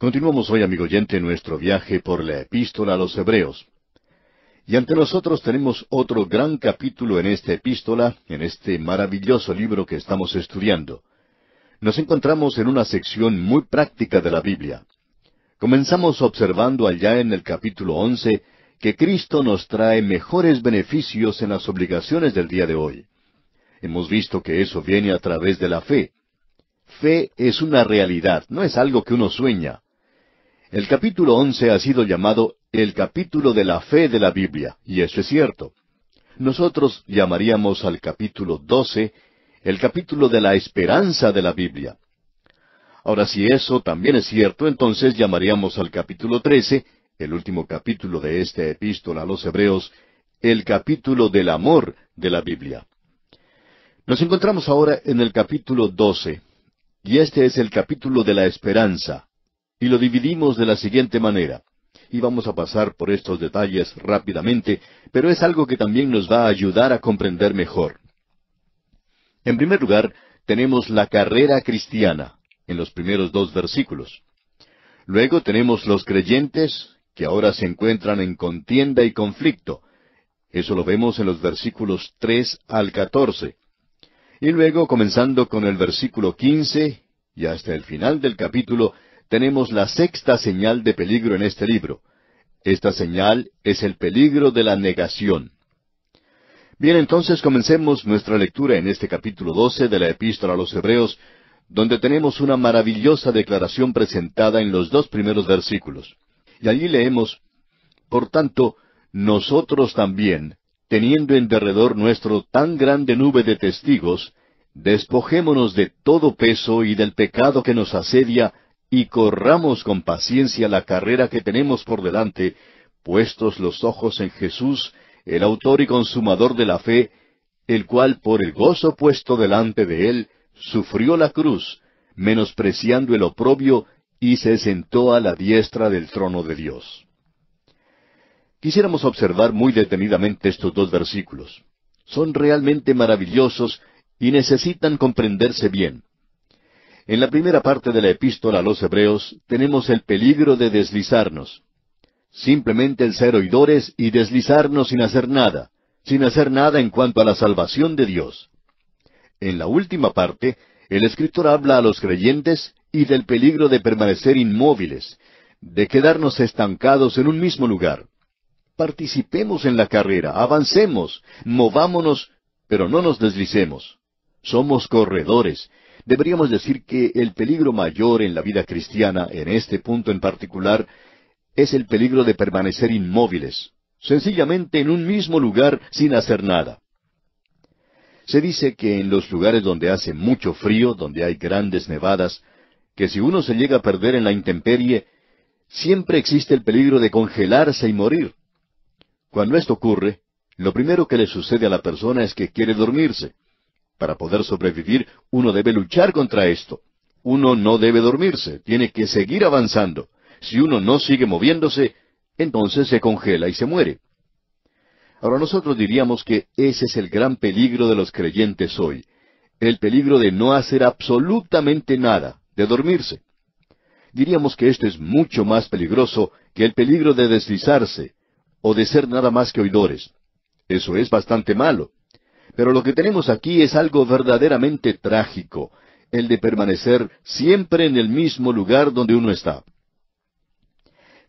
Continuamos hoy, amigo oyente, nuestro viaje por la epístola a los Hebreos. Y ante nosotros tenemos otro gran capítulo en esta epístola, en este maravilloso libro que estamos estudiando. Nos encontramos en una sección muy práctica de la Biblia. Comenzamos observando allá en el capítulo once que Cristo nos trae mejores beneficios en las obligaciones del día de hoy. Hemos visto que eso viene a través de la fe. Fe es una realidad, no es algo que uno sueña. El capítulo once ha sido llamado el capítulo de la fe de la Biblia, y eso es cierto. Nosotros llamaríamos al capítulo doce el capítulo de la esperanza de la Biblia. Ahora, si eso también es cierto, entonces llamaríamos al capítulo trece, el último capítulo de esta epístola a los hebreos, el capítulo del amor de la Biblia. Nos encontramos ahora en el capítulo doce, y este es el capítulo de la esperanza, y lo dividimos de la siguiente manera. Y vamos a pasar por estos detalles rápidamente, pero es algo que también nos va a ayudar a comprender mejor. En primer lugar, tenemos la carrera cristiana, en los primeros dos versículos. Luego tenemos los creyentes, que ahora se encuentran en contienda y conflicto. Eso lo vemos en los versículos tres al catorce. Y luego, comenzando con el versículo quince y hasta el final del capítulo, tenemos la sexta señal de peligro en este libro. Esta señal es el peligro de la negación. Bien, entonces comencemos nuestra lectura en este capítulo 12 de la epístola a los Hebreos, donde tenemos una maravillosa declaración presentada en los dos primeros versículos. Y allí leemos, Por tanto, nosotros también, teniendo en derredor nuestro tan grande nube de testigos, despojémonos de todo peso y del pecado que nos asedia, y corramos con paciencia la carrera que tenemos por delante, puestos los ojos en Jesús, el autor y consumador de la fe, el cual por el gozo puesto delante de él sufrió la cruz, menospreciando el oprobio, y se sentó a la diestra del trono de Dios. Quisiéramos observar muy detenidamente estos dos versículos. Son realmente maravillosos y necesitan comprenderse bien. En la primera parte de la epístola a los Hebreos tenemos el peligro de deslizarnos. Simplemente el ser oidores y deslizarnos sin hacer nada, sin hacer nada en cuanto a la salvación de Dios. En la última parte, el escritor habla a los creyentes y del peligro de permanecer inmóviles, de quedarnos estancados en un mismo lugar. Participemos en la carrera, avancemos, movámonos, pero no nos deslicemos. Somos corredores, deberíamos decir que el peligro mayor en la vida cristiana, en este punto en particular, es el peligro de permanecer inmóviles, sencillamente en un mismo lugar sin hacer nada. Se dice que en los lugares donde hace mucho frío, donde hay grandes nevadas, que si uno se llega a perder en la intemperie, siempre existe el peligro de congelarse y morir. Cuando esto ocurre, lo primero que le sucede a la persona es que quiere dormirse, para poder sobrevivir, uno debe luchar contra esto. Uno no debe dormirse, tiene que seguir avanzando. Si uno no sigue moviéndose, entonces se congela y se muere. Ahora nosotros diríamos que ese es el gran peligro de los creyentes hoy, el peligro de no hacer absolutamente nada, de dormirse. Diríamos que esto es mucho más peligroso que el peligro de deslizarse o de ser nada más que oidores. Eso es bastante malo. Pero lo que tenemos aquí es algo verdaderamente trágico, el de permanecer siempre en el mismo lugar donde uno está.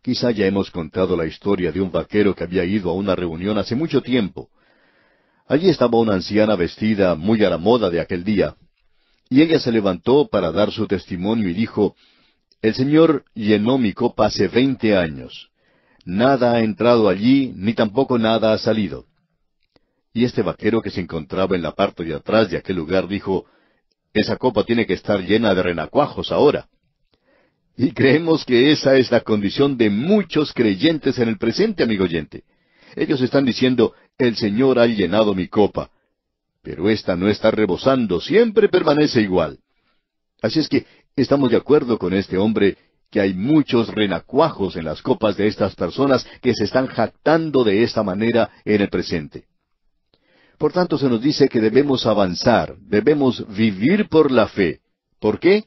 Quizá ya hemos contado la historia de un vaquero que había ido a una reunión hace mucho tiempo. Allí estaba una anciana vestida muy a la moda de aquel día, y ella se levantó para dar su testimonio y dijo, El Señor llenó mi copa hace veinte años. Nada ha entrado allí, ni tampoco nada ha salido. Y este vaquero que se encontraba en la parte de atrás de aquel lugar dijo, Esa copa tiene que estar llena de renacuajos ahora. Y creemos que esa es la condición de muchos creyentes en el presente, amigo oyente. Ellos están diciendo, el Señor ha llenado mi copa. Pero ésta no está rebosando, siempre permanece igual. Así es que estamos de acuerdo con este hombre que hay muchos renacuajos en las copas de estas personas que se están jactando de esta manera en el presente. Por tanto, se nos dice que debemos avanzar, debemos vivir por la fe. ¿Por qué?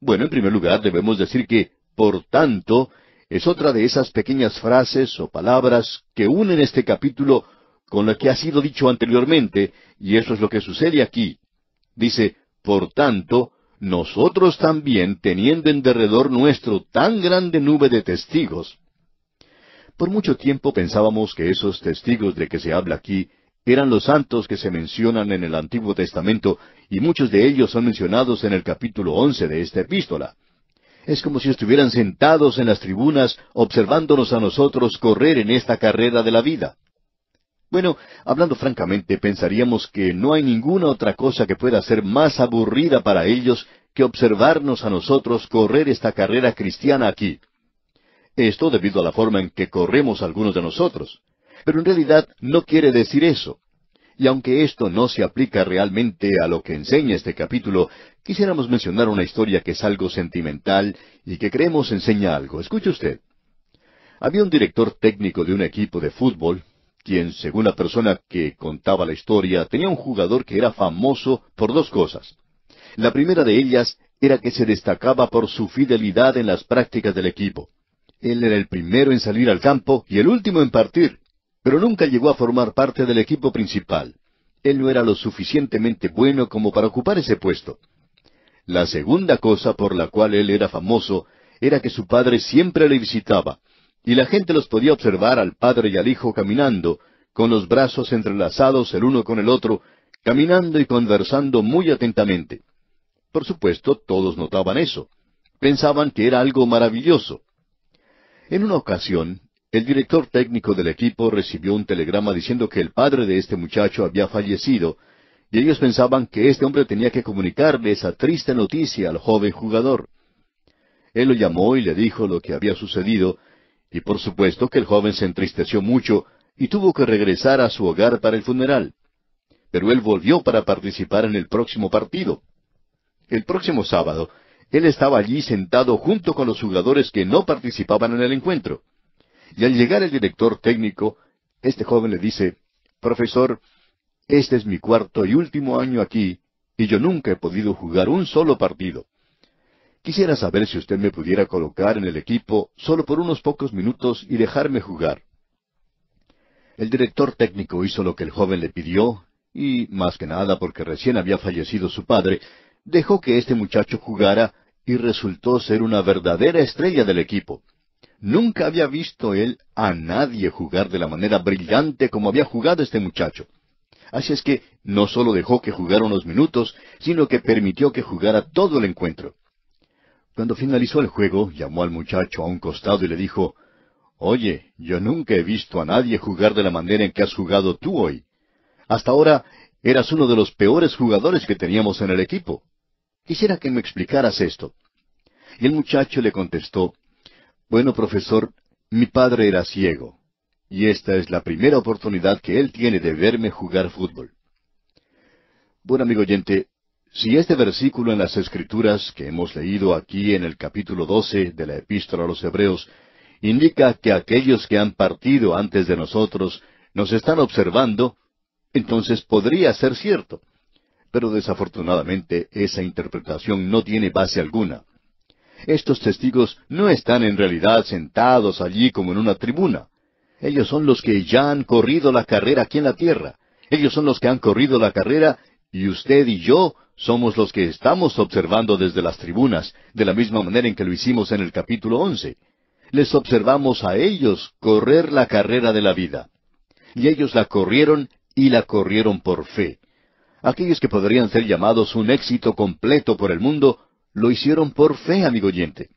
Bueno, en primer lugar, debemos decir que, por tanto, es otra de esas pequeñas frases o palabras que unen este capítulo con lo que ha sido dicho anteriormente, y eso es lo que sucede aquí. Dice, por tanto, nosotros también, teniendo en derredor nuestro tan grande nube de testigos. Por mucho tiempo pensábamos que esos testigos de que se habla aquí eran los santos que se mencionan en el Antiguo Testamento y muchos de ellos son mencionados en el capítulo once de esta epístola. Es como si estuvieran sentados en las tribunas observándonos a nosotros correr en esta carrera de la vida. Bueno, hablando francamente, pensaríamos que no hay ninguna otra cosa que pueda ser más aburrida para ellos que observarnos a nosotros correr esta carrera cristiana aquí. Esto debido a la forma en que corremos algunos de nosotros. Pero en realidad no quiere decir eso. Y aunque esto no se aplica realmente a lo que enseña este capítulo, quisiéramos mencionar una historia que es algo sentimental y que creemos enseña algo. Escuche usted. Había un director técnico de un equipo de fútbol, quien, según la persona que contaba la historia, tenía un jugador que era famoso por dos cosas. La primera de ellas era que se destacaba por su fidelidad en las prácticas del equipo. Él era el primero en salir al campo y el último en partir pero nunca llegó a formar parte del equipo principal. Él no era lo suficientemente bueno como para ocupar ese puesto. La segunda cosa por la cual él era famoso era que su padre siempre le visitaba, y la gente los podía observar al padre y al hijo caminando, con los brazos entrelazados el uno con el otro, caminando y conversando muy atentamente. Por supuesto, todos notaban eso. Pensaban que era algo maravilloso. En una ocasión, el director técnico del equipo recibió un telegrama diciendo que el padre de este muchacho había fallecido, y ellos pensaban que este hombre tenía que comunicarle esa triste noticia al joven jugador. Él lo llamó y le dijo lo que había sucedido, y por supuesto que el joven se entristeció mucho y tuvo que regresar a su hogar para el funeral. Pero él volvió para participar en el próximo partido. El próximo sábado, él estaba allí sentado junto con los jugadores que no participaban en el encuentro y al llegar el director técnico, este joven le dice, Profesor, este es mi cuarto y último año aquí, y yo nunca he podido jugar un solo partido. Quisiera saber si usted me pudiera colocar en el equipo solo por unos pocos minutos y dejarme jugar. El director técnico hizo lo que el joven le pidió, y más que nada porque recién había fallecido su padre, dejó que este muchacho jugara y resultó ser una verdadera estrella del equipo. Nunca había visto él a nadie jugar de la manera brillante como había jugado este muchacho. Así es que no solo dejó que jugara unos minutos, sino que permitió que jugara todo el encuentro. Cuando finalizó el juego, llamó al muchacho a un costado y le dijo, Oye, yo nunca he visto a nadie jugar de la manera en que has jugado tú hoy. Hasta ahora eras uno de los peores jugadores que teníamos en el equipo. Quisiera que me explicaras esto. Y el muchacho le contestó, bueno, profesor, mi padre era ciego, y esta es la primera oportunidad que él tiene de verme jugar fútbol. Bueno, amigo oyente, si este versículo en las Escrituras que hemos leído aquí en el capítulo 12 de la epístola a los Hebreos indica que aquellos que han partido antes de nosotros nos están observando, entonces podría ser cierto. Pero desafortunadamente esa interpretación no tiene base alguna. Estos testigos no están en realidad sentados allí como en una tribuna. Ellos son los que ya han corrido la carrera aquí en la tierra. Ellos son los que han corrido la carrera y usted y yo somos los que estamos observando desde las tribunas, de la misma manera en que lo hicimos en el capítulo once. Les observamos a ellos correr la carrera de la vida. Y ellos la corrieron y la corrieron por fe. Aquellos que podrían ser llamados un éxito completo por el mundo lo hicieron por fe, amigo oyente.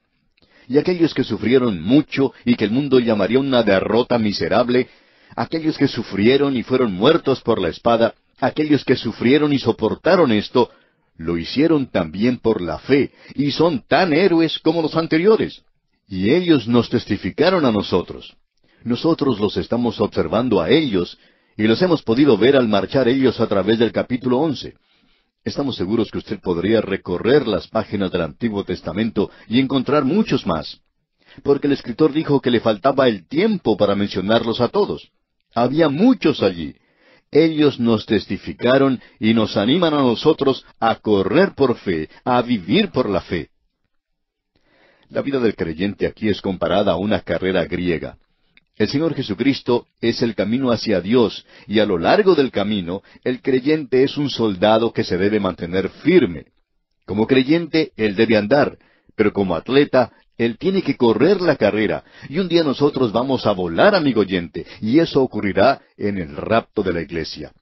Y aquellos que sufrieron mucho y que el mundo llamaría una derrota miserable, aquellos que sufrieron y fueron muertos por la espada, aquellos que sufrieron y soportaron esto, lo hicieron también por la fe, y son tan héroes como los anteriores. Y ellos nos testificaron a nosotros. Nosotros los estamos observando a ellos, y los hemos podido ver al marchar ellos a través del capítulo once. Estamos seguros que usted podría recorrer las páginas del Antiguo Testamento y encontrar muchos más, porque el escritor dijo que le faltaba el tiempo para mencionarlos a todos. Había muchos allí. Ellos nos testificaron y nos animan a nosotros a correr por fe, a vivir por la fe. La vida del creyente aquí es comparada a una carrera griega. El Señor Jesucristo es el camino hacia Dios y a lo largo del camino el creyente es un soldado que se debe mantener firme. Como creyente, él debe andar, pero como atleta, él tiene que correr la carrera y un día nosotros vamos a volar, amigo oyente, y eso ocurrirá en el rapto de la iglesia.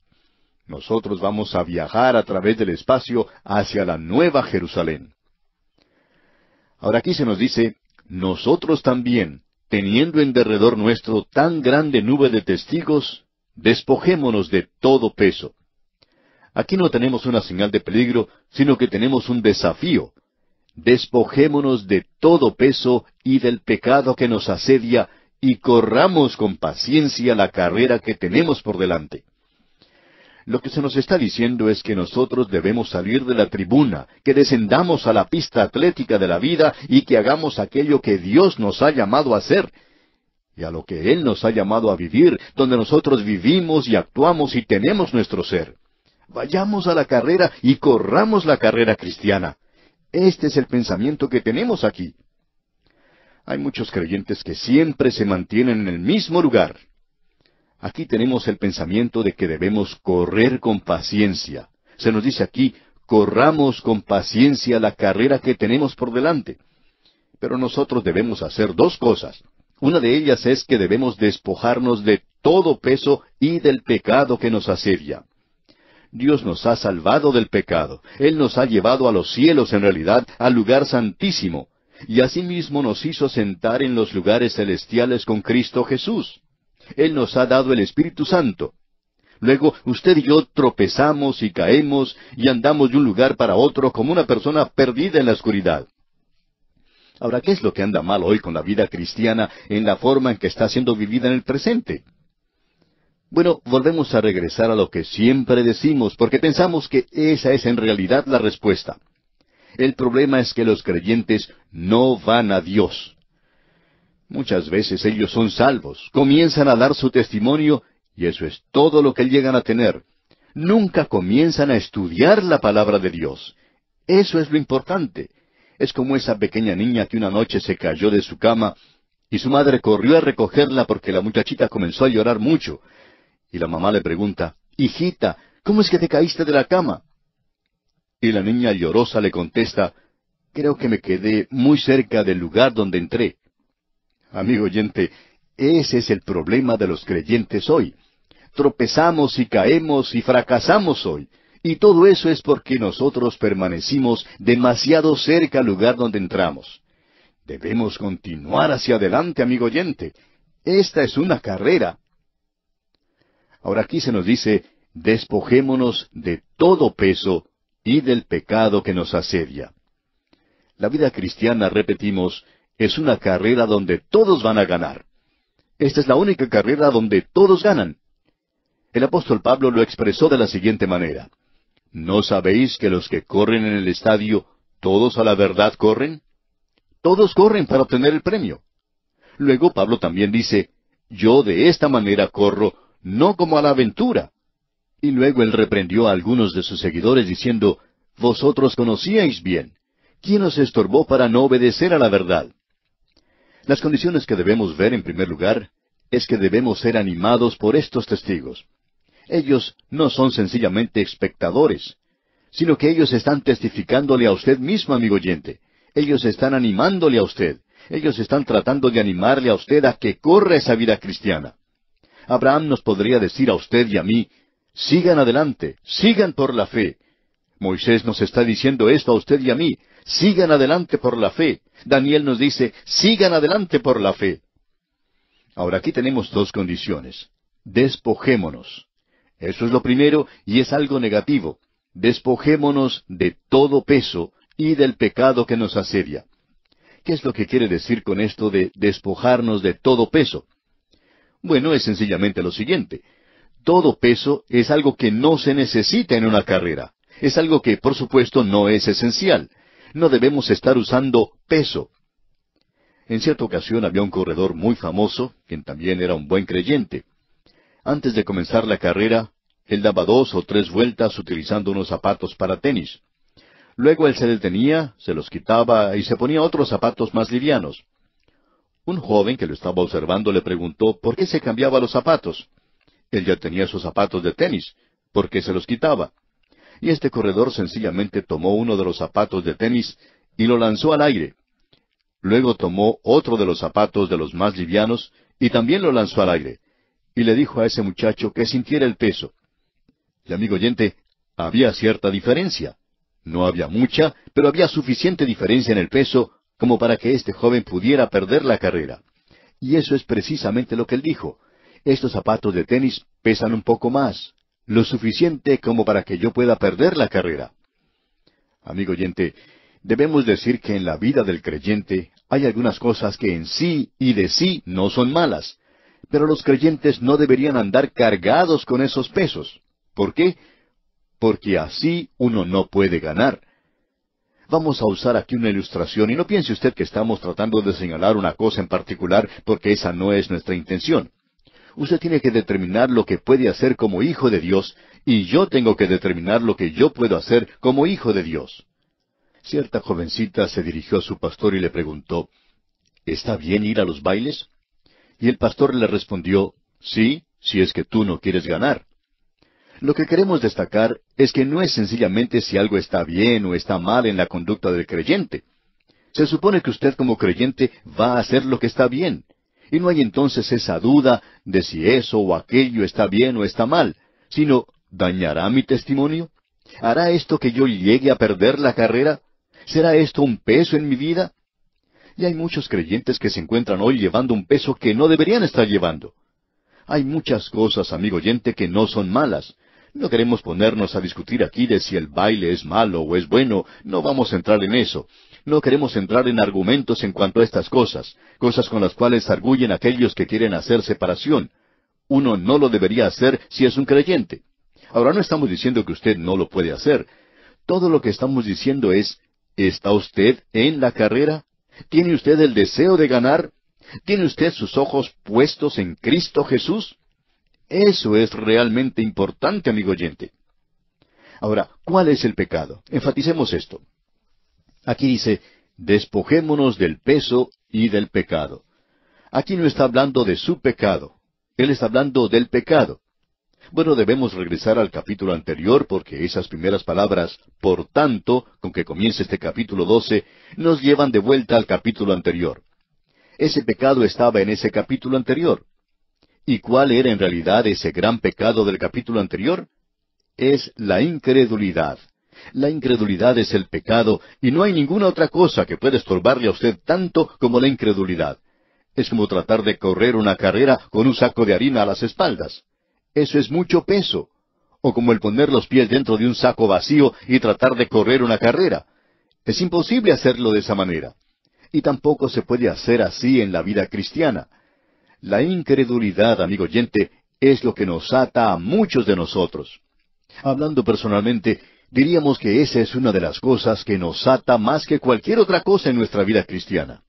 Nosotros vamos a viajar a través del espacio hacia la nueva Jerusalén. Ahora aquí se nos dice, nosotros también, teniendo en derredor nuestro tan grande nube de testigos, despojémonos de todo peso. Aquí no tenemos una señal de peligro, sino que tenemos un desafío. Despojémonos de todo peso y del pecado que nos asedia, y corramos con paciencia la carrera que tenemos por delante. Lo que se nos está diciendo es que nosotros debemos salir de la tribuna, que descendamos a la pista atlética de la vida y que hagamos aquello que Dios nos ha llamado a hacer y a lo que Él nos ha llamado a vivir, donde nosotros vivimos y actuamos y tenemos nuestro ser. Vayamos a la carrera y corramos la carrera cristiana. Este es el pensamiento que tenemos aquí. Hay muchos creyentes que siempre se mantienen en el mismo lugar, Aquí tenemos el pensamiento de que debemos correr con paciencia. Se nos dice aquí, corramos con paciencia la carrera que tenemos por delante. Pero nosotros debemos hacer dos cosas. Una de ellas es que debemos despojarnos de todo peso y del pecado que nos asedia. Dios nos ha salvado del pecado. Él nos ha llevado a los cielos en realidad, al lugar santísimo. Y asimismo nos hizo sentar en los lugares celestiales con Cristo Jesús. Él nos ha dado el Espíritu Santo. Luego, usted y yo tropezamos y caemos y andamos de un lugar para otro como una persona perdida en la oscuridad. Ahora, ¿qué es lo que anda mal hoy con la vida cristiana en la forma en que está siendo vivida en el presente? Bueno, volvemos a regresar a lo que siempre decimos, porque pensamos que esa es en realidad la respuesta. El problema es que los creyentes no van a Dios. Muchas veces ellos son salvos, comienzan a dar su testimonio y eso es todo lo que llegan a tener. Nunca comienzan a estudiar la palabra de Dios. Eso es lo importante. Es como esa pequeña niña que una noche se cayó de su cama y su madre corrió a recogerla porque la muchachita comenzó a llorar mucho. Y la mamá le pregunta, Hijita, ¿cómo es que te caíste de la cama? Y la niña llorosa le contesta, Creo que me quedé muy cerca del lugar donde entré. Amigo oyente, ese es el problema de los creyentes hoy. Tropezamos y caemos y fracasamos hoy. Y todo eso es porque nosotros permanecimos demasiado cerca al lugar donde entramos. Debemos continuar hacia adelante, amigo oyente. Esta es una carrera. Ahora aquí se nos dice, despojémonos de todo peso y del pecado que nos asedia. La vida cristiana, repetimos, es una carrera donde todos van a ganar. Esta es la única carrera donde todos ganan. El apóstol Pablo lo expresó de la siguiente manera. ¿No sabéis que los que corren en el estadio, todos a la verdad corren? Todos corren para obtener el premio. Luego Pablo también dice, yo de esta manera corro, no como a la aventura. Y luego él reprendió a algunos de sus seguidores diciendo, Vosotros conocíais bien. ¿Quién os estorbó para no obedecer a la verdad? Las condiciones que debemos ver en primer lugar es que debemos ser animados por estos testigos. Ellos no son sencillamente espectadores, sino que ellos están testificándole a usted mismo, amigo oyente. Ellos están animándole a usted. Ellos están tratando de animarle a usted a que corra esa vida cristiana. Abraham nos podría decir a usted y a mí, sigan adelante, sigan por la fe. Moisés nos está diciendo esto a usted y a mí, sigan adelante por la fe, Daniel nos dice, sigan adelante por la fe. Ahora aquí tenemos dos condiciones. Despojémonos. Eso es lo primero y es algo negativo. Despojémonos de todo peso y del pecado que nos asedia. ¿Qué es lo que quiere decir con esto de despojarnos de todo peso? Bueno, es sencillamente lo siguiente. Todo peso es algo que no se necesita en una carrera. Es algo que, por supuesto, no es esencial no debemos estar usando peso. En cierta ocasión había un corredor muy famoso, quien también era un buen creyente. Antes de comenzar la carrera, él daba dos o tres vueltas utilizando unos zapatos para tenis. Luego él se detenía, se los quitaba y se ponía otros zapatos más livianos. Un joven que lo estaba observando le preguntó por qué se cambiaba los zapatos. Él ya tenía sus zapatos de tenis, ¿por qué se los quitaba? y este corredor sencillamente tomó uno de los zapatos de tenis y lo lanzó al aire. Luego tomó otro de los zapatos de los más livianos y también lo lanzó al aire. Y le dijo a ese muchacho que sintiera el peso. Y amigo oyente, había cierta diferencia. No había mucha, pero había suficiente diferencia en el peso como para que este joven pudiera perder la carrera. Y eso es precisamente lo que él dijo. Estos zapatos de tenis pesan un poco más, lo suficiente como para que yo pueda perder la carrera. Amigo oyente, debemos decir que en la vida del creyente hay algunas cosas que en sí y de sí no son malas, pero los creyentes no deberían andar cargados con esos pesos. ¿Por qué? Porque así uno no puede ganar. Vamos a usar aquí una ilustración y no piense usted que estamos tratando de señalar una cosa en particular porque esa no es nuestra intención. Usted tiene que determinar lo que puede hacer como hijo de Dios y yo tengo que determinar lo que yo puedo hacer como hijo de Dios. Cierta jovencita se dirigió a su pastor y le preguntó, ¿Está bien ir a los bailes? Y el pastor le respondió, Sí, si es que tú no quieres ganar. Lo que queremos destacar es que no es sencillamente si algo está bien o está mal en la conducta del creyente. Se supone que usted como creyente va a hacer lo que está bien, y no hay entonces esa duda de si eso o aquello está bien o está mal, sino ¿dañará mi testimonio? ¿Hará esto que yo llegue a perder la carrera? ¿Será esto un peso en mi vida? Y hay muchos creyentes que se encuentran hoy llevando un peso que no deberían estar llevando. Hay muchas cosas, amigo oyente, que no son malas. No queremos ponernos a discutir aquí de si el baile es malo o es bueno, no vamos a entrar en eso. No queremos entrar en argumentos en cuanto a estas cosas, cosas con las cuales arguyen aquellos que quieren hacer separación. Uno no lo debería hacer si es un creyente. Ahora no estamos diciendo que usted no lo puede hacer. Todo lo que estamos diciendo es, ¿está usted en la carrera? ¿Tiene usted el deseo de ganar? ¿Tiene usted sus ojos puestos en Cristo Jesús? Eso es realmente importante, amigo oyente. Ahora, ¿cuál es el pecado? Enfaticemos esto. Aquí dice, despojémonos del peso y del pecado. Aquí no está hablando de su pecado, él está hablando del pecado. Bueno, debemos regresar al capítulo anterior porque esas primeras palabras, por tanto, con que comienza este capítulo 12, nos llevan de vuelta al capítulo anterior. Ese pecado estaba en ese capítulo anterior. ¿Y cuál era en realidad ese gran pecado del capítulo anterior? Es la incredulidad. La incredulidad es el pecado y no hay ninguna otra cosa que pueda estorbarle a usted tanto como la incredulidad. Es como tratar de correr una carrera con un saco de harina a las espaldas. Eso es mucho peso. O como el poner los pies dentro de un saco vacío y tratar de correr una carrera. Es imposible hacerlo de esa manera. Y tampoco se puede hacer así en la vida cristiana. La incredulidad, amigo oyente, es lo que nos ata a muchos de nosotros. Hablando personalmente, diríamos que esa es una de las cosas que nos ata más que cualquier otra cosa en nuestra vida cristiana.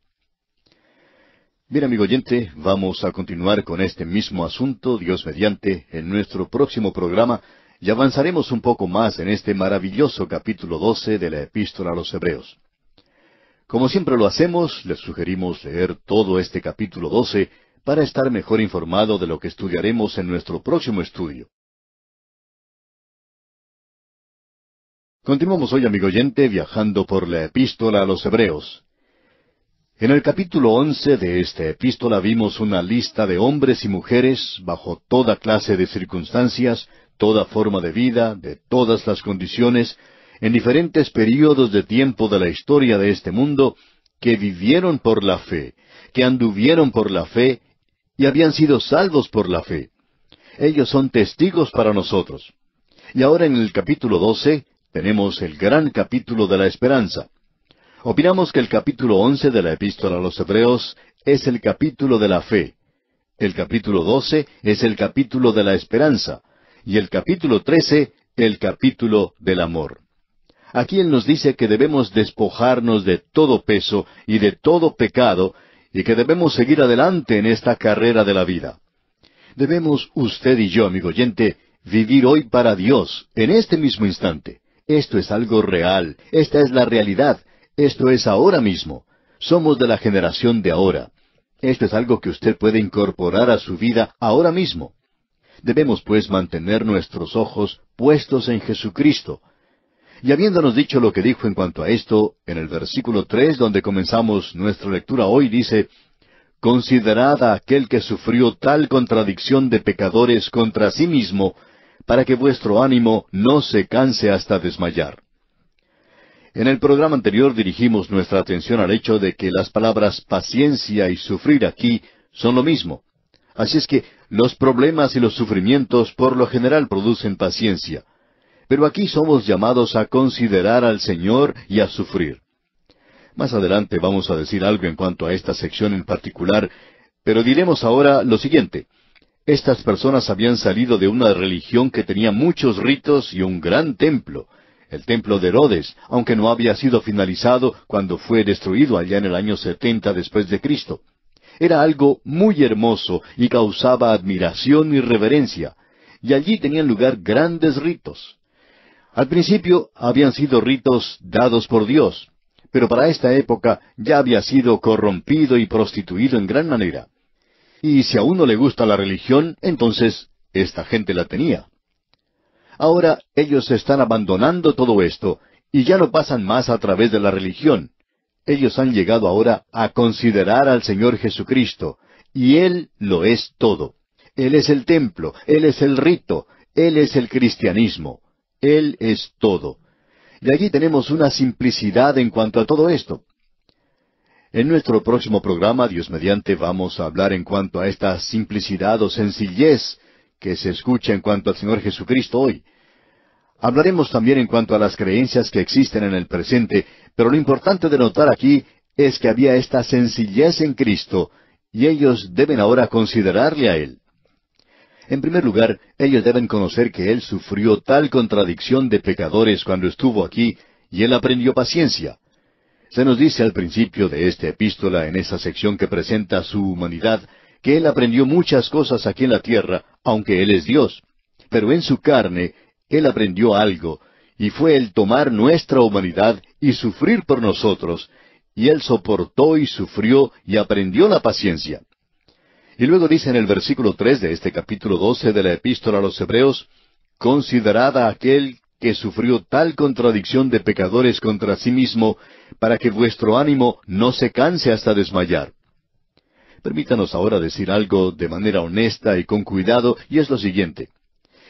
Bien, amigo oyente, vamos a continuar con este mismo asunto, Dios mediante, en nuestro próximo programa, y avanzaremos un poco más en este maravilloso capítulo 12 de la epístola a los Hebreos. Como siempre lo hacemos, les sugerimos leer todo este capítulo 12 para estar mejor informado de lo que estudiaremos en nuestro próximo estudio. Continuamos hoy, amigo oyente, viajando por la epístola a los Hebreos. En el capítulo once de esta epístola vimos una lista de hombres y mujeres bajo toda clase de circunstancias, toda forma de vida, de todas las condiciones, en diferentes períodos de tiempo de la historia de este mundo, que vivieron por la fe, que anduvieron por la fe y habían sido salvos por la fe. Ellos son testigos para nosotros. Y ahora en el capítulo doce tenemos el gran capítulo de la esperanza. Opinamos que el capítulo once de la epístola a los Hebreos es el capítulo de la fe, el capítulo doce es el capítulo de la esperanza y el capítulo trece el capítulo del amor. Aquí Él nos dice que debemos despojarnos de todo peso y de todo pecado y que debemos seguir adelante en esta carrera de la vida. Debemos usted y yo, amigo oyente, vivir hoy para Dios, en este mismo instante. Esto es algo real, esta es la realidad, esto es ahora mismo. Somos de la generación de ahora. Esto es algo que usted puede incorporar a su vida ahora mismo. Debemos pues mantener nuestros ojos puestos en Jesucristo. Y habiéndonos dicho lo que dijo en cuanto a esto, en el versículo tres donde comenzamos nuestra lectura hoy dice, Considerad a aquel que sufrió tal contradicción de pecadores contra sí mismo, para que vuestro ánimo no se canse hasta desmayar. En el programa anterior dirigimos nuestra atención al hecho de que las palabras paciencia y sufrir aquí son lo mismo. Así es que los problemas y los sufrimientos por lo general producen paciencia. Pero aquí somos llamados a considerar al Señor y a sufrir. Más adelante vamos a decir algo en cuanto a esta sección en particular, pero diremos ahora lo siguiente. Estas personas habían salido de una religión que tenía muchos ritos y un gran templo, el templo de Herodes, aunque no había sido finalizado cuando fue destruido allá en el año 70 después de Cristo. Era algo muy hermoso y causaba admiración y reverencia, y allí tenían lugar grandes ritos. Al principio habían sido ritos dados por Dios, pero para esta época ya había sido corrompido y prostituido en gran manera. Y si a uno le gusta la religión, entonces esta gente la tenía. Ahora ellos están abandonando todo esto y ya no pasan más a través de la religión. Ellos han llegado ahora a considerar al Señor Jesucristo, y Él lo es todo. Él es el templo, Él es el rito, Él es el cristianismo, Él es todo. Y allí tenemos una simplicidad en cuanto a todo esto. En nuestro próximo programa, Dios mediante, vamos a hablar en cuanto a esta simplicidad o sencillez que se escucha en cuanto al Señor Jesucristo hoy. Hablaremos también en cuanto a las creencias que existen en el presente, pero lo importante de notar aquí es que había esta sencillez en Cristo, y ellos deben ahora considerarle a Él. En primer lugar, ellos deben conocer que Él sufrió tal contradicción de pecadores cuando estuvo aquí, y Él aprendió paciencia. Se nos dice al principio de esta epístola, en esa sección que presenta su humanidad, que él aprendió muchas cosas aquí en la tierra, aunque él es Dios. Pero en su carne, él aprendió algo, y fue el tomar nuestra humanidad y sufrir por nosotros, y él soportó y sufrió y aprendió la paciencia. Y luego dice en el versículo tres de este capítulo doce de la epístola a los Hebreos, «Considerada aquel que sufrió tal contradicción de pecadores contra sí mismo, para que vuestro ánimo no se canse hasta desmayar. Permítanos ahora decir algo de manera honesta y con cuidado, y es lo siguiente,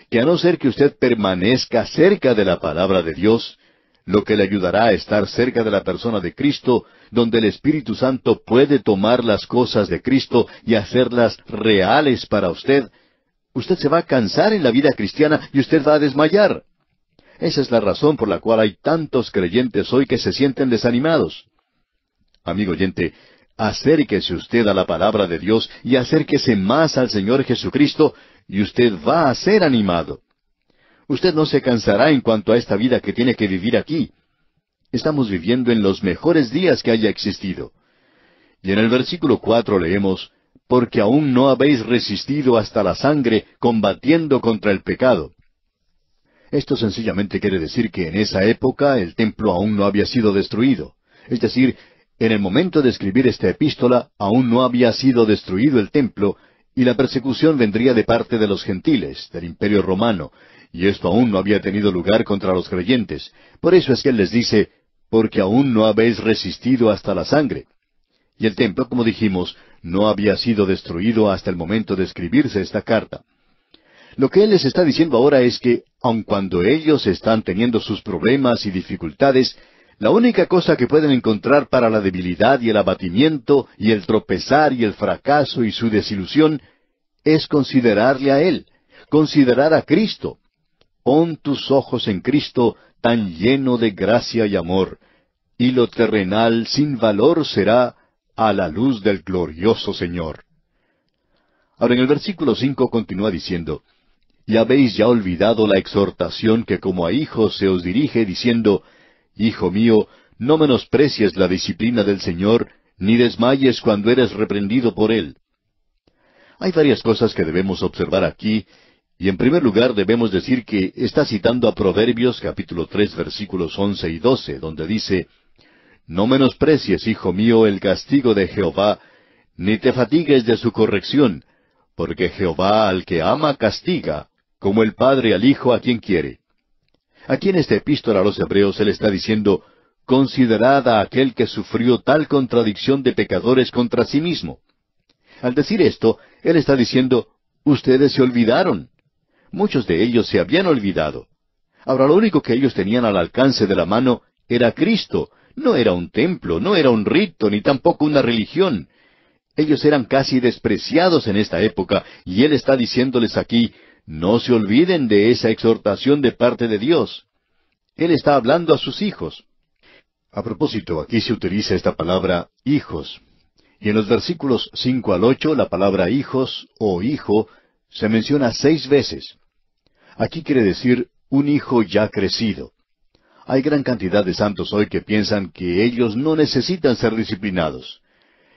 que a no ser que usted permanezca cerca de la palabra de Dios, lo que le ayudará a estar cerca de la persona de Cristo, donde el Espíritu Santo puede tomar las cosas de Cristo y hacerlas reales para usted, usted se va a cansar en la vida cristiana y usted va a desmayar. Esa es la razón por la cual hay tantos creyentes hoy que se sienten desanimados. Amigo oyente, acérquese usted a la palabra de Dios y acérquese más al Señor Jesucristo y usted va a ser animado. Usted no se cansará en cuanto a esta vida que tiene que vivir aquí. Estamos viviendo en los mejores días que haya existido. Y en el versículo cuatro leemos, porque aún no habéis resistido hasta la sangre combatiendo contra el pecado. Esto sencillamente quiere decir que en esa época el templo aún no había sido destruido. Es decir, en el momento de escribir esta epístola aún no había sido destruido el templo y la persecución vendría de parte de los gentiles, del imperio romano, y esto aún no había tenido lugar contra los creyentes. Por eso es que él les dice, porque aún no habéis resistido hasta la sangre. Y el templo, como dijimos, no había sido destruido hasta el momento de escribirse esta carta. Lo que él les está diciendo ahora es que, aun cuando ellos están teniendo sus problemas y dificultades, la única cosa que pueden encontrar para la debilidad y el abatimiento y el tropezar y el fracaso y su desilusión es considerarle a Él, considerar a Cristo. Pon tus ojos en Cristo tan lleno de gracia y amor, y lo terrenal sin valor será a la luz del glorioso Señor. Ahora en el versículo cinco continúa diciendo, y habéis ya olvidado la exhortación que como a hijos se os dirige diciendo, Hijo mío, no menosprecies la disciplina del Señor, ni desmayes cuando eres reprendido por Él. Hay varias cosas que debemos observar aquí, y en primer lugar debemos decir que está citando a Proverbios capítulo tres versículos once y doce, donde dice, No menosprecies, hijo mío, el castigo de Jehová, ni te fatigues de su corrección, porque Jehová al que ama castiga, como el Padre al Hijo a quien quiere. Aquí en esta epístola a los Hebreos él está diciendo, considerad a aquel que sufrió tal contradicción de pecadores contra sí mismo. Al decir esto, él está diciendo, ustedes se olvidaron. Muchos de ellos se habían olvidado. Ahora lo único que ellos tenían al alcance de la mano era Cristo, no era un templo, no era un rito, ni tampoco una religión. Ellos eran casi despreciados en esta época, y Él está diciéndoles aquí, no se olviden de esa exhortación de parte de Dios. Él está hablando a sus hijos. A propósito, aquí se utiliza esta palabra hijos. Y en los versículos cinco al ocho la palabra hijos o hijo se menciona seis veces. Aquí quiere decir un hijo ya crecido. Hay gran cantidad de santos hoy que piensan que ellos no necesitan ser disciplinados.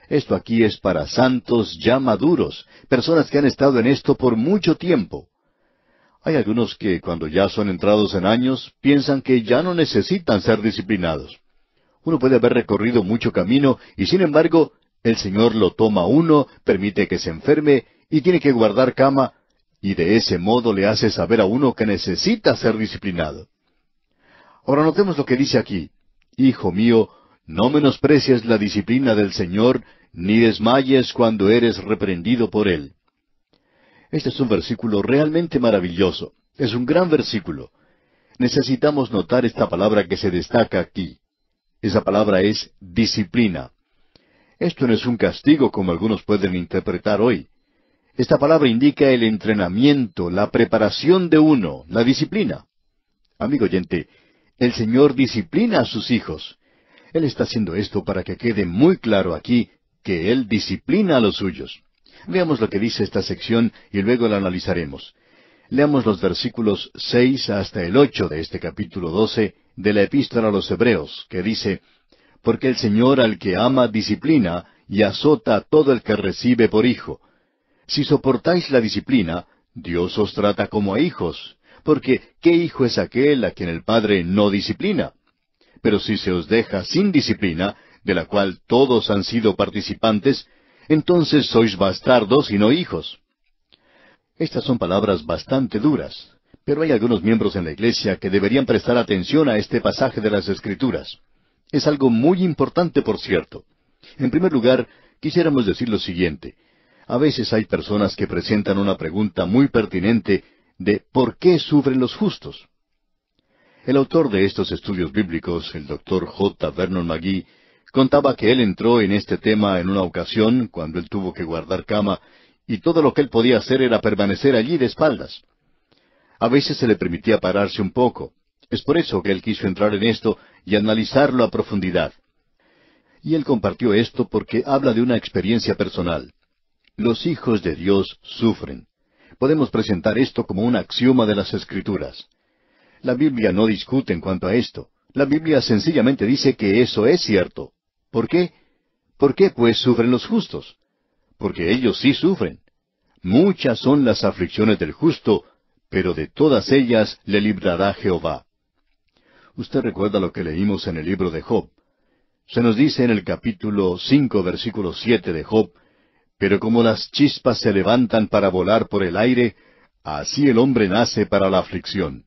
Esto aquí es para santos ya maduros, personas que han estado en esto por mucho tiempo. Hay algunos que cuando ya son entrados en años piensan que ya no necesitan ser disciplinados. Uno puede haber recorrido mucho camino y sin embargo el Señor lo toma uno, permite que se enferme y tiene que guardar cama y de ese modo le hace saber a uno que necesita ser disciplinado. Ahora notemos lo que dice aquí. Hijo mío, no menosprecies la disciplina del Señor, ni desmayes cuando eres reprendido por Él. Este es un versículo realmente maravilloso. Es un gran versículo. Necesitamos notar esta palabra que se destaca aquí. Esa palabra es disciplina. Esto no es un castigo como algunos pueden interpretar hoy. Esta palabra indica el entrenamiento, la preparación de uno, la disciplina. Amigo oyente, el Señor disciplina a sus hijos. Él está haciendo esto para que quede muy claro aquí que Él disciplina a los suyos. Veamos lo que dice esta sección y luego la analizaremos. Leamos los versículos seis hasta el ocho de este capítulo doce de la Epístola a los Hebreos, que dice Porque el Señor al que ama disciplina y azota a todo el que recibe por hijo. Si soportáis la disciplina, Dios os trata como a hijos, porque ¿qué hijo es aquel a quien el Padre no disciplina? Pero si se os deja sin disciplina, de la cual todos han sido participantes, entonces sois bastardos y no hijos. Estas son palabras bastante duras, pero hay algunos miembros en la Iglesia que deberían prestar atención a este pasaje de las Escrituras. Es algo muy importante, por cierto. En primer lugar, quisiéramos decir lo siguiente. A veces hay personas que presentan una pregunta muy pertinente de ¿por qué sufren los justos? El autor de estos estudios bíblicos, el doctor J. Vernon McGee, contaba que él entró en este tema en una ocasión cuando él tuvo que guardar cama y todo lo que él podía hacer era permanecer allí de espaldas. A veces se le permitía pararse un poco. Es por eso que él quiso entrar en esto y analizarlo a profundidad. Y él compartió esto porque habla de una experiencia personal. Los hijos de Dios sufren. Podemos presentar esto como un axioma de las Escrituras. La Biblia no discute en cuanto a esto. La Biblia sencillamente dice que eso es cierto. ¿Por qué? ¿Por qué pues sufren los justos? Porque ellos sí sufren. Muchas son las aflicciones del justo, pero de todas ellas le librará Jehová. Usted recuerda lo que leímos en el libro de Job. Se nos dice en el capítulo cinco, versículo siete de Job, pero como las chispas se levantan para volar por el aire, así el hombre nace para la aflicción.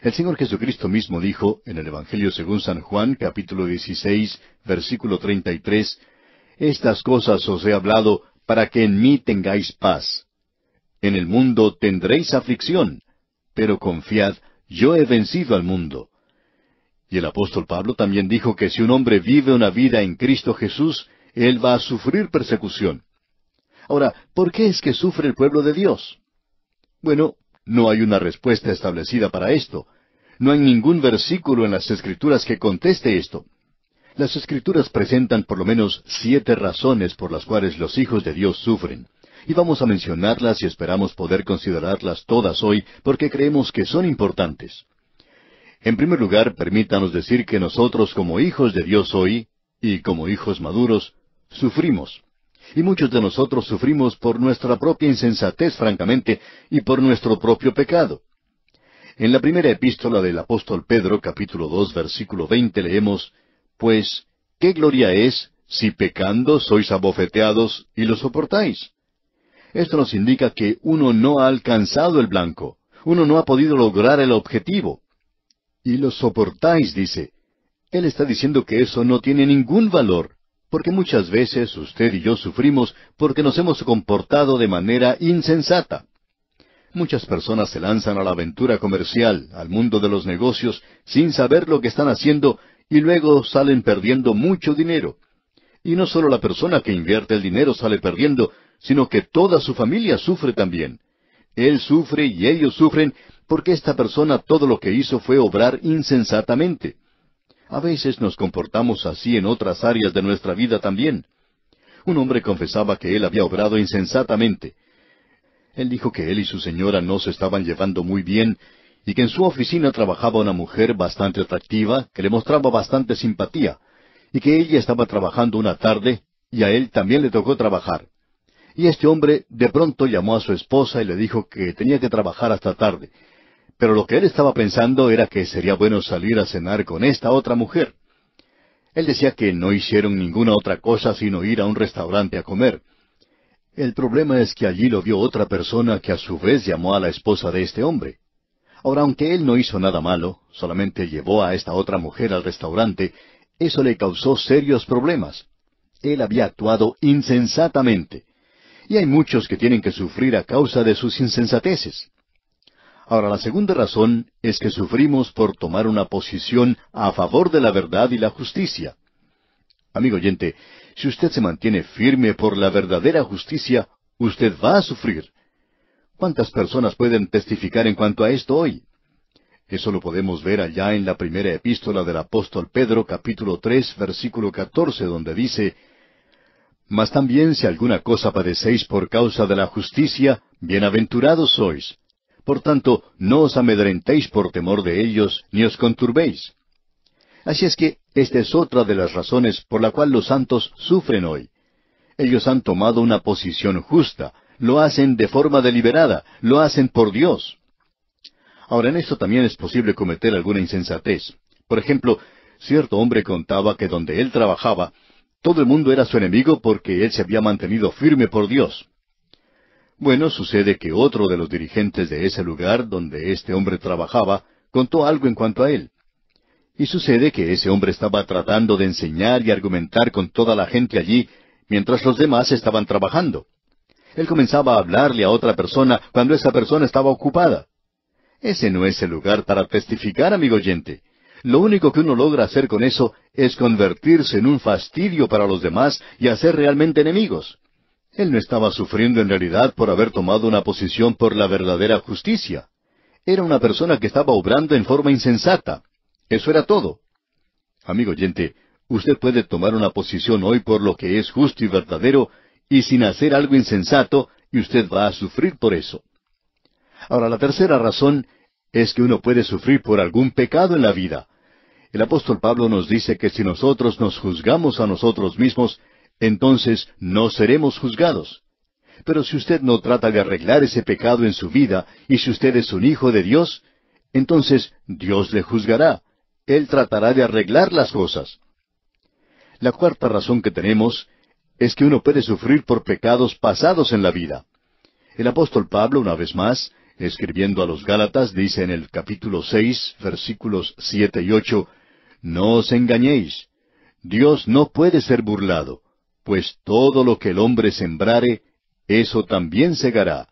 El Señor Jesucristo mismo dijo en el Evangelio según San Juan capítulo 16 versículo 33, Estas cosas os he hablado para que en mí tengáis paz. En el mundo tendréis aflicción, pero confiad, yo he vencido al mundo. Y el apóstol Pablo también dijo que si un hombre vive una vida en Cristo Jesús, él va a sufrir persecución. Ahora, ¿por qué es que sufre el pueblo de Dios? Bueno, no hay una respuesta establecida para esto. No hay ningún versículo en las Escrituras que conteste esto. Las Escrituras presentan por lo menos siete razones por las cuales los hijos de Dios sufren. Y vamos a mencionarlas y esperamos poder considerarlas todas hoy porque creemos que son importantes. En primer lugar, permítanos decir que nosotros como hijos de Dios hoy, y como hijos maduros, sufrimos y muchos de nosotros sufrimos por nuestra propia insensatez, francamente, y por nuestro propio pecado. En la primera epístola del apóstol Pedro, capítulo dos, versículo veinte, leemos Pues, ¿qué gloria es si pecando sois abofeteados y lo soportáis? Esto nos indica que uno no ha alcanzado el blanco, uno no ha podido lograr el objetivo. Y lo soportáis, dice. Él está diciendo que eso no tiene ningún valor, porque muchas veces usted y yo sufrimos porque nos hemos comportado de manera insensata. Muchas personas se lanzan a la aventura comercial, al mundo de los negocios, sin saber lo que están haciendo y luego salen perdiendo mucho dinero. Y no solo la persona que invierte el dinero sale perdiendo, sino que toda su familia sufre también. Él sufre y ellos sufren porque esta persona todo lo que hizo fue obrar insensatamente. A veces nos comportamos así en otras áreas de nuestra vida también. Un hombre confesaba que él había obrado insensatamente. Él dijo que él y su señora no se estaban llevando muy bien y que en su oficina trabajaba una mujer bastante atractiva que le mostraba bastante simpatía y que ella estaba trabajando una tarde y a él también le tocó trabajar. Y este hombre de pronto llamó a su esposa y le dijo que tenía que trabajar hasta tarde, pero lo que él estaba pensando era que sería bueno salir a cenar con esta otra mujer. Él decía que no hicieron ninguna otra cosa sino ir a un restaurante a comer. El problema es que allí lo vio otra persona que a su vez llamó a la esposa de este hombre. Ahora, aunque él no hizo nada malo, solamente llevó a esta otra mujer al restaurante, eso le causó serios problemas. Él había actuado insensatamente. Y hay muchos que tienen que sufrir a causa de sus insensateces. Ahora, la segunda razón es que sufrimos por tomar una posición a favor de la verdad y la justicia. Amigo oyente, si usted se mantiene firme por la verdadera justicia, usted va a sufrir. ¿Cuántas personas pueden testificar en cuanto a esto hoy? Eso lo podemos ver allá en la primera epístola del apóstol Pedro capítulo tres versículo catorce, donde dice, Mas también si alguna cosa padecéis por causa de la justicia, bienaventurados sois, por tanto, no os amedrentéis por temor de ellos, ni os conturbéis. Así es que esta es otra de las razones por la cual los santos sufren hoy. Ellos han tomado una posición justa, lo hacen de forma deliberada, lo hacen por Dios. Ahora, en esto también es posible cometer alguna insensatez. Por ejemplo, cierto hombre contaba que donde él trabajaba, todo el mundo era su enemigo porque él se había mantenido firme por Dios. Bueno, sucede que otro de los dirigentes de ese lugar donde este hombre trabajaba contó algo en cuanto a él. Y sucede que ese hombre estaba tratando de enseñar y argumentar con toda la gente allí mientras los demás estaban trabajando. Él comenzaba a hablarle a otra persona cuando esa persona estaba ocupada. Ese no es el lugar para testificar, amigo oyente. Lo único que uno logra hacer con eso es convertirse en un fastidio para los demás y hacer realmente enemigos. Él no estaba sufriendo en realidad por haber tomado una posición por la verdadera justicia. Era una persona que estaba obrando en forma insensata. Eso era todo. Amigo oyente, usted puede tomar una posición hoy por lo que es justo y verdadero y sin hacer algo insensato y usted va a sufrir por eso. Ahora, la tercera razón es que uno puede sufrir por algún pecado en la vida. El apóstol Pablo nos dice que si nosotros nos juzgamos a nosotros mismos, entonces no seremos juzgados. Pero si usted no trata de arreglar ese pecado en su vida, y si usted es un hijo de Dios, entonces Dios le juzgará. Él tratará de arreglar las cosas. La cuarta razón que tenemos es que uno puede sufrir por pecados pasados en la vida. El apóstol Pablo, una vez más, escribiendo a los Gálatas, dice en el capítulo seis, versículos siete y ocho No os engañéis. Dios no puede ser burlado pues todo lo que el hombre sembrare, eso también segará.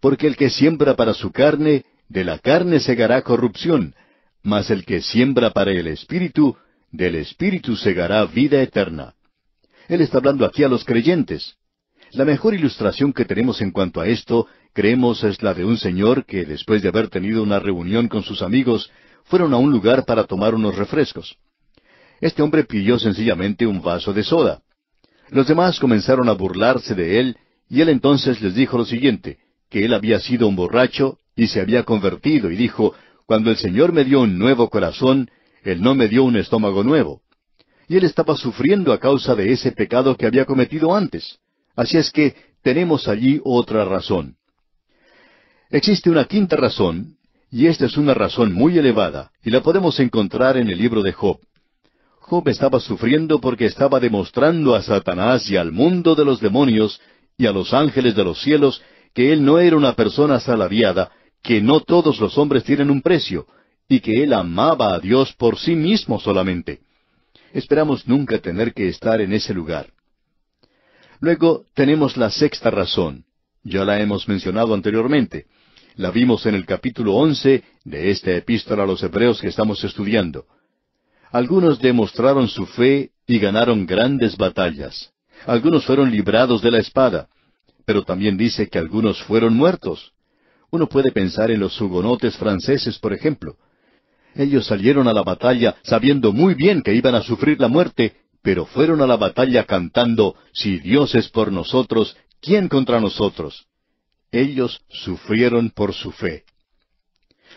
Porque el que siembra para su carne, de la carne segará corrupción, mas el que siembra para el Espíritu, del Espíritu segará vida eterna. Él está hablando aquí a los creyentes. La mejor ilustración que tenemos en cuanto a esto, creemos, es la de un señor que, después de haber tenido una reunión con sus amigos, fueron a un lugar para tomar unos refrescos. Este hombre pidió sencillamente un vaso de soda. Los demás comenzaron a burlarse de él, y él entonces les dijo lo siguiente, que él había sido un borracho y se había convertido, y dijo, Cuando el Señor me dio un nuevo corazón, Él no me dio un estómago nuevo. Y él estaba sufriendo a causa de ese pecado que había cometido antes. Así es que tenemos allí otra razón. Existe una quinta razón, y esta es una razón muy elevada, y la podemos encontrar en el libro de Job estaba sufriendo porque estaba demostrando a Satanás y al mundo de los demonios y a los ángeles de los cielos que él no era una persona salaviada, que no todos los hombres tienen un precio, y que él amaba a Dios por sí mismo solamente. Esperamos nunca tener que estar en ese lugar. Luego tenemos la sexta razón. Ya la hemos mencionado anteriormente. La vimos en el capítulo once de esta epístola a los Hebreos que estamos estudiando. Algunos demostraron su fe y ganaron grandes batallas. Algunos fueron librados de la espada. Pero también dice que algunos fueron muertos. Uno puede pensar en los hugonotes franceses, por ejemplo. Ellos salieron a la batalla sabiendo muy bien que iban a sufrir la muerte, pero fueron a la batalla cantando, Si Dios es por nosotros, ¿quién contra nosotros? Ellos sufrieron por su fe.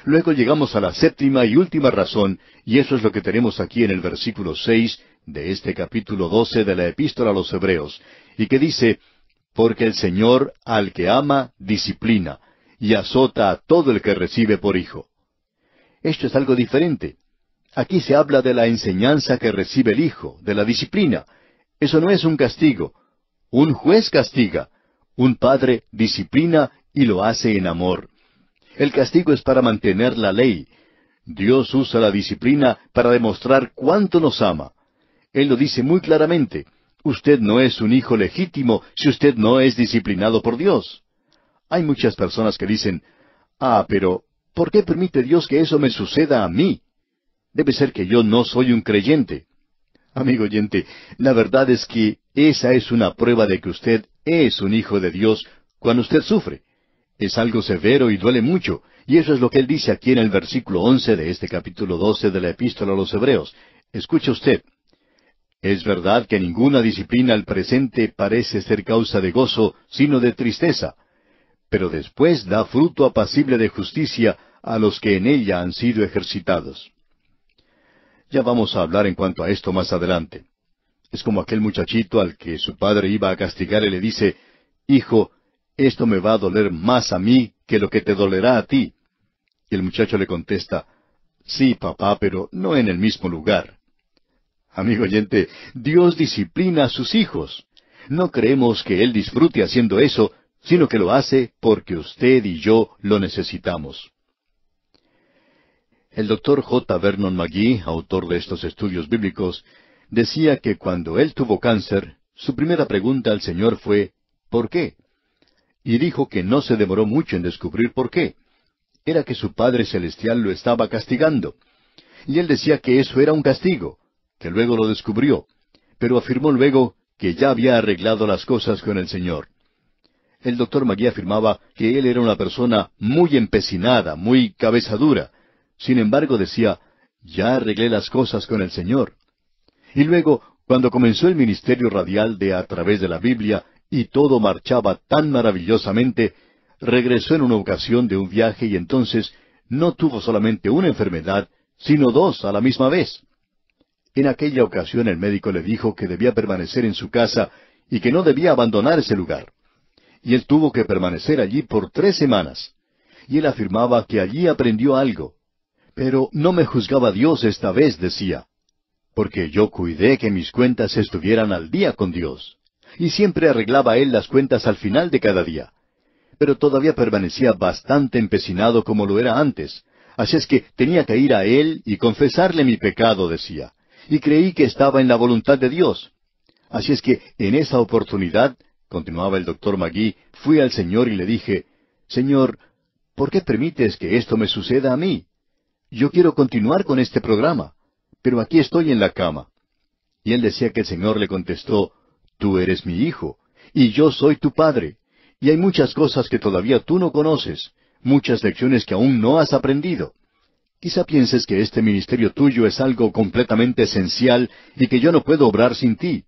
Luego llegamos a la séptima y última razón, y eso es lo que tenemos aquí en el versículo seis de este capítulo doce de la Epístola a los Hebreos, y que dice Porque el Señor al que ama disciplina, y azota a todo el que recibe por hijo. Esto es algo diferente. Aquí se habla de la enseñanza que recibe el hijo, de la disciplina. Eso no es un castigo. Un juez castiga. Un padre disciplina y lo hace en amor. El castigo es para mantener la ley. Dios usa la disciplina para demostrar cuánto nos ama. Él lo dice muy claramente. Usted no es un hijo legítimo si usted no es disciplinado por Dios. Hay muchas personas que dicen, ah, pero ¿por qué permite Dios que eso me suceda a mí? Debe ser que yo no soy un creyente. Amigo oyente, la verdad es que esa es una prueba de que usted es un hijo de Dios cuando usted sufre. Es algo severo y duele mucho, y eso es lo que él dice aquí en el versículo once de este capítulo doce de la Epístola a los Hebreos. Escuche usted. Es verdad que ninguna disciplina al presente parece ser causa de gozo, sino de tristeza, pero después da fruto apacible de justicia a los que en ella han sido ejercitados. Ya vamos a hablar en cuanto a esto más adelante. Es como aquel muchachito al que su padre iba a castigar y le dice, Hijo, esto me va a doler más a mí que lo que te dolerá a ti. Y el muchacho le contesta, sí, papá, pero no en el mismo lugar. Amigo oyente, Dios disciplina a sus hijos. No creemos que Él disfrute haciendo eso, sino que lo hace porque usted y yo lo necesitamos. El doctor J. Vernon McGee, autor de estos estudios bíblicos, decía que cuando él tuvo cáncer, su primera pregunta al Señor fue, ¿por qué? y dijo que no se demoró mucho en descubrir por qué. Era que su Padre Celestial lo estaba castigando. Y él decía que eso era un castigo, que luego lo descubrió, pero afirmó luego que ya había arreglado las cosas con el Señor. El doctor Magui afirmaba que él era una persona muy empecinada, muy cabezadura. Sin embargo, decía, ya arreglé las cosas con el Señor. Y luego, cuando comenzó el ministerio radial de A través de la Biblia, y todo marchaba tan maravillosamente, regresó en una ocasión de un viaje y entonces no tuvo solamente una enfermedad, sino dos a la misma vez. En aquella ocasión el médico le dijo que debía permanecer en su casa y que no debía abandonar ese lugar. Y él tuvo que permanecer allí por tres semanas. Y él afirmaba que allí aprendió algo. Pero no me juzgaba Dios esta vez, decía, porque yo cuidé que mis cuentas estuvieran al día con Dios y siempre arreglaba él las cuentas al final de cada día. Pero todavía permanecía bastante empecinado como lo era antes, así es que tenía que ir a él y confesarle mi pecado, decía, y creí que estaba en la voluntad de Dios. Así es que en esa oportunidad, continuaba el doctor Magui, fui al Señor y le dije, Señor, ¿por qué permites que esto me suceda a mí? Yo quiero continuar con este programa, pero aquí estoy en la cama. Y él decía que el Señor le contestó, Tú eres mi hijo, y yo soy tu padre, y hay muchas cosas que todavía tú no conoces, muchas lecciones que aún no has aprendido. Quizá pienses que este ministerio tuyo es algo completamente esencial y que yo no puedo obrar sin ti.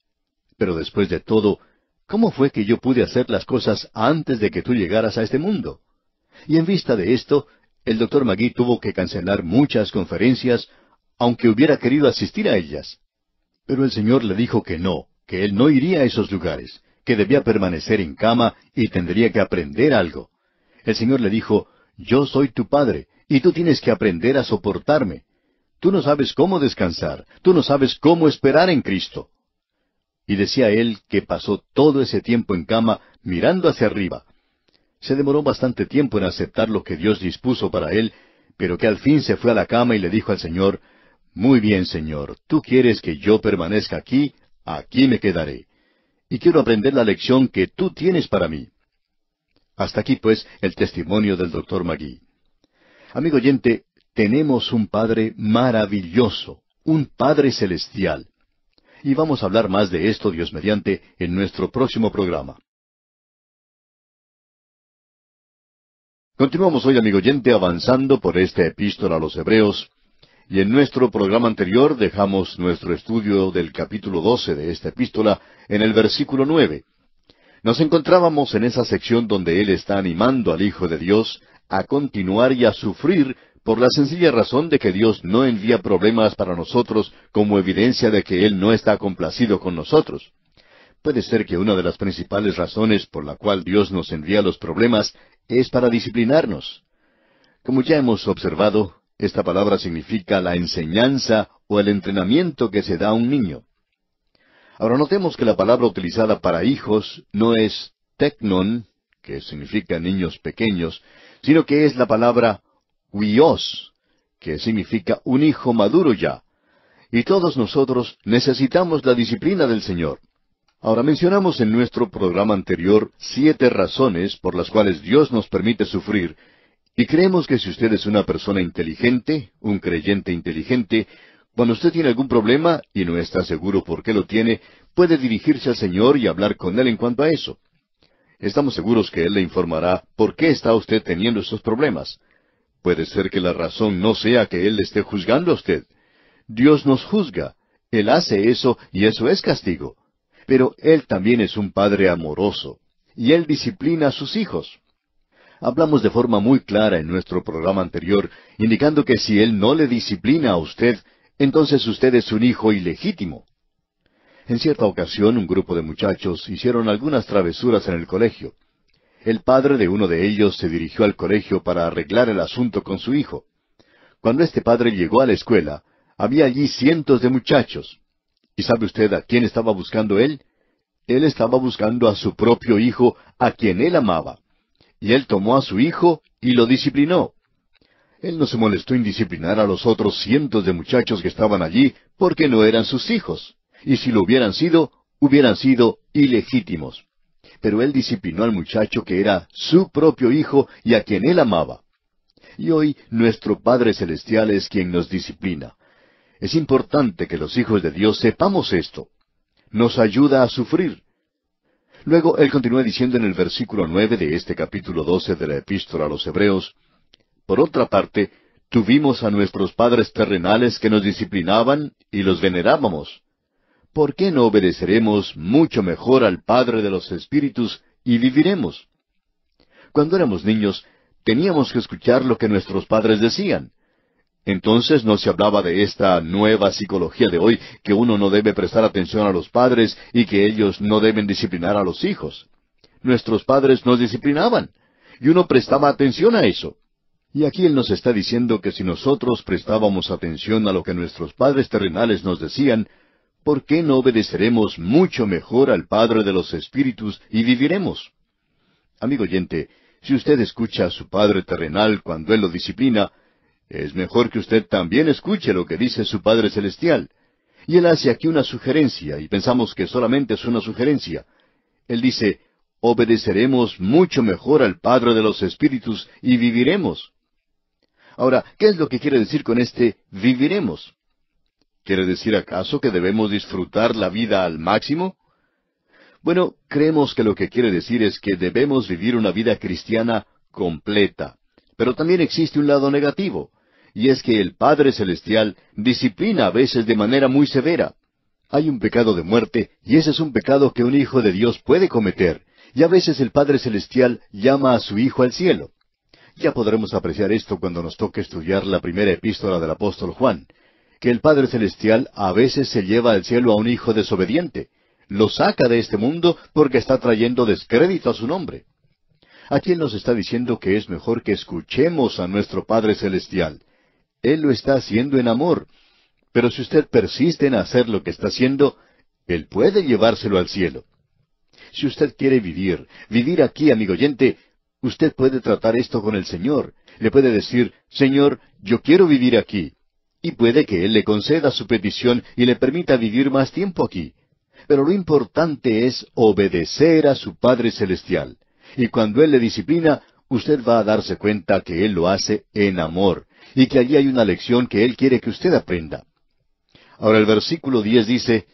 Pero después de todo, ¿cómo fue que yo pude hacer las cosas antes de que tú llegaras a este mundo? Y en vista de esto, el doctor Magui tuvo que cancelar muchas conferencias, aunque hubiera querido asistir a ellas. Pero el Señor le dijo que no, que él no iría a esos lugares, que debía permanecer en cama y tendría que aprender algo. El Señor le dijo, Yo soy tu Padre, y tú tienes que aprender a soportarme. Tú no sabes cómo descansar, tú no sabes cómo esperar en Cristo. Y decía él que pasó todo ese tiempo en cama mirando hacia arriba. Se demoró bastante tiempo en aceptar lo que Dios dispuso para él, pero que al fin se fue a la cama y le dijo al Señor, Muy bien, Señor, tú quieres que yo permanezca aquí Aquí me quedaré. Y quiero aprender la lección que tú tienes para mí. Hasta aquí, pues, el testimonio del doctor Magui. Amigo oyente, tenemos un Padre maravilloso, un Padre celestial. Y vamos a hablar más de esto, Dios mediante, en nuestro próximo programa. Continuamos hoy, amigo oyente, avanzando por esta epístola a los Hebreos, y en nuestro programa anterior dejamos nuestro estudio del capítulo 12 de esta epístola en el versículo 9. Nos encontrábamos en esa sección donde él está animando al Hijo de Dios a continuar y a sufrir por la sencilla razón de que Dios no envía problemas para nosotros como evidencia de que Él no está complacido con nosotros. Puede ser que una de las principales razones por la cual Dios nos envía los problemas es para disciplinarnos. Como ya hemos observado, esta palabra significa la enseñanza o el entrenamiento que se da a un niño. Ahora notemos que la palabra utilizada para hijos no es technon, que significa niños pequeños, sino que es la palabra huios, que significa un hijo maduro ya. Y todos nosotros necesitamos la disciplina del Señor. Ahora mencionamos en nuestro programa anterior siete razones por las cuales Dios nos permite sufrir, y creemos que si usted es una persona inteligente, un creyente inteligente, cuando usted tiene algún problema y no está seguro por qué lo tiene, puede dirigirse al Señor y hablar con Él en cuanto a eso. Estamos seguros que Él le informará por qué está usted teniendo estos problemas. Puede ser que la razón no sea que Él le esté juzgando a usted. Dios nos juzga. Él hace eso y eso es castigo. Pero Él también es un Padre amoroso. Y Él disciplina a sus hijos hablamos de forma muy clara en nuestro programa anterior, indicando que si Él no le disciplina a usted, entonces usted es un hijo ilegítimo. En cierta ocasión un grupo de muchachos hicieron algunas travesuras en el colegio. El padre de uno de ellos se dirigió al colegio para arreglar el asunto con su hijo. Cuando este padre llegó a la escuela, había allí cientos de muchachos. ¿Y sabe usted a quién estaba buscando él? Él estaba buscando a su propio hijo, a quien él amaba y él tomó a su hijo y lo disciplinó. Él no se molestó en disciplinar a los otros cientos de muchachos que estaban allí porque no eran sus hijos, y si lo hubieran sido, hubieran sido ilegítimos. Pero él disciplinó al muchacho que era su propio hijo y a quien él amaba. Y hoy nuestro Padre Celestial es quien nos disciplina. Es importante que los hijos de Dios sepamos esto. Nos ayuda a sufrir, Luego él continúa diciendo en el versículo nueve de este capítulo doce de la Epístola a los Hebreos Por otra parte, tuvimos a nuestros padres terrenales que nos disciplinaban y los venerábamos. ¿Por qué no obedeceremos mucho mejor al Padre de los Espíritus y viviremos? Cuando éramos niños, teníamos que escuchar lo que nuestros padres decían, entonces no se hablaba de esta nueva psicología de hoy, que uno no debe prestar atención a los padres y que ellos no deben disciplinar a los hijos. Nuestros padres nos disciplinaban y uno prestaba atención a eso. Y aquí Él nos está diciendo que si nosotros prestábamos atención a lo que nuestros padres terrenales nos decían, ¿por qué no obedeceremos mucho mejor al Padre de los Espíritus y viviremos? Amigo oyente, si usted escucha a su Padre terrenal cuando Él lo disciplina, es mejor que usted también escuche lo que dice su Padre Celestial. Y él hace aquí una sugerencia, y pensamos que solamente es una sugerencia. Él dice, obedeceremos mucho mejor al Padre de los Espíritus y viviremos. Ahora, ¿qué es lo que quiere decir con este viviremos? ¿Quiere decir acaso que debemos disfrutar la vida al máximo? Bueno, creemos que lo que quiere decir es que debemos vivir una vida cristiana completa. Pero también existe un lado negativo y es que el Padre Celestial disciplina a veces de manera muy severa. Hay un pecado de muerte, y ese es un pecado que un hijo de Dios puede cometer, y a veces el Padre Celestial llama a su hijo al cielo. Ya podremos apreciar esto cuando nos toque estudiar la primera epístola del apóstol Juan, que el Padre Celestial a veces se lleva al cielo a un hijo desobediente, lo saca de este mundo porque está trayendo descrédito a su nombre. Aquí nos está diciendo que es mejor que escuchemos a nuestro Padre Celestial, él lo está haciendo en amor. Pero si usted persiste en hacer lo que está haciendo, Él puede llevárselo al cielo. Si usted quiere vivir, vivir aquí, amigo oyente, usted puede tratar esto con el Señor. Le puede decir, Señor, yo quiero vivir aquí. Y puede que Él le conceda su petición y le permita vivir más tiempo aquí. Pero lo importante es obedecer a su Padre Celestial. Y cuando Él le disciplina, usted va a darse cuenta que Él lo hace en amor y que allí hay una lección que Él quiere que usted aprenda. Ahora el versículo diez dice,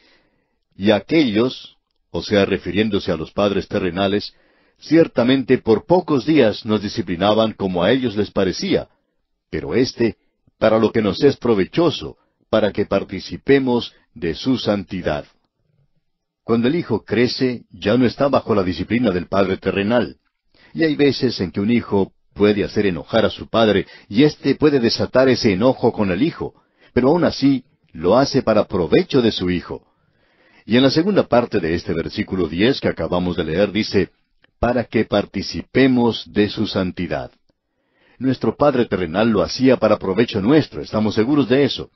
y aquellos, o sea, refiriéndose a los padres terrenales, ciertamente por pocos días nos disciplinaban como a ellos les parecía, pero éste para lo que nos es provechoso, para que participemos de su santidad. Cuando el hijo crece, ya no está bajo la disciplina del padre terrenal. Y hay veces en que un hijo puede hacer enojar a su padre y éste puede desatar ese enojo con el hijo, pero aún así lo hace para provecho de su hijo. Y en la segunda parte de este versículo diez que acabamos de leer dice, para que participemos de su santidad. Nuestro Padre terrenal lo hacía para provecho nuestro, estamos seguros de eso.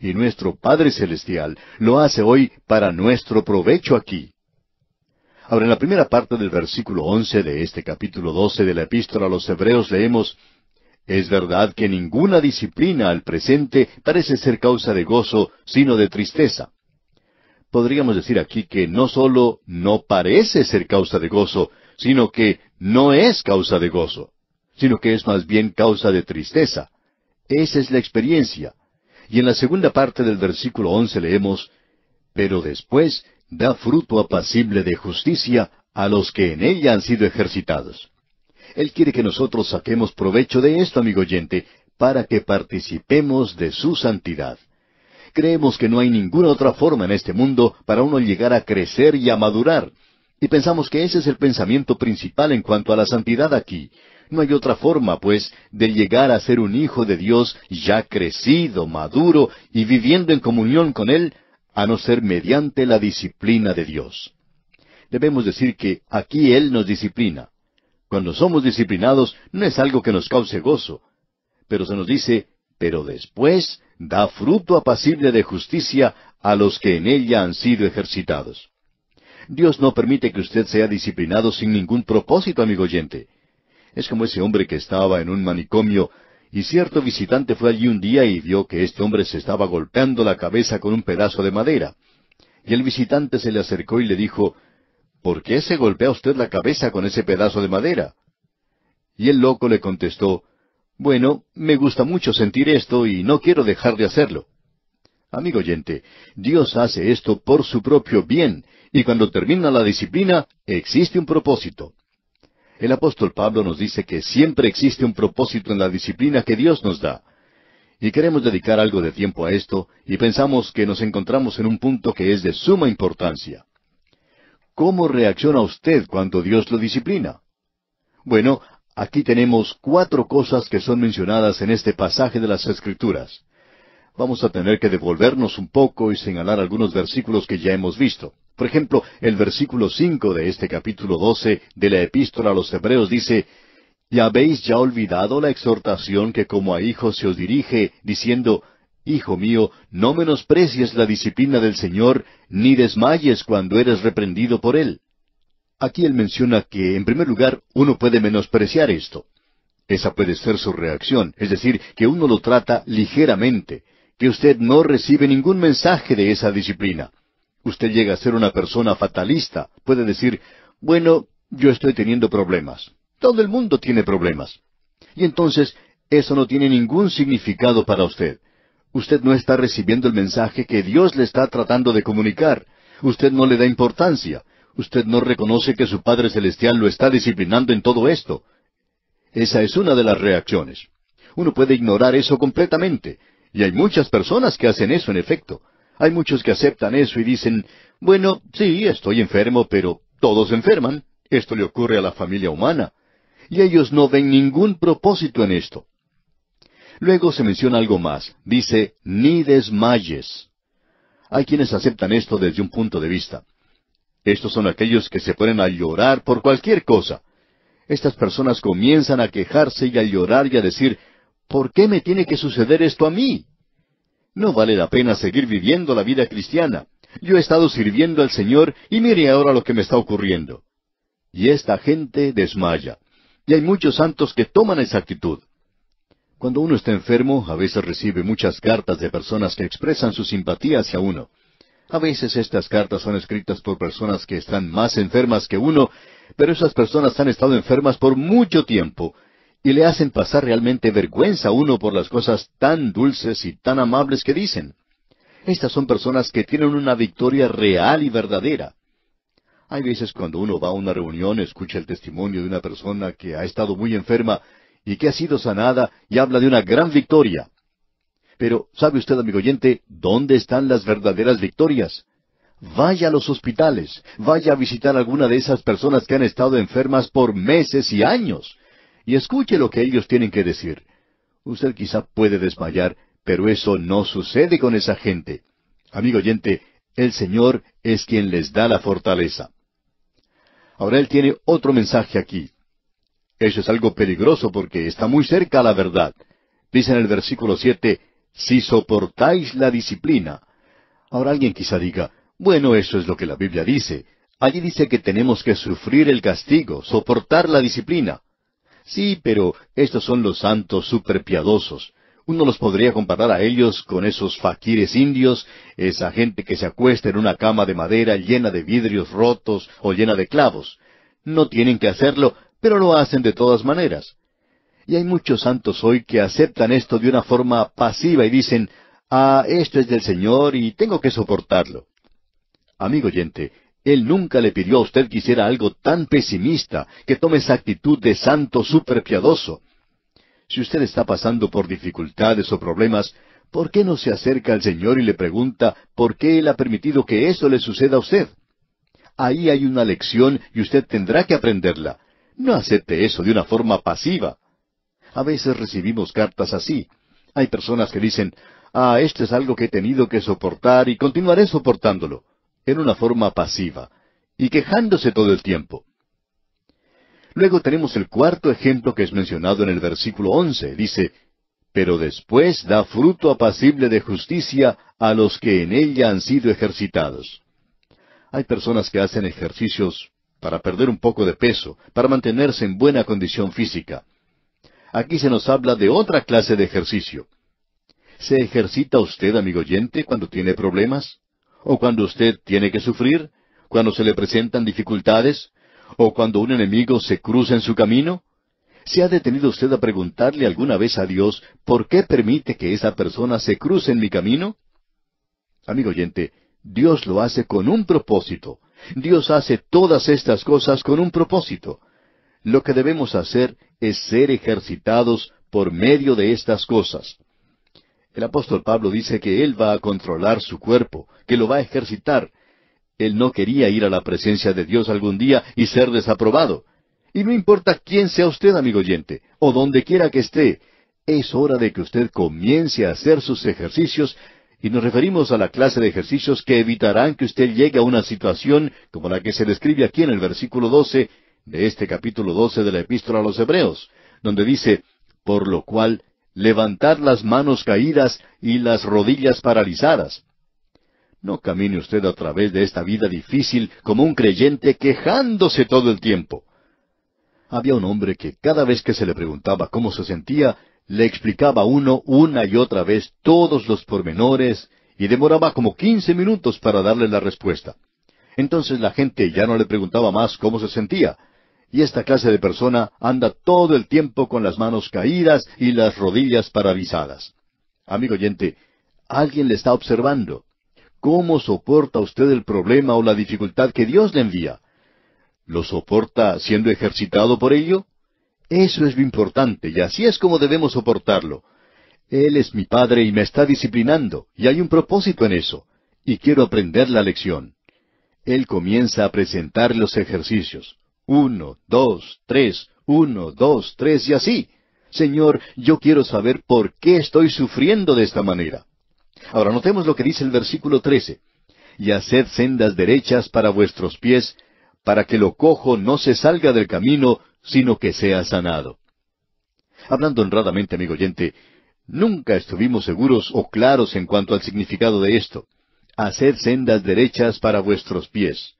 Y nuestro Padre Celestial lo hace hoy para nuestro provecho aquí. Ahora, en la primera parte del versículo once de este capítulo doce de la Epístola a los Hebreos leemos Es verdad que ninguna disciplina al presente parece ser causa de gozo, sino de tristeza. Podríamos decir aquí que no sólo no parece ser causa de gozo, sino que no es causa de gozo, sino que es más bien causa de tristeza. Esa es la experiencia. Y en la segunda parte del versículo once leemos Pero después da fruto apacible de justicia a los que en ella han sido ejercitados. Él quiere que nosotros saquemos provecho de esto, amigo oyente, para que participemos de su santidad. Creemos que no hay ninguna otra forma en este mundo para uno llegar a crecer y a madurar. Y pensamos que ese es el pensamiento principal en cuanto a la santidad aquí. No hay otra forma, pues, de llegar a ser un hijo de Dios ya crecido, maduro y viviendo en comunión con Él a no ser mediante la disciplina de Dios. Debemos decir que aquí Él nos disciplina. Cuando somos disciplinados no es algo que nos cause gozo, pero se nos dice, pero después da fruto apacible de justicia a los que en ella han sido ejercitados. Dios no permite que usted sea disciplinado sin ningún propósito, amigo oyente. Es como ese hombre que estaba en un manicomio y cierto visitante fue allí un día y vio que este hombre se estaba golpeando la cabeza con un pedazo de madera. Y el visitante se le acercó y le dijo, ¿Por qué se golpea usted la cabeza con ese pedazo de madera? Y el loco le contestó, Bueno, me gusta mucho sentir esto y no quiero dejar de hacerlo. Amigo oyente, Dios hace esto por su propio bien, y cuando termina la disciplina, existe un propósito. El apóstol Pablo nos dice que siempre existe un propósito en la disciplina que Dios nos da. Y queremos dedicar algo de tiempo a esto y pensamos que nos encontramos en un punto que es de suma importancia. ¿Cómo reacciona usted cuando Dios lo disciplina? Bueno, aquí tenemos cuatro cosas que son mencionadas en este pasaje de las Escrituras. Vamos a tener que devolvernos un poco y señalar algunos versículos que ya hemos visto. Por ejemplo, el versículo cinco de este capítulo doce de la Epístola a los Hebreos dice ¿Y habéis ya olvidado la exhortación que como a hijos se os dirige, diciendo Hijo mío, no menosprecies la disciplina del Señor, ni desmayes cuando eres reprendido por Él. Aquí él menciona que, en primer lugar, uno puede menospreciar esto. Esa puede ser su reacción, es decir, que uno lo trata ligeramente, que usted no recibe ningún mensaje de esa disciplina. Usted llega a ser una persona fatalista. Puede decir, bueno, yo estoy teniendo problemas. Todo el mundo tiene problemas. Y entonces, eso no tiene ningún significado para usted. Usted no está recibiendo el mensaje que Dios le está tratando de comunicar. Usted no le da importancia. Usted no reconoce que su Padre Celestial lo está disciplinando en todo esto. Esa es una de las reacciones. Uno puede ignorar eso completamente. Y hay muchas personas que hacen eso en efecto. Hay muchos que aceptan eso y dicen, bueno, sí, estoy enfermo, pero todos enferman. Esto le ocurre a la familia humana. Y ellos no ven ningún propósito en esto. Luego se menciona algo más. Dice, ni desmayes. Hay quienes aceptan esto desde un punto de vista. Estos son aquellos que se ponen a llorar por cualquier cosa. Estas personas comienzan a quejarse y a llorar y a decir, ¿por qué me tiene que suceder esto a mí? No vale la pena seguir viviendo la vida cristiana. Yo he estado sirviendo al Señor y mire ahora lo que me está ocurriendo. Y esta gente desmaya. Y hay muchos santos que toman esa actitud. Cuando uno está enfermo, a veces recibe muchas cartas de personas que expresan su simpatía hacia uno. A veces estas cartas son escritas por personas que están más enfermas que uno, pero esas personas han estado enfermas por mucho tiempo y le hacen pasar realmente vergüenza a uno por las cosas tan dulces y tan amables que dicen. Estas son personas que tienen una victoria real y verdadera. Hay veces cuando uno va a una reunión, escucha el testimonio de una persona que ha estado muy enferma y que ha sido sanada y habla de una gran victoria. Pero, ¿sabe usted, amigo oyente, dónde están las verdaderas victorias? Vaya a los hospitales, vaya a visitar alguna de esas personas que han estado enfermas por meses y años y escuche lo que ellos tienen que decir. Usted quizá puede desmayar, pero eso no sucede con esa gente. Amigo oyente, el Señor es quien les da la fortaleza. Ahora Él tiene otro mensaje aquí. Eso es algo peligroso porque está muy cerca a la verdad. Dice en el versículo siete, si soportáis la disciplina. Ahora alguien quizá diga, bueno, eso es lo que la Biblia dice. Allí dice que tenemos que sufrir el castigo, soportar la disciplina. Sí, pero estos son los santos superpiadosos. Uno los podría comparar a ellos con esos faquires indios, esa gente que se acuesta en una cama de madera llena de vidrios rotos o llena de clavos. No tienen que hacerlo, pero lo hacen de todas maneras. Y hay muchos santos hoy que aceptan esto de una forma pasiva y dicen, ah, esto es del Señor y tengo que soportarlo. Amigo oyente, él nunca le pidió a usted que hiciera algo tan pesimista, que tome esa actitud de santo superpiadoso. Si usted está pasando por dificultades o problemas, ¿por qué no se acerca al Señor y le pregunta por qué Él ha permitido que eso le suceda a usted? Ahí hay una lección y usted tendrá que aprenderla. No acepte eso de una forma pasiva. A veces recibimos cartas así. Hay personas que dicen, ah, esto es algo que he tenido que soportar y continuaré soportándolo en una forma pasiva y quejándose todo el tiempo. Luego tenemos el cuarto ejemplo que es mencionado en el versículo once. Dice, pero después da fruto apacible de justicia a los que en ella han sido ejercitados. Hay personas que hacen ejercicios para perder un poco de peso, para mantenerse en buena condición física. Aquí se nos habla de otra clase de ejercicio. ¿Se ejercita usted, amigo oyente, cuando tiene problemas? o cuando usted tiene que sufrir, cuando se le presentan dificultades, o cuando un enemigo se cruza en su camino? ¿Se ha detenido usted a preguntarle alguna vez a Dios por qué permite que esa persona se cruce en mi camino? Amigo oyente, Dios lo hace con un propósito. Dios hace todas estas cosas con un propósito. Lo que debemos hacer es ser ejercitados por medio de estas cosas. El apóstol Pablo dice que él va a controlar su cuerpo, que lo va a ejercitar. Él no quería ir a la presencia de Dios algún día y ser desaprobado. Y no importa quién sea usted, amigo oyente, o donde quiera que esté, es hora de que usted comience a hacer sus ejercicios, y nos referimos a la clase de ejercicios que evitarán que usted llegue a una situación como la que se describe aquí en el versículo 12 de este capítulo 12 de la epístola a los Hebreos, donde dice, por lo cual levantar las manos caídas y las rodillas paralizadas. No camine usted a través de esta vida difícil como un creyente quejándose todo el tiempo. Había un hombre que cada vez que se le preguntaba cómo se sentía, le explicaba a uno una y otra vez todos los pormenores y demoraba como quince minutos para darle la respuesta. Entonces la gente ya no le preguntaba más cómo se sentía, y esta clase de persona anda todo el tiempo con las manos caídas y las rodillas paralizadas. Amigo oyente, alguien le está observando. ¿Cómo soporta usted el problema o la dificultad que Dios le envía? ¿Lo soporta siendo ejercitado por ello? Eso es lo importante y así es como debemos soportarlo. Él es mi padre y me está disciplinando y hay un propósito en eso y quiero aprender la lección. Él comienza a presentar los ejercicios. Uno, dos, tres, uno, dos, tres y así. Señor, yo quiero saber por qué estoy sufriendo de esta manera. Ahora notemos lo que dice el versículo trece, Y haced sendas derechas para vuestros pies, para que lo cojo no se salga del camino, sino que sea sanado. Hablando honradamente, amigo oyente, nunca estuvimos seguros o claros en cuanto al significado de esto. Haced sendas derechas para vuestros pies.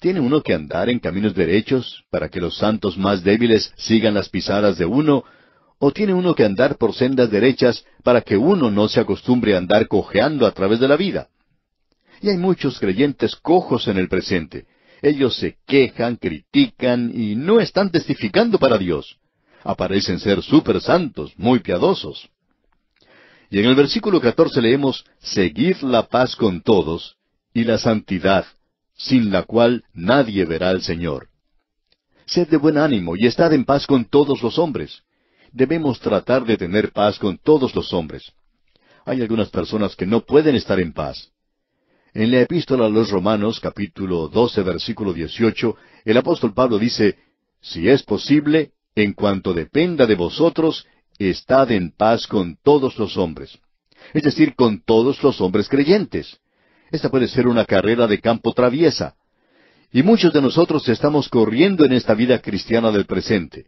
¿Tiene uno que andar en caminos derechos para que los santos más débiles sigan las pisadas de uno? ¿O tiene uno que andar por sendas derechas para que uno no se acostumbre a andar cojeando a través de la vida? Y hay muchos creyentes cojos en el presente. Ellos se quejan, critican y no están testificando para Dios. Aparecen ser supersantos, santos, muy piadosos. Y en el versículo 14 leemos, Seguid la paz con todos y la santidad, sin la cual nadie verá al Señor. Sed de buen ánimo y estad en paz con todos los hombres. Debemos tratar de tener paz con todos los hombres. Hay algunas personas que no pueden estar en paz. En la epístola a los Romanos capítulo 12 versículo 18, el apóstol Pablo dice, Si es posible, en cuanto dependa de vosotros, estad en paz con todos los hombres. Es decir, con todos los hombres creyentes. Esta puede ser una carrera de campo traviesa. Y muchos de nosotros estamos corriendo en esta vida cristiana del presente.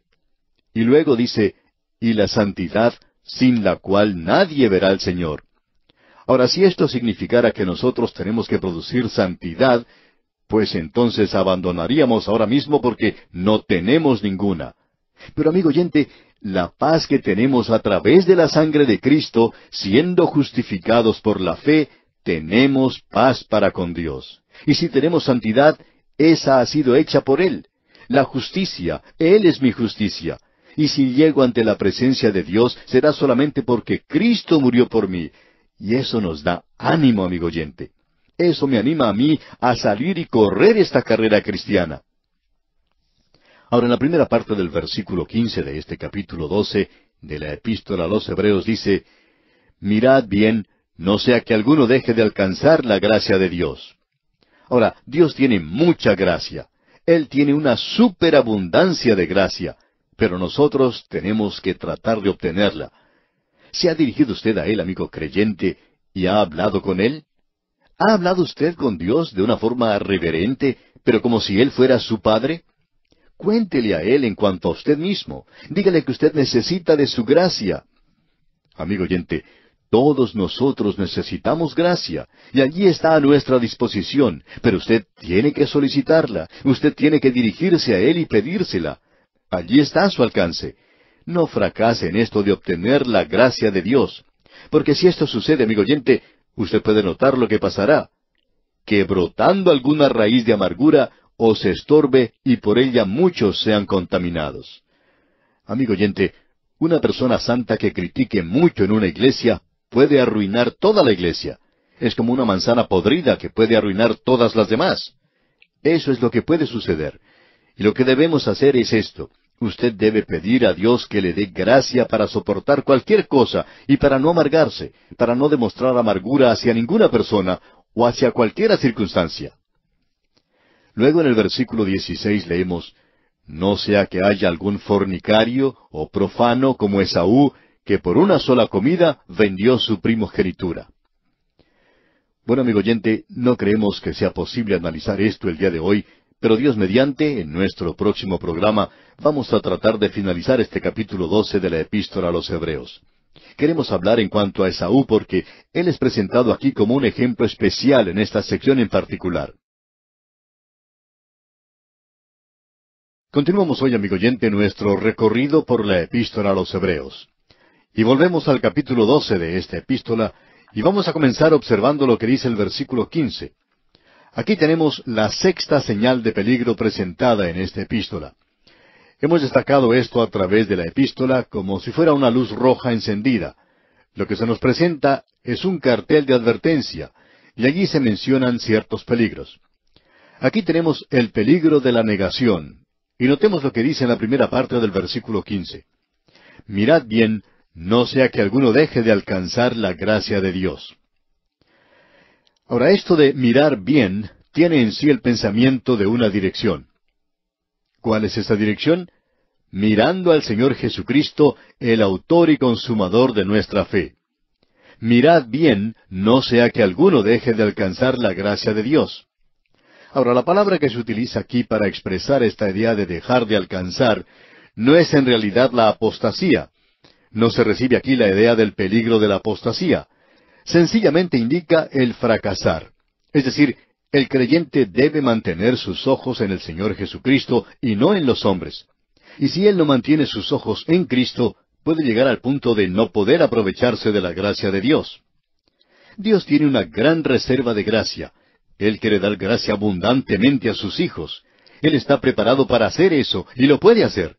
Y luego dice, y la santidad sin la cual nadie verá al Señor. Ahora, si esto significara que nosotros tenemos que producir santidad, pues entonces abandonaríamos ahora mismo porque no tenemos ninguna. Pero amigo oyente, la paz que tenemos a través de la sangre de Cristo, siendo justificados por la fe, tenemos paz para con Dios. Y si tenemos santidad, esa ha sido hecha por Él. La justicia, Él es mi justicia. Y si llego ante la presencia de Dios, será solamente porque Cristo murió por mí. Y eso nos da ánimo, amigo oyente. Eso me anima a mí a salir y correr esta carrera cristiana. Ahora, en la primera parte del versículo quince de este capítulo 12 de la epístola a los Hebreos dice, Mirad bien no sea que alguno deje de alcanzar la gracia de Dios. Ahora, Dios tiene mucha gracia. Él tiene una superabundancia de gracia, pero nosotros tenemos que tratar de obtenerla. ¿Se ha dirigido usted a Él, amigo creyente, y ha hablado con Él? ¿Ha hablado usted con Dios de una forma reverente, pero como si Él fuera su Padre? Cuéntele a Él en cuanto a usted mismo. Dígale que usted necesita de su gracia. Amigo oyente, todos nosotros necesitamos gracia, y allí está a nuestra disposición, pero usted tiene que solicitarla, usted tiene que dirigirse a Él y pedírsela. Allí está a su alcance. No fracase en esto de obtener la gracia de Dios, porque si esto sucede, amigo oyente, usted puede notar lo que pasará. Que brotando alguna raíz de amargura os estorbe y por ella muchos sean contaminados. Amigo oyente, una persona santa que critique mucho en una iglesia puede arruinar toda la iglesia. Es como una manzana podrida que puede arruinar todas las demás. Eso es lo que puede suceder. Y lo que debemos hacer es esto. Usted debe pedir a Dios que le dé gracia para soportar cualquier cosa y para no amargarse, para no demostrar amargura hacia ninguna persona o hacia cualquiera circunstancia. Luego en el versículo 16 leemos, No sea que haya algún fornicario o profano como Esaú, que por una sola comida vendió su primogenitura. Bueno, amigo oyente, no creemos que sea posible analizar esto el día de hoy, pero Dios mediante, en nuestro próximo programa, vamos a tratar de finalizar este capítulo 12 de la epístola a los Hebreos. Queremos hablar en cuanto a Esaú porque él es presentado aquí como un ejemplo especial en esta sección en particular. Continuamos hoy, amigo oyente, nuestro recorrido por la epístola a los Hebreos. Y volvemos al capítulo 12 de esta epístola y vamos a comenzar observando lo que dice el versículo 15. Aquí tenemos la sexta señal de peligro presentada en esta epístola. Hemos destacado esto a través de la epístola como si fuera una luz roja encendida. Lo que se nos presenta es un cartel de advertencia, y allí se mencionan ciertos peligros. Aquí tenemos el peligro de la negación, y notemos lo que dice en la primera parte del versículo 15. Mirad bien, no sea que alguno deje de alcanzar la gracia de Dios. Ahora, esto de mirar bien tiene en sí el pensamiento de una dirección. ¿Cuál es esa dirección? Mirando al Señor Jesucristo, el autor y consumador de nuestra fe. Mirad bien, no sea que alguno deje de alcanzar la gracia de Dios. Ahora, la palabra que se utiliza aquí para expresar esta idea de dejar de alcanzar no es en realidad la apostasía, no se recibe aquí la idea del peligro de la apostasía. Sencillamente indica el fracasar. Es decir, el creyente debe mantener sus ojos en el Señor Jesucristo y no en los hombres. Y si él no mantiene sus ojos en Cristo, puede llegar al punto de no poder aprovecharse de la gracia de Dios. Dios tiene una gran reserva de gracia. Él quiere dar gracia abundantemente a sus hijos. Él está preparado para hacer eso y lo puede hacer.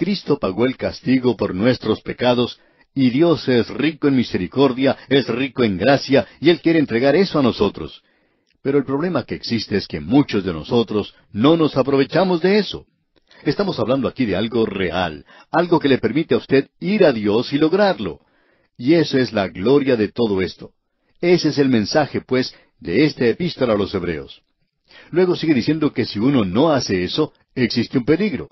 Cristo pagó el castigo por nuestros pecados y Dios es rico en misericordia, es rico en gracia y Él quiere entregar eso a nosotros. Pero el problema que existe es que muchos de nosotros no nos aprovechamos de eso. Estamos hablando aquí de algo real, algo que le permite a usted ir a Dios y lograrlo. Y eso es la gloria de todo esto. Ese es el mensaje, pues, de esta epístola a los hebreos. Luego sigue diciendo que si uno no hace eso, existe un peligro.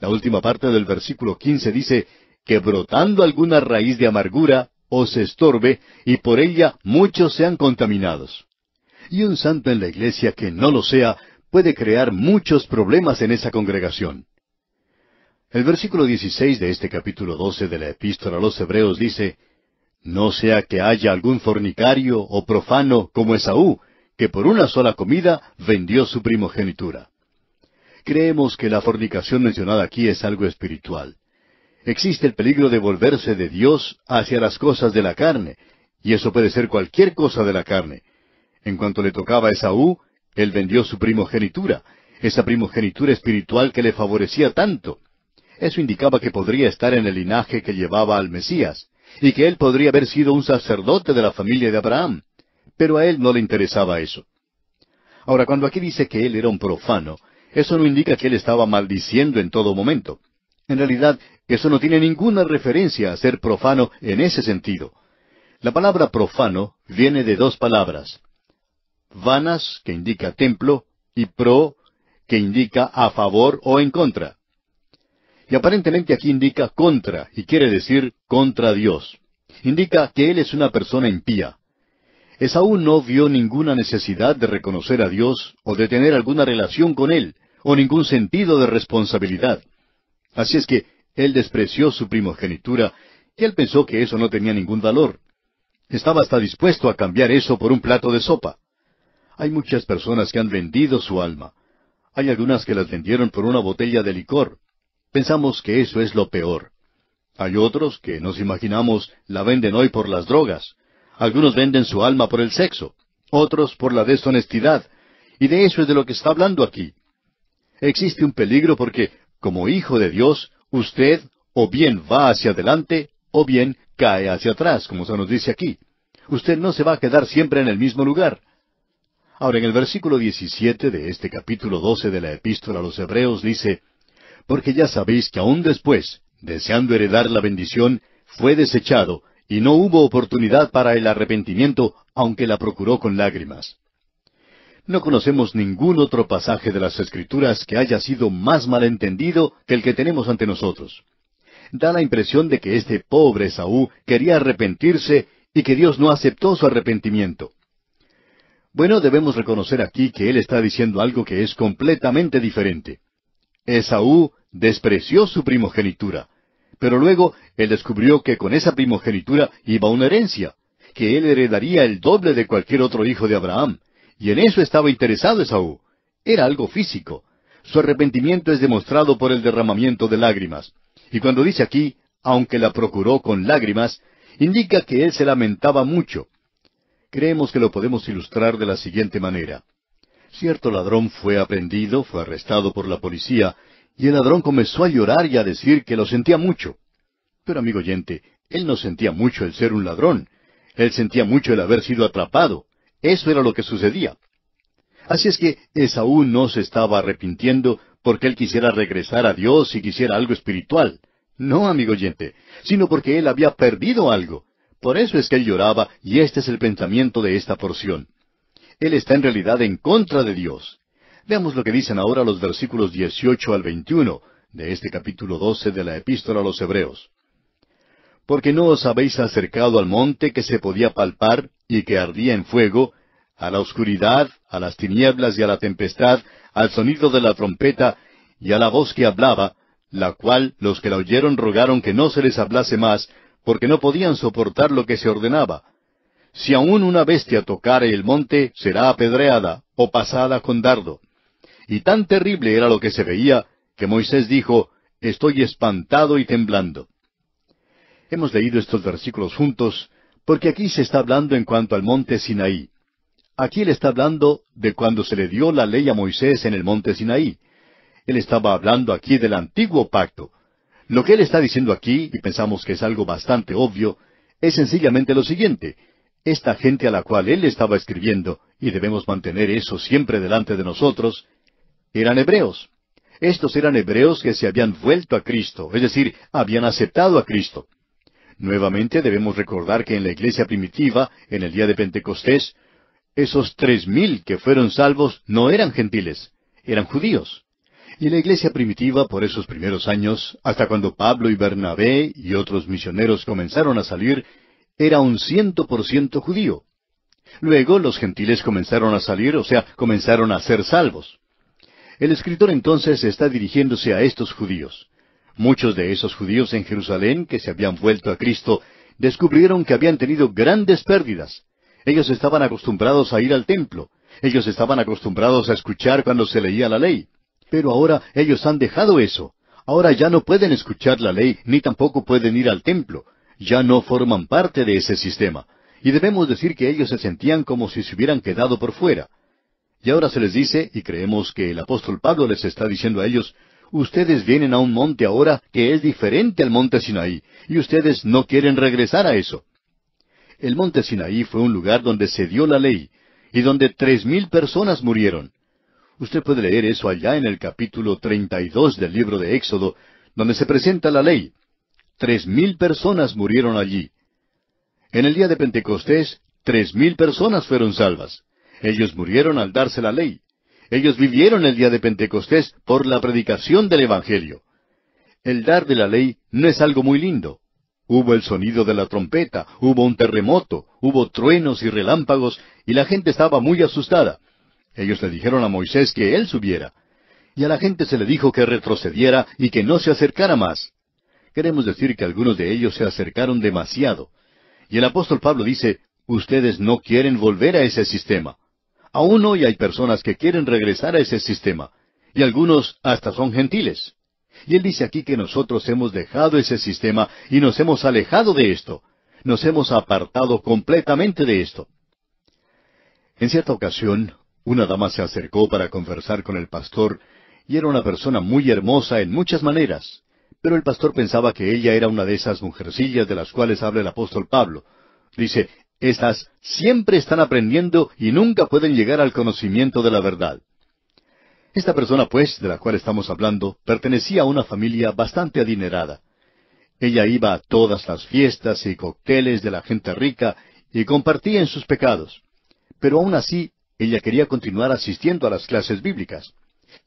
La última parte del versículo 15 dice, que brotando alguna raíz de amargura os estorbe y por ella muchos sean contaminados. Y un santo en la iglesia que no lo sea puede crear muchos problemas en esa congregación. El versículo 16 de este capítulo 12 de la epístola a los hebreos dice, No sea que haya algún fornicario o profano como Esaú, que por una sola comida vendió su primogenitura creemos que la fornicación mencionada aquí es algo espiritual. Existe el peligro de volverse de Dios hacia las cosas de la carne, y eso puede ser cualquier cosa de la carne. En cuanto le tocaba a Esaú, él vendió su primogenitura, esa primogenitura espiritual que le favorecía tanto. Eso indicaba que podría estar en el linaje que llevaba al Mesías, y que él podría haber sido un sacerdote de la familia de Abraham. Pero a él no le interesaba eso. Ahora, cuando aquí dice que él era un profano, eso no indica que él estaba maldiciendo en todo momento. En realidad, eso no tiene ninguna referencia a ser profano en ese sentido. La palabra profano viene de dos palabras. Vanas, que indica templo, y pro, que indica a favor o en contra. Y aparentemente aquí indica contra, y quiere decir contra Dios. Indica que él es una persona impía. Esaú no vio ninguna necesidad de reconocer a Dios o de tener alguna relación con Él, o ningún sentido de responsabilidad. Así es que él despreció su primogenitura y él pensó que eso no tenía ningún valor. Estaba hasta dispuesto a cambiar eso por un plato de sopa. Hay muchas personas que han vendido su alma. Hay algunas que las vendieron por una botella de licor. Pensamos que eso es lo peor. Hay otros que nos imaginamos la venden hoy por las drogas. Algunos venden su alma por el sexo, otros por la deshonestidad. Y de eso es de lo que está hablando aquí. Existe un peligro porque, como hijo de Dios, usted o bien va hacia adelante o bien cae hacia atrás, como se nos dice aquí. Usted no se va a quedar siempre en el mismo lugar. Ahora, en el versículo 17 de este capítulo 12 de la epístola a los Hebreos dice, Porque ya sabéis que aún después, deseando heredar la bendición, fue desechado, y no hubo oportunidad para el arrepentimiento, aunque la procuró con lágrimas. No conocemos ningún otro pasaje de las Escrituras que haya sido más malentendido que el que tenemos ante nosotros. Da la impresión de que este pobre Saúl quería arrepentirse y que Dios no aceptó su arrepentimiento. Bueno, debemos reconocer aquí que él está diciendo algo que es completamente diferente. Esaú despreció su primogenitura, pero luego él descubrió que con esa primogenitura iba una herencia, que él heredaría el doble de cualquier otro hijo de Abraham. Y en eso estaba interesado Esaú. Era algo físico. Su arrepentimiento es demostrado por el derramamiento de lágrimas. Y cuando dice aquí, aunque la procuró con lágrimas, indica que él se lamentaba mucho. Creemos que lo podemos ilustrar de la siguiente manera. Cierto ladrón fue aprendido, fue arrestado por la policía, y el ladrón comenzó a llorar y a decir que lo sentía mucho. Pero amigo oyente, él no sentía mucho el ser un ladrón. Él sentía mucho el haber sido atrapado. Eso era lo que sucedía. Así es que Esaú no se estaba arrepintiendo porque él quisiera regresar a Dios y quisiera algo espiritual. No, amigo oyente, sino porque él había perdido algo. Por eso es que él lloraba y este es el pensamiento de esta porción. Él está en realidad en contra de Dios. Veamos lo que dicen ahora los versículos 18 al 21 de este capítulo 12 de la epístola a los Hebreos. Porque no os habéis acercado al monte que se podía palpar y que ardía en fuego, a la oscuridad, a las tinieblas y a la tempestad, al sonido de la trompeta y a la voz que hablaba, la cual los que la oyeron rogaron que no se les hablase más, porque no podían soportar lo que se ordenaba. Si aún una bestia tocare el monte, será apedreada o pasada con dardo y tan terrible era lo que se veía, que Moisés dijo, Estoy espantado y temblando. Hemos leído estos versículos juntos, porque aquí se está hablando en cuanto al monte Sinaí. Aquí él está hablando de cuando se le dio la ley a Moisés en el monte Sinaí. Él estaba hablando aquí del antiguo pacto. Lo que él está diciendo aquí, y pensamos que es algo bastante obvio, es sencillamente lo siguiente. Esta gente a la cual él estaba escribiendo, y debemos mantener eso siempre delante de nosotros, eran hebreos. Estos eran hebreos que se habían vuelto a Cristo, es decir, habían aceptado a Cristo. Nuevamente debemos recordar que en la iglesia primitiva, en el día de Pentecostés, esos tres mil que fueron salvos no eran gentiles, eran judíos. Y la iglesia primitiva por esos primeros años, hasta cuando Pablo y Bernabé y otros misioneros comenzaron a salir, era un ciento por ciento judío. Luego los gentiles comenzaron a salir, o sea, comenzaron a ser salvos. El escritor entonces está dirigiéndose a estos judíos. Muchos de esos judíos en Jerusalén que se habían vuelto a Cristo descubrieron que habían tenido grandes pérdidas. Ellos estaban acostumbrados a ir al templo. Ellos estaban acostumbrados a escuchar cuando se leía la ley. Pero ahora ellos han dejado eso. Ahora ya no pueden escuchar la ley, ni tampoco pueden ir al templo. Ya no forman parte de ese sistema. Y debemos decir que ellos se sentían como si se hubieran quedado por fuera. Y ahora se les dice, y creemos que el apóstol Pablo les está diciendo a ellos, ustedes vienen a un monte ahora que es diferente al monte Sinaí, y ustedes no quieren regresar a eso. El monte Sinaí fue un lugar donde se dio la ley, y donde tres mil personas murieron. Usted puede leer eso allá en el capítulo treinta y dos del libro de Éxodo, donde se presenta la ley. Tres mil personas murieron allí. En el día de Pentecostés, tres mil personas fueron salvas. Ellos murieron al darse la ley. Ellos vivieron el día de Pentecostés por la predicación del Evangelio. El dar de la ley no es algo muy lindo. Hubo el sonido de la trompeta, hubo un terremoto, hubo truenos y relámpagos, y la gente estaba muy asustada. Ellos le dijeron a Moisés que él subiera. Y a la gente se le dijo que retrocediera y que no se acercara más. Queremos decir que algunos de ellos se acercaron demasiado. Y el apóstol Pablo dice, ustedes no quieren volver a ese sistema. Aún hoy hay personas que quieren regresar a ese sistema, y algunos hasta son gentiles. Y él dice aquí que nosotros hemos dejado ese sistema y nos hemos alejado de esto, nos hemos apartado completamente de esto. En cierta ocasión, una dama se acercó para conversar con el pastor, y era una persona muy hermosa en muchas maneras, pero el pastor pensaba que ella era una de esas mujercillas de las cuales habla el apóstol Pablo. Dice, estas siempre están aprendiendo y nunca pueden llegar al conocimiento de la verdad. Esta persona, pues, de la cual estamos hablando, pertenecía a una familia bastante adinerada. Ella iba a todas las fiestas y cocteles de la gente rica y compartía en sus pecados. Pero aún así, ella quería continuar asistiendo a las clases bíblicas.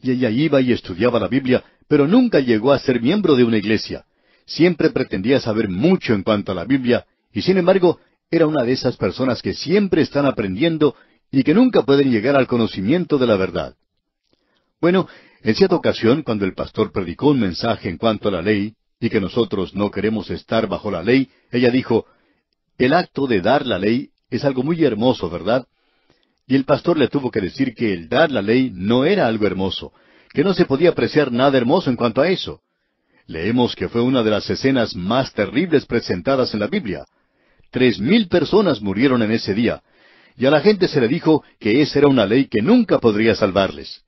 Y ella iba y estudiaba la Biblia, pero nunca llegó a ser miembro de una iglesia. Siempre pretendía saber mucho en cuanto a la Biblia, y sin embargo, era una de esas personas que siempre están aprendiendo y que nunca pueden llegar al conocimiento de la verdad. Bueno, en cierta ocasión, cuando el pastor predicó un mensaje en cuanto a la ley, y que nosotros no queremos estar bajo la ley, ella dijo, el acto de dar la ley es algo muy hermoso, ¿verdad? Y el pastor le tuvo que decir que el dar la ley no era algo hermoso, que no se podía apreciar nada hermoso en cuanto a eso. Leemos que fue una de las escenas más terribles presentadas en la Biblia. Tres mil personas murieron en ese día, y a la gente se le dijo que esa era una ley que nunca podría salvarles.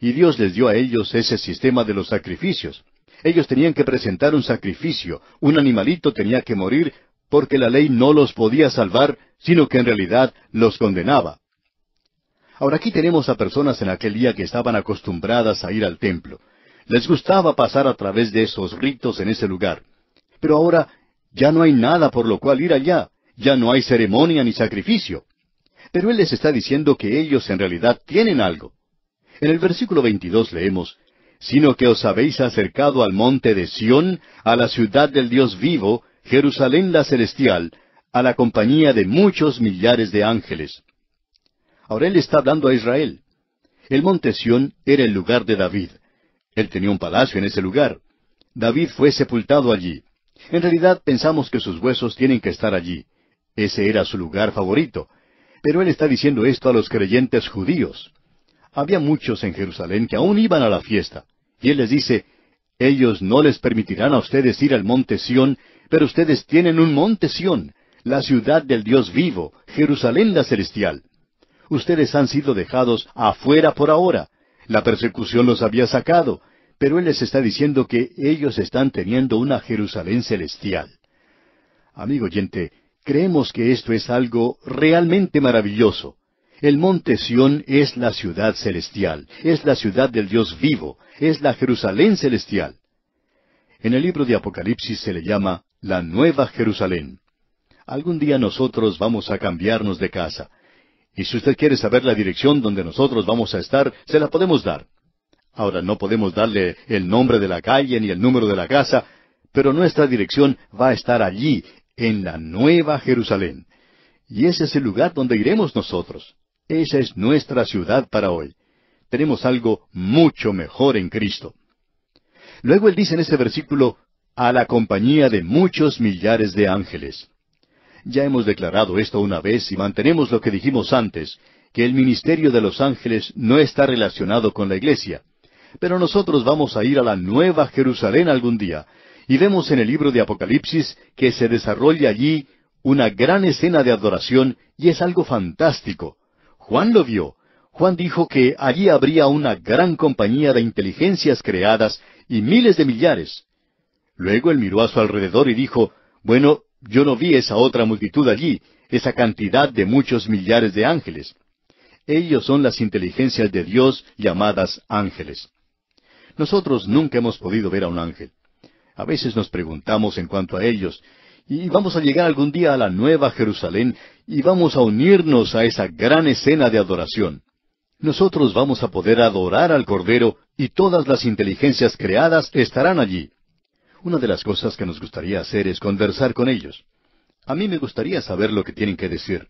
Y Dios les dio a ellos ese sistema de los sacrificios. Ellos tenían que presentar un sacrificio, un animalito tenía que morir porque la ley no los podía salvar, sino que en realidad los condenaba. Ahora aquí tenemos a personas en aquel día que estaban acostumbradas a ir al templo. Les gustaba pasar a través de esos ritos en ese lugar. Pero ahora ya no hay nada por lo cual ir allá, ya no hay ceremonia ni sacrificio. Pero Él les está diciendo que ellos en realidad tienen algo. En el versículo 22 leemos, sino que os habéis acercado al monte de Sión, a la ciudad del Dios vivo, Jerusalén la celestial, a la compañía de muchos millares de ángeles. Ahora él está hablando a Israel. El monte Sión era el lugar de David. Él tenía un palacio en ese lugar. David fue sepultado allí. En realidad pensamos que sus huesos tienen que estar allí. Ese era su lugar favorito. Pero él está diciendo esto a los creyentes judíos. Había muchos en Jerusalén que aún iban a la fiesta. Y él les dice, ellos no les permitirán a ustedes ir al monte Sión, pero ustedes tienen un monte Sión, la ciudad del Dios vivo, Jerusalén la celestial. Ustedes han sido dejados afuera por ahora. La persecución los había sacado, pero Él les está diciendo que ellos están teniendo una Jerusalén celestial. Amigo oyente, creemos que esto es algo realmente maravilloso. El monte Sión es la ciudad celestial, es la ciudad del Dios vivo, es la Jerusalén celestial. En el libro de Apocalipsis se le llama la Nueva Jerusalén. Algún día nosotros vamos a cambiarnos de casa. Y si usted quiere saber la dirección donde nosotros vamos a estar, se la podemos dar. Ahora no podemos darle el nombre de la calle ni el número de la casa, pero nuestra dirección va a estar allí, en la Nueva Jerusalén. Y ese es el lugar donde iremos nosotros. Esa es nuestra ciudad para hoy. Tenemos algo mucho mejor en Cristo. Luego él dice en este versículo, a la compañía de muchos millares de ángeles. Ya hemos declarado esto una vez y mantenemos lo que dijimos antes, que el ministerio de los ángeles no está relacionado con la iglesia. Pero nosotros vamos a ir a la Nueva Jerusalén algún día, y vemos en el libro de Apocalipsis que se desarrolla allí una gran escena de adoración y es algo fantástico. Juan lo vio. Juan dijo que allí habría una gran compañía de inteligencias creadas y miles de millares. Luego él miró a su alrededor y dijo, bueno, yo no vi esa otra multitud allí, esa cantidad de muchos millares de ángeles. Ellos son las inteligencias de Dios llamadas ángeles. Nosotros nunca hemos podido ver a un ángel. A veces nos preguntamos en cuanto a ellos, y vamos a llegar algún día a la nueva Jerusalén y vamos a unirnos a esa gran escena de adoración. Nosotros vamos a poder adorar al Cordero y todas las inteligencias creadas estarán allí. Una de las cosas que nos gustaría hacer es conversar con ellos. A mí me gustaría saber lo que tienen que decir.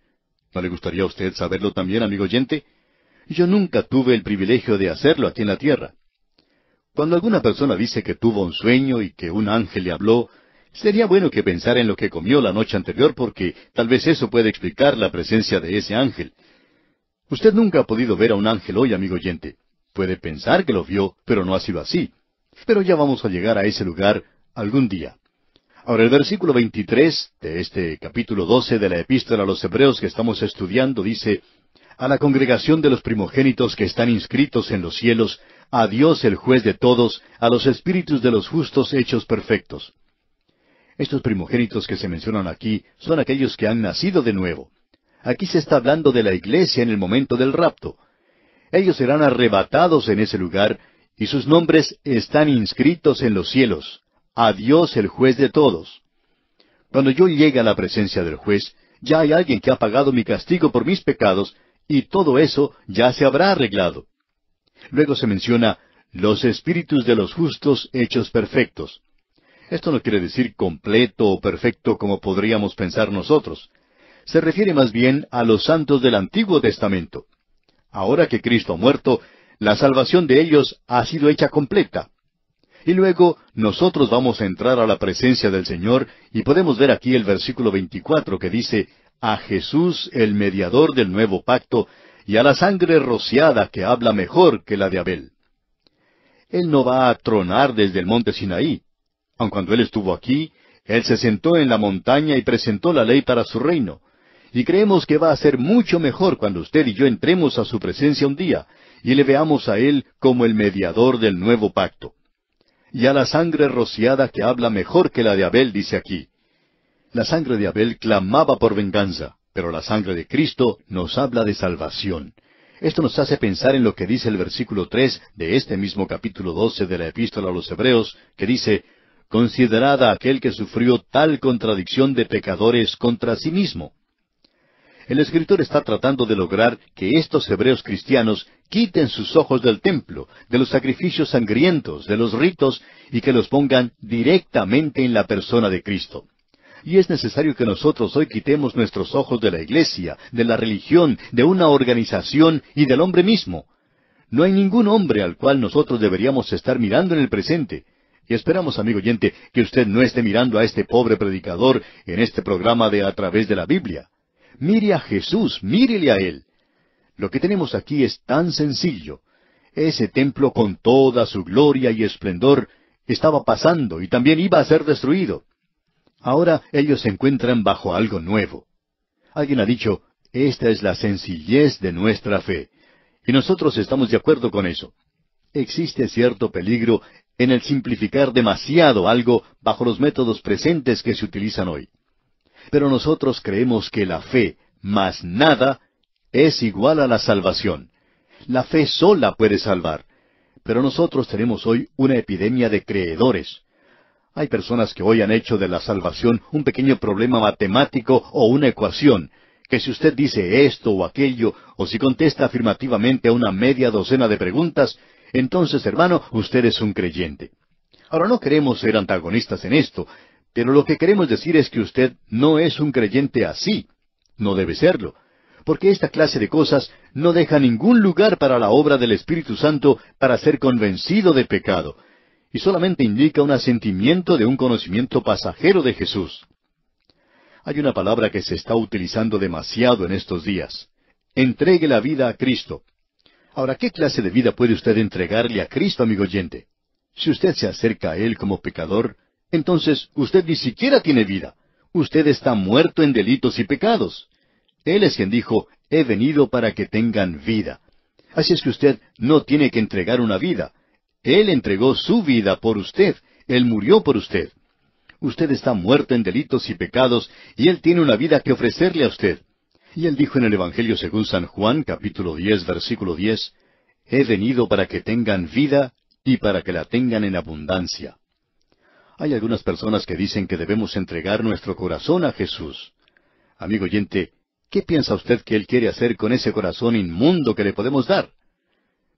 ¿No le gustaría a usted saberlo también, amigo oyente? Yo nunca tuve el privilegio de hacerlo aquí en la tierra. Cuando alguna persona dice que tuvo un sueño y que un ángel le habló, sería bueno que pensara en lo que comió la noche anterior porque tal vez eso puede explicar la presencia de ese ángel. Usted nunca ha podido ver a un ángel hoy, amigo oyente. Puede pensar que lo vio, pero no ha sido así. Pero ya vamos a llegar a ese lugar algún día. Ahora el versículo 23 de este capítulo 12 de la epístola a los Hebreos que estamos estudiando dice, a la congregación de los primogénitos que están inscritos en los cielos, a Dios el juez de todos, a los espíritus de los justos hechos perfectos. Estos primogénitos que se mencionan aquí son aquellos que han nacido de nuevo. Aquí se está hablando de la iglesia en el momento del rapto. Ellos serán arrebatados en ese lugar y sus nombres están inscritos en los cielos. A Dios el juez de todos. Cuando yo llegue a la presencia del juez, ya hay alguien que ha pagado mi castigo por mis pecados y todo eso ya se habrá arreglado. Luego se menciona los espíritus de los justos hechos perfectos. Esto no quiere decir completo o perfecto como podríamos pensar nosotros. Se refiere más bien a los santos del Antiguo Testamento. Ahora que Cristo ha muerto, la salvación de ellos ha sido hecha completa. Y luego nosotros vamos a entrar a la presencia del Señor y podemos ver aquí el versículo 24 que dice, a Jesús el mediador del nuevo pacto y a la sangre rociada que habla mejor que la de Abel. Él no va a tronar desde el monte Sinaí. Aun cuando Él estuvo aquí, Él se sentó en la montaña y presentó la ley para su reino. Y creemos que va a ser mucho mejor cuando usted y yo entremos a su presencia un día y le veamos a Él como el mediador del nuevo pacto y a la sangre rociada que habla mejor que la de Abel, dice aquí. La sangre de Abel clamaba por venganza, pero la sangre de Cristo nos habla de salvación. Esto nos hace pensar en lo que dice el versículo tres de este mismo capítulo doce de la Epístola a los Hebreos, que dice «Considerada aquel que sufrió tal contradicción de pecadores contra sí mismo. El escritor está tratando de lograr que estos hebreos cristianos quiten sus ojos del templo, de los sacrificios sangrientos, de los ritos, y que los pongan directamente en la persona de Cristo. Y es necesario que nosotros hoy quitemos nuestros ojos de la iglesia, de la religión, de una organización y del hombre mismo. No hay ningún hombre al cual nosotros deberíamos estar mirando en el presente. Y esperamos, amigo oyente, que usted no esté mirando a este pobre predicador en este programa de A través de la Biblia. Mire a Jesús, mírele a Él. Lo que tenemos aquí es tan sencillo. Ese templo con toda su gloria y esplendor estaba pasando y también iba a ser destruido. Ahora ellos se encuentran bajo algo nuevo. Alguien ha dicho, esta es la sencillez de nuestra fe. Y nosotros estamos de acuerdo con eso. Existe cierto peligro en el simplificar demasiado algo bajo los métodos presentes que se utilizan hoy. Pero nosotros creemos que la fe más nada es igual a la salvación. La fe sola puede salvar. Pero nosotros tenemos hoy una epidemia de creedores. Hay personas que hoy han hecho de la salvación un pequeño problema matemático o una ecuación, que si usted dice esto o aquello, o si contesta afirmativamente a una media docena de preguntas, entonces, hermano, usted es un creyente. Ahora no queremos ser antagonistas en esto, pero lo que queremos decir es que usted no es un creyente así. No debe serlo. Porque esta clase de cosas no deja ningún lugar para la obra del Espíritu Santo para ser convencido de pecado. Y solamente indica un asentimiento de un conocimiento pasajero de Jesús. Hay una palabra que se está utilizando demasiado en estos días. Entregue la vida a Cristo. Ahora, ¿qué clase de vida puede usted entregarle a Cristo, amigo oyente? Si usted se acerca a Él como pecador, entonces, usted ni siquiera tiene vida. Usted está muerto en delitos y pecados. Él es quien dijo, he venido para que tengan vida. Así es que usted no tiene que entregar una vida. Él entregó su vida por usted. Él murió por usted. Usted está muerto en delitos y pecados y Él tiene una vida que ofrecerle a usted. Y Él dijo en el Evangelio según San Juan, capítulo 10, versículo 10, He venido para que tengan vida y para que la tengan en abundancia. Hay algunas personas que dicen que debemos entregar nuestro corazón a Jesús. Amigo oyente, ¿qué piensa usted que Él quiere hacer con ese corazón inmundo que le podemos dar?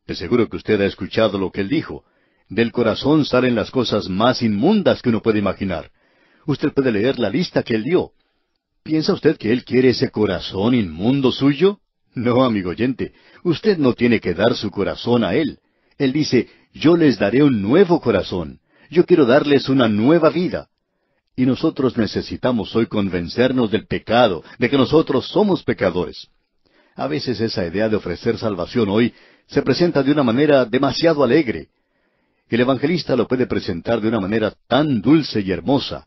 De seguro que usted ha escuchado lo que Él dijo. Del corazón salen las cosas más inmundas que uno puede imaginar. Usted puede leer la lista que Él dio. ¿Piensa usted que Él quiere ese corazón inmundo suyo? No, amigo oyente, usted no tiene que dar su corazón a Él. Él dice, yo les daré un nuevo corazón. Yo quiero darles una nueva vida. Y nosotros necesitamos hoy convencernos del pecado, de que nosotros somos pecadores. A veces esa idea de ofrecer salvación hoy se presenta de una manera demasiado alegre. El evangelista lo puede presentar de una manera tan dulce y hermosa.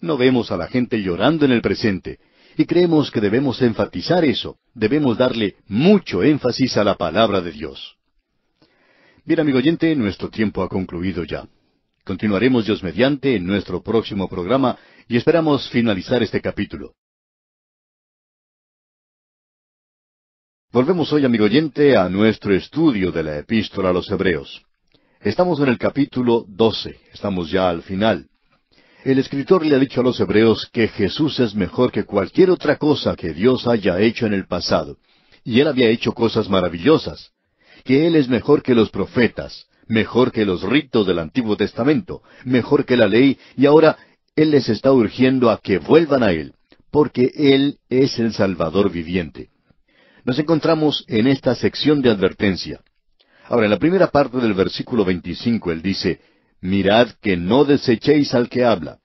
No vemos a la gente llorando en el presente, y creemos que debemos enfatizar eso, debemos darle mucho énfasis a la palabra de Dios. Bien, amigo oyente, nuestro tiempo ha concluido ya. Continuaremos Dios mediante en nuestro próximo programa y esperamos finalizar este capítulo. Volvemos hoy, amigo oyente, a nuestro estudio de la epístola a los Hebreos. Estamos en el capítulo 12, estamos ya al final. El escritor le ha dicho a los Hebreos que Jesús es mejor que cualquier otra cosa que Dios haya hecho en el pasado, y él había hecho cosas maravillosas, que él es mejor que los profetas, mejor que los ritos del Antiguo Testamento, mejor que la ley, y ahora Él les está urgiendo a que vuelvan a Él, porque Él es el Salvador viviente. Nos encontramos en esta sección de advertencia. Ahora, en la primera parte del versículo 25, Él dice, Mirad que no desechéis al que habla.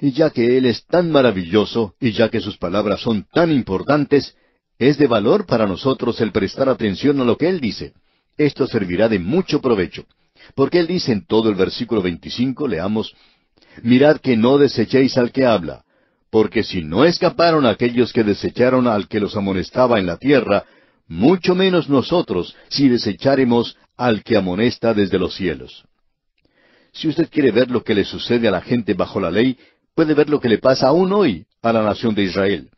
Y ya que Él es tan maravilloso, y ya que sus palabras son tan importantes, es de valor para nosotros el prestar atención a lo que Él dice. Esto servirá de mucho provecho. Porque él dice en todo el versículo 25, leamos, Mirad que no desechéis al que habla, porque si no escaparon aquellos que desecharon al que los amonestaba en la tierra, mucho menos nosotros si desecharemos al que amonesta desde los cielos. Si usted quiere ver lo que le sucede a la gente bajo la ley, puede ver lo que le pasa aún hoy a la nación de Israel.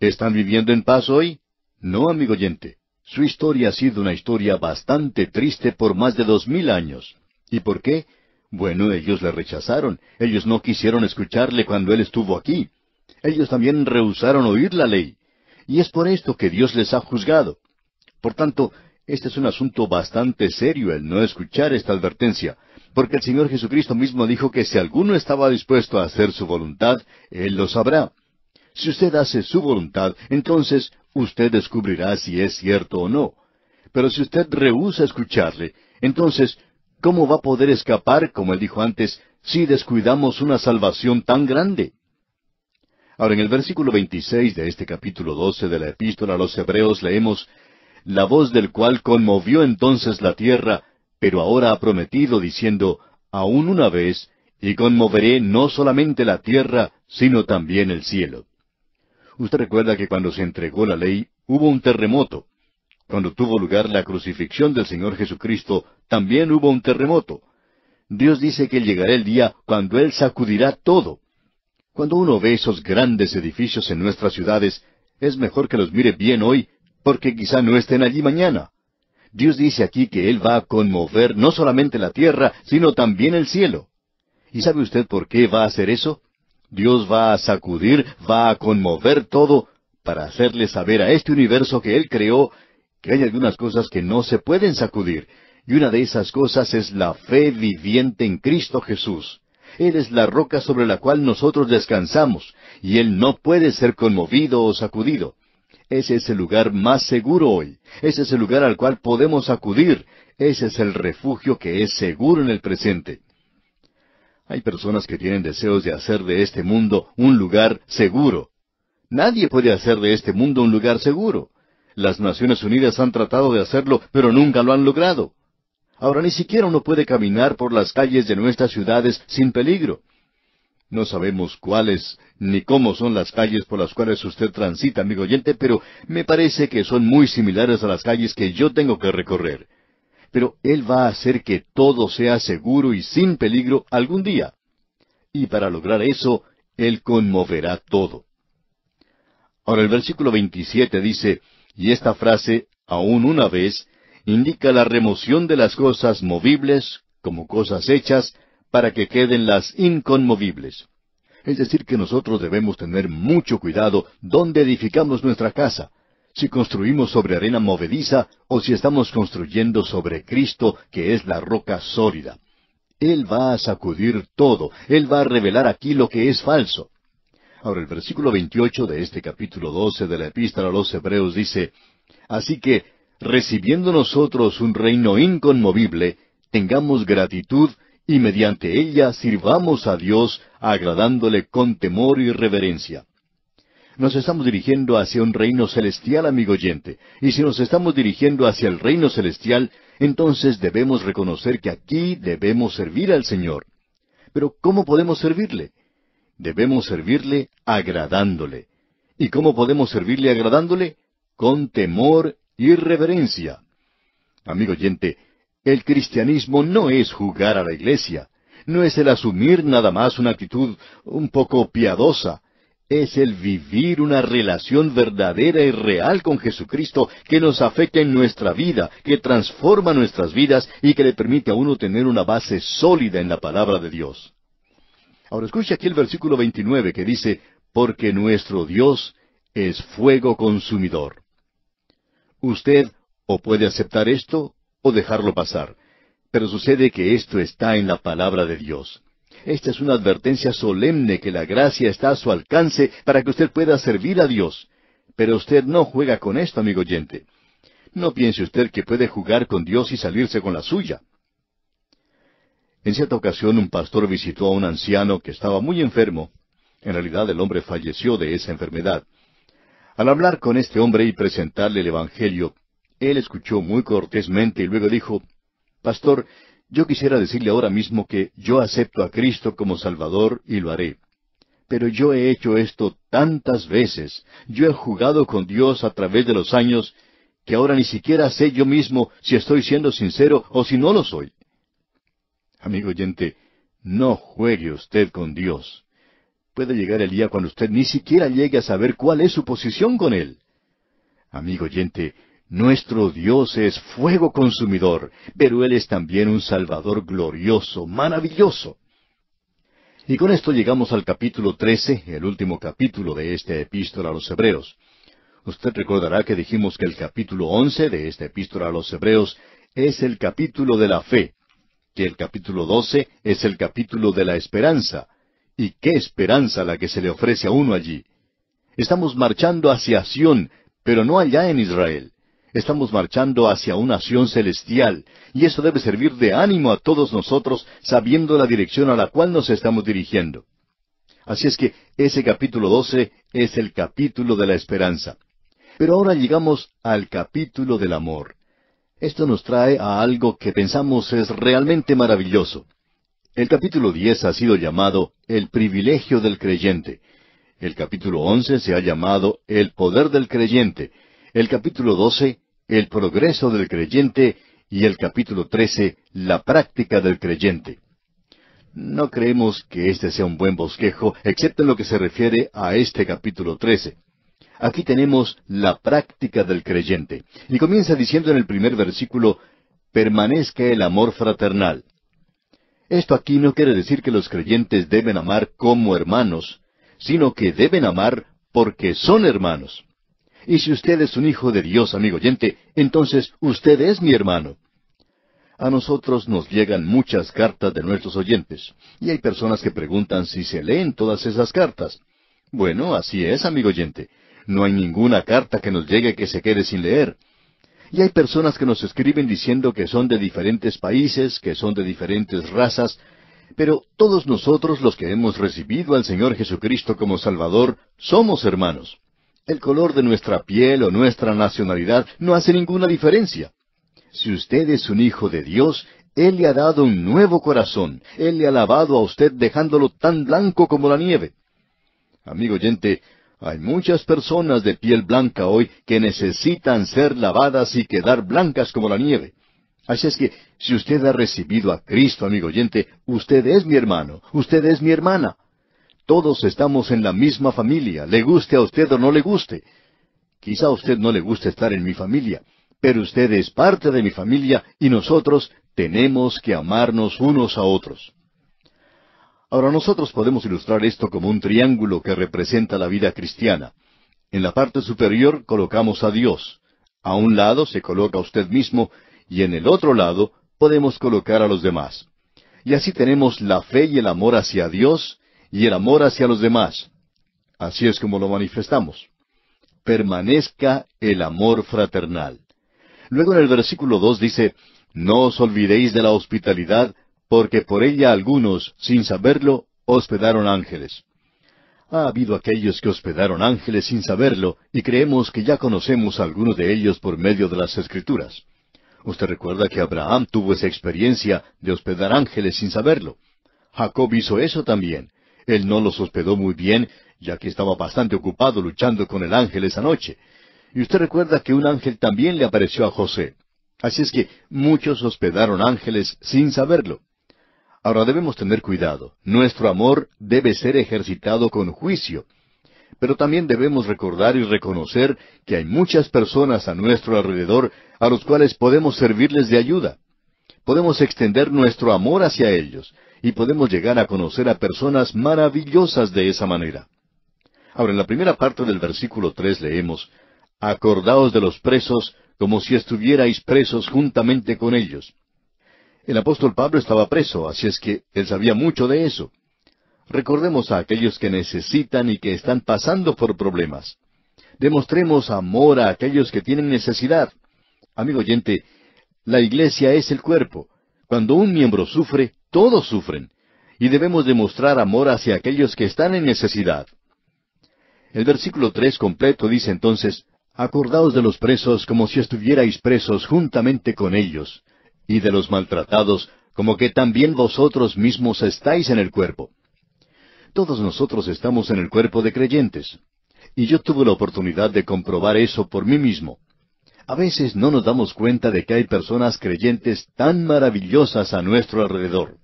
¿Están viviendo en paz hoy? No, amigo oyente. Su historia ha sido una historia bastante triste por más de dos mil años. ¿Y por qué? Bueno, ellos le rechazaron, ellos no quisieron escucharle cuando él estuvo aquí. Ellos también rehusaron oír la ley. Y es por esto que Dios les ha juzgado. Por tanto, este es un asunto bastante serio el no escuchar esta advertencia, porque el Señor Jesucristo mismo dijo que si alguno estaba dispuesto a hacer su voluntad, Él lo sabrá. Si usted hace su voluntad, entonces usted descubrirá si es cierto o no. Pero si usted rehúsa escucharle, entonces, ¿cómo va a poder escapar, como él dijo antes, si descuidamos una salvación tan grande? Ahora, en el versículo 26 de este capítulo 12 de la epístola a los Hebreos leemos, La voz del cual conmovió entonces la tierra, pero ahora ha prometido diciendo, aún una vez, y conmoveré no solamente la tierra, sino también el cielo. Usted recuerda que cuando se entregó la ley hubo un terremoto. Cuando tuvo lugar la crucifixión del Señor Jesucristo, también hubo un terremoto. Dios dice que llegará el día cuando Él sacudirá todo. Cuando uno ve esos grandes edificios en nuestras ciudades, es mejor que los mire bien hoy, porque quizá no estén allí mañana. Dios dice aquí que Él va a conmover no solamente la tierra, sino también el cielo. ¿Y sabe usted por qué va a hacer eso? Dios va a sacudir, va a conmover todo para hacerle saber a este universo que Él creó que hay algunas cosas que no se pueden sacudir. Y una de esas cosas es la fe viviente en Cristo Jesús. Él es la roca sobre la cual nosotros descansamos, y Él no puede ser conmovido o sacudido. Ese es el lugar más seguro hoy, ese es el lugar al cual podemos acudir, ese es el refugio que es seguro en el presente. Hay personas que tienen deseos de hacer de este mundo un lugar seguro. Nadie puede hacer de este mundo un lugar seguro. Las Naciones Unidas han tratado de hacerlo, pero nunca lo han logrado. Ahora ni siquiera uno puede caminar por las calles de nuestras ciudades sin peligro. No sabemos cuáles ni cómo son las calles por las cuales usted transita, amigo oyente, pero me parece que son muy similares a las calles que yo tengo que recorrer pero Él va a hacer que todo sea seguro y sin peligro algún día. Y para lograr eso, Él conmoverá todo. Ahora el versículo 27 dice, y esta frase, aún una vez, indica la remoción de las cosas movibles como cosas hechas para que queden las inconmovibles. Es decir, que nosotros debemos tener mucho cuidado donde edificamos nuestra casa, si construimos sobre arena movediza o si estamos construyendo sobre Cristo, que es la roca sólida. Él va a sacudir todo, Él va a revelar aquí lo que es falso. Ahora el versículo 28 de este capítulo 12 de la epístola a los Hebreos dice, Así que, recibiendo nosotros un reino inconmovible, tengamos gratitud y mediante ella sirvamos a Dios, agradándole con temor y reverencia nos estamos dirigiendo hacia un reino celestial, amigo oyente, y si nos estamos dirigiendo hacia el reino celestial, entonces debemos reconocer que aquí debemos servir al Señor. Pero ¿cómo podemos servirle? Debemos servirle agradándole. ¿Y cómo podemos servirle agradándole? Con temor y reverencia. Amigo oyente, el cristianismo no es jugar a la iglesia, no es el asumir nada más una actitud un poco piadosa, es el vivir una relación verdadera y real con Jesucristo que nos afecta en nuestra vida, que transforma nuestras vidas y que le permite a uno tener una base sólida en la palabra de Dios. Ahora escuche aquí el versículo 29 que dice, porque nuestro Dios es fuego consumidor. Usted o puede aceptar esto o dejarlo pasar, pero sucede que esto está en la palabra de Dios. Esta es una advertencia solemne que la gracia está a su alcance para que usted pueda servir a Dios. Pero usted no juega con esto, amigo oyente. No piense usted que puede jugar con Dios y salirse con la suya. En cierta ocasión un pastor visitó a un anciano que estaba muy enfermo. En realidad el hombre falleció de esa enfermedad. Al hablar con este hombre y presentarle el Evangelio, él escuchó muy cortésmente y luego dijo, Pastor, yo quisiera decirle ahora mismo que yo acepto a Cristo como Salvador y lo haré. Pero yo he hecho esto tantas veces, yo he jugado con Dios a través de los años, que ahora ni siquiera sé yo mismo si estoy siendo sincero o si no lo soy. Amigo oyente, no juegue usted con Dios. Puede llegar el día cuando usted ni siquiera llegue a saber cuál es su posición con Él. Amigo oyente, nuestro Dios es fuego consumidor, pero Él es también un Salvador glorioso, maravilloso. Y con esto llegamos al capítulo 13, el último capítulo de esta epístola a los Hebreos. Usted recordará que dijimos que el capítulo 11 de esta epístola a los Hebreos es el capítulo de la fe, que el capítulo 12 es el capítulo de la esperanza. ¿Y qué esperanza la que se le ofrece a uno allí? Estamos marchando hacia Sión, pero no allá en Israel. Estamos marchando hacia una acción celestial, y eso debe servir de ánimo a todos nosotros sabiendo la dirección a la cual nos estamos dirigiendo. Así es que ese capítulo 12 es el capítulo de la esperanza. Pero ahora llegamos al capítulo del amor. Esto nos trae a algo que pensamos es realmente maravilloso. El capítulo 10 ha sido llamado El privilegio del creyente. El capítulo 11 se ha llamado El poder del creyente el capítulo 12, el progreso del creyente, y el capítulo 13, la práctica del creyente. No creemos que este sea un buen bosquejo, excepto en lo que se refiere a este capítulo 13. Aquí tenemos la práctica del creyente, y comienza diciendo en el primer versículo, permanezca el amor fraternal. Esto aquí no quiere decir que los creyentes deben amar como hermanos, sino que deben amar porque son hermanos. Y si usted es un hijo de Dios, amigo oyente, entonces usted es mi hermano. A nosotros nos llegan muchas cartas de nuestros oyentes, y hay personas que preguntan si se leen todas esas cartas. Bueno, así es, amigo oyente. No hay ninguna carta que nos llegue que se quede sin leer. Y hay personas que nos escriben diciendo que son de diferentes países, que son de diferentes razas, pero todos nosotros los que hemos recibido al Señor Jesucristo como Salvador somos hermanos. El color de nuestra piel o nuestra nacionalidad no hace ninguna diferencia. Si usted es un hijo de Dios, Él le ha dado un nuevo corazón, Él le ha lavado a usted dejándolo tan blanco como la nieve. Amigo oyente, hay muchas personas de piel blanca hoy que necesitan ser lavadas y quedar blancas como la nieve. Así es que, si usted ha recibido a Cristo, amigo oyente, usted es mi hermano, usted es mi hermana. Todos estamos en la misma familia, le guste a usted o no le guste. Quizá a usted no le guste estar en mi familia, pero usted es parte de mi familia y nosotros tenemos que amarnos unos a otros. Ahora nosotros podemos ilustrar esto como un triángulo que representa la vida cristiana. En la parte superior colocamos a Dios, a un lado se coloca usted mismo y en el otro lado podemos colocar a los demás. Y así tenemos la fe y el amor hacia Dios y el amor hacia los demás. Así es como lo manifestamos. Permanezca el amor fraternal. Luego en el versículo dos dice, No os olvidéis de la hospitalidad, porque por ella algunos, sin saberlo, hospedaron ángeles. Ha habido aquellos que hospedaron ángeles sin saberlo, y creemos que ya conocemos algunos de ellos por medio de las Escrituras. Usted recuerda que Abraham tuvo esa experiencia de hospedar ángeles sin saberlo. Jacob hizo eso también, él no los hospedó muy bien, ya que estaba bastante ocupado luchando con el ángel esa noche. Y usted recuerda que un ángel también le apareció a José. Así es que muchos hospedaron ángeles sin saberlo. Ahora debemos tener cuidado. Nuestro amor debe ser ejercitado con juicio. Pero también debemos recordar y reconocer que hay muchas personas a nuestro alrededor a los cuales podemos servirles de ayuda. Podemos extender nuestro amor hacia ellos, y podemos llegar a conocer a personas maravillosas de esa manera. Ahora, en la primera parte del versículo tres leemos, Acordaos de los presos como si estuvierais presos juntamente con ellos. El apóstol Pablo estaba preso, así es que él sabía mucho de eso. Recordemos a aquellos que necesitan y que están pasando por problemas. Demostremos amor a aquellos que tienen necesidad. Amigo oyente, la iglesia es el cuerpo, cuando un miembro sufre, todos sufren, y debemos demostrar amor hacia aquellos que están en necesidad. El versículo tres completo dice entonces, Acordaos de los presos como si estuvierais presos juntamente con ellos, y de los maltratados como que también vosotros mismos estáis en el cuerpo. Todos nosotros estamos en el cuerpo de creyentes. Y yo tuve la oportunidad de comprobar eso por mí mismo. A veces no nos damos cuenta de que hay personas creyentes tan maravillosas a nuestro alrededor.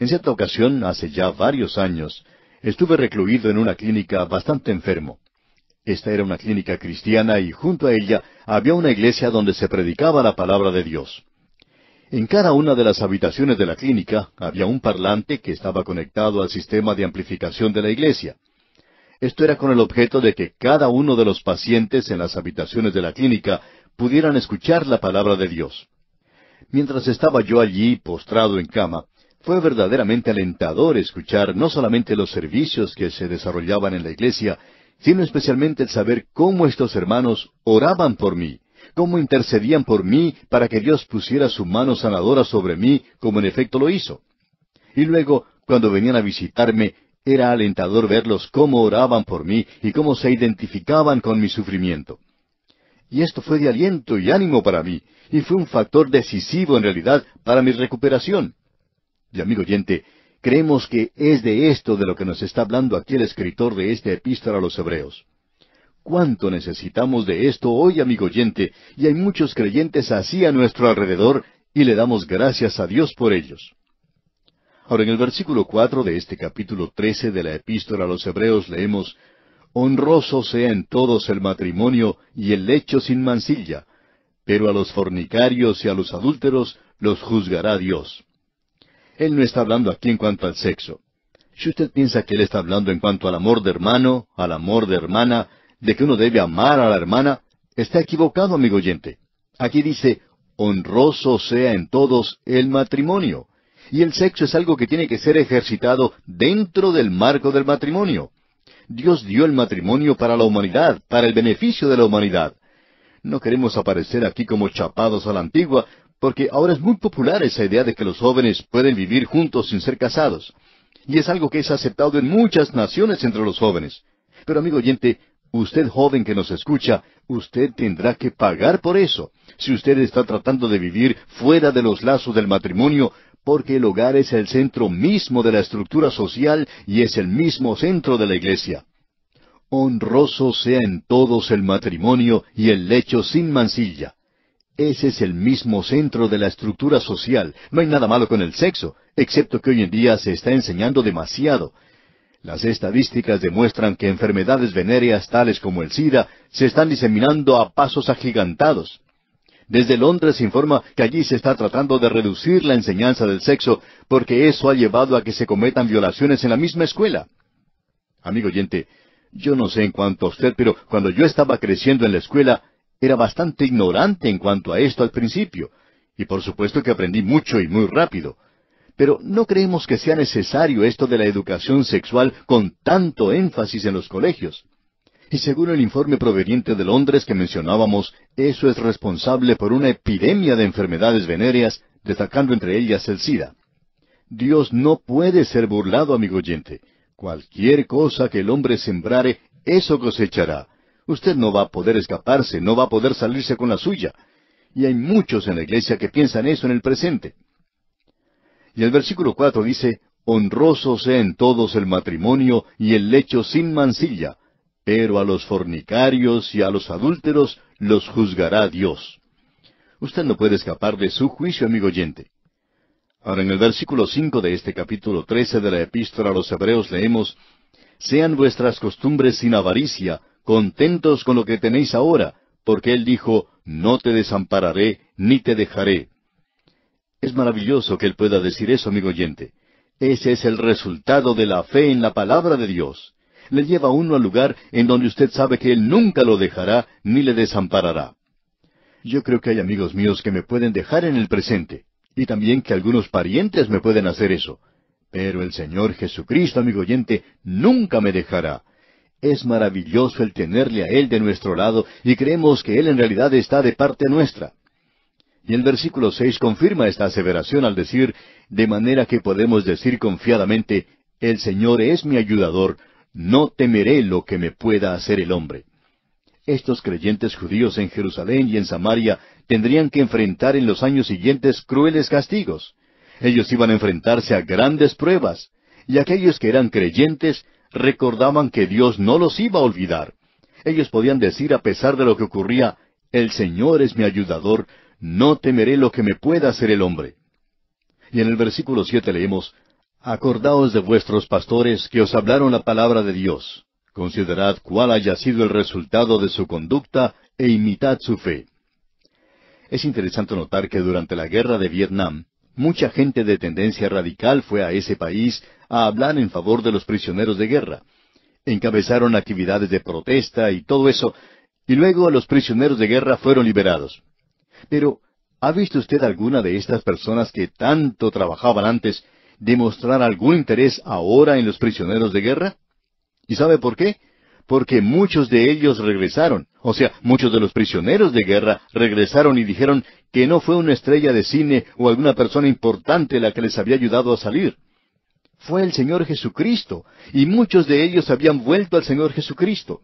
En cierta ocasión, hace ya varios años, estuve recluido en una clínica bastante enfermo. Esta era una clínica cristiana y junto a ella había una iglesia donde se predicaba la palabra de Dios. En cada una de las habitaciones de la clínica había un parlante que estaba conectado al sistema de amplificación de la iglesia. Esto era con el objeto de que cada uno de los pacientes en las habitaciones de la clínica pudieran escuchar la palabra de Dios. Mientras estaba yo allí postrado en cama, fue verdaderamente alentador escuchar no solamente los servicios que se desarrollaban en la iglesia, sino especialmente el saber cómo estos hermanos oraban por mí, cómo intercedían por mí para que Dios pusiera su mano sanadora sobre mí, como en efecto lo hizo. Y luego, cuando venían a visitarme, era alentador verlos cómo oraban por mí y cómo se identificaban con mi sufrimiento. Y esto fue de aliento y ánimo para mí, y fue un factor decisivo en realidad para mi recuperación. Y amigo oyente, creemos que es de esto de lo que nos está hablando aquí el escritor de esta epístola a los hebreos. ¿Cuánto necesitamos de esto hoy, amigo oyente? Y hay muchos creyentes así a nuestro alrededor, y le damos gracias a Dios por ellos. Ahora, en el versículo cuatro de este capítulo trece de la Epístola a los Hebreos leemos Honroso sea en todos el matrimonio y el lecho sin mancilla, pero a los fornicarios y a los adúlteros los juzgará Dios. Él no está hablando aquí en cuanto al sexo. Si usted piensa que él está hablando en cuanto al amor de hermano, al amor de hermana, de que uno debe amar a la hermana, está equivocado, amigo oyente. Aquí dice, honroso sea en todos el matrimonio. Y el sexo es algo que tiene que ser ejercitado dentro del marco del matrimonio. Dios dio el matrimonio para la humanidad, para el beneficio de la humanidad. No queremos aparecer aquí como chapados a la antigua, porque ahora es muy popular esa idea de que los jóvenes pueden vivir juntos sin ser casados. Y es algo que es aceptado en muchas naciones entre los jóvenes. Pero amigo oyente, usted joven que nos escucha, usted tendrá que pagar por eso. Si usted está tratando de vivir fuera de los lazos del matrimonio, porque el hogar es el centro mismo de la estructura social y es el mismo centro de la iglesia. Honroso sea en todos el matrimonio y el lecho sin mancilla. Ese es el mismo centro de la estructura social. No hay nada malo con el sexo, excepto que hoy en día se está enseñando demasiado. Las estadísticas demuestran que enfermedades venéreas tales como el SIDA se están diseminando a pasos agigantados. Desde Londres informa que allí se está tratando de reducir la enseñanza del sexo porque eso ha llevado a que se cometan violaciones en la misma escuela. Amigo oyente, yo no sé en cuanto a usted, pero cuando yo estaba creciendo en la escuela era bastante ignorante en cuanto a esto al principio, y por supuesto que aprendí mucho y muy rápido. Pero no creemos que sea necesario esto de la educación sexual con tanto énfasis en los colegios. Y según el informe proveniente de Londres que mencionábamos, eso es responsable por una epidemia de enfermedades venéreas, destacando entre ellas el SIDA. Dios no puede ser burlado, amigo oyente. Cualquier cosa que el hombre sembrare, eso cosechará. Usted no va a poder escaparse, no va a poder salirse con la suya. Y hay muchos en la iglesia que piensan eso en el presente. Y el versículo cuatro dice, Honroso sea en todos el matrimonio y el lecho sin mancilla, pero a los fornicarios y a los adúlteros los juzgará Dios. Usted no puede escapar de su juicio, amigo oyente. Ahora en el versículo cinco de este capítulo 13 de la epístola a los Hebreos leemos Sean vuestras costumbres sin avaricia, contentos con lo que tenéis ahora, porque él dijo No te desampararé, ni te dejaré. Es maravilloso que él pueda decir eso, amigo oyente. Ese es el resultado de la fe en la palabra de Dios le lleva uno al lugar en donde usted sabe que Él nunca lo dejará ni le desamparará. Yo creo que hay amigos míos que me pueden dejar en el presente, y también que algunos parientes me pueden hacer eso. Pero el Señor Jesucristo, amigo oyente, nunca me dejará. Es maravilloso el tenerle a Él de nuestro lado y creemos que Él en realidad está de parte nuestra. Y el versículo seis confirma esta aseveración al decir, de manera que podemos decir confiadamente, el Señor es mi ayudador, no temeré lo que me pueda hacer el hombre. Estos creyentes judíos en Jerusalén y en Samaria tendrían que enfrentar en los años siguientes crueles castigos. Ellos iban a enfrentarse a grandes pruebas, y aquellos que eran creyentes recordaban que Dios no los iba a olvidar. Ellos podían decir a pesar de lo que ocurría, El Señor es mi ayudador, no temeré lo que me pueda hacer el hombre. Y en el versículo siete leemos, Acordaos de vuestros pastores que os hablaron la palabra de Dios. Considerad cuál haya sido el resultado de su conducta e imitad su fe. Es interesante notar que durante la guerra de Vietnam, mucha gente de tendencia radical fue a ese país a hablar en favor de los prisioneros de guerra. Encabezaron actividades de protesta y todo eso, y luego los prisioneros de guerra fueron liberados. Pero, ¿ha visto usted alguna de estas personas que tanto trabajaban antes demostrar algún interés ahora en los prisioneros de guerra? ¿Y sabe por qué? Porque muchos de ellos regresaron, o sea, muchos de los prisioneros de guerra regresaron y dijeron que no fue una estrella de cine o alguna persona importante la que les había ayudado a salir. Fue el Señor Jesucristo, y muchos de ellos habían vuelto al Señor Jesucristo.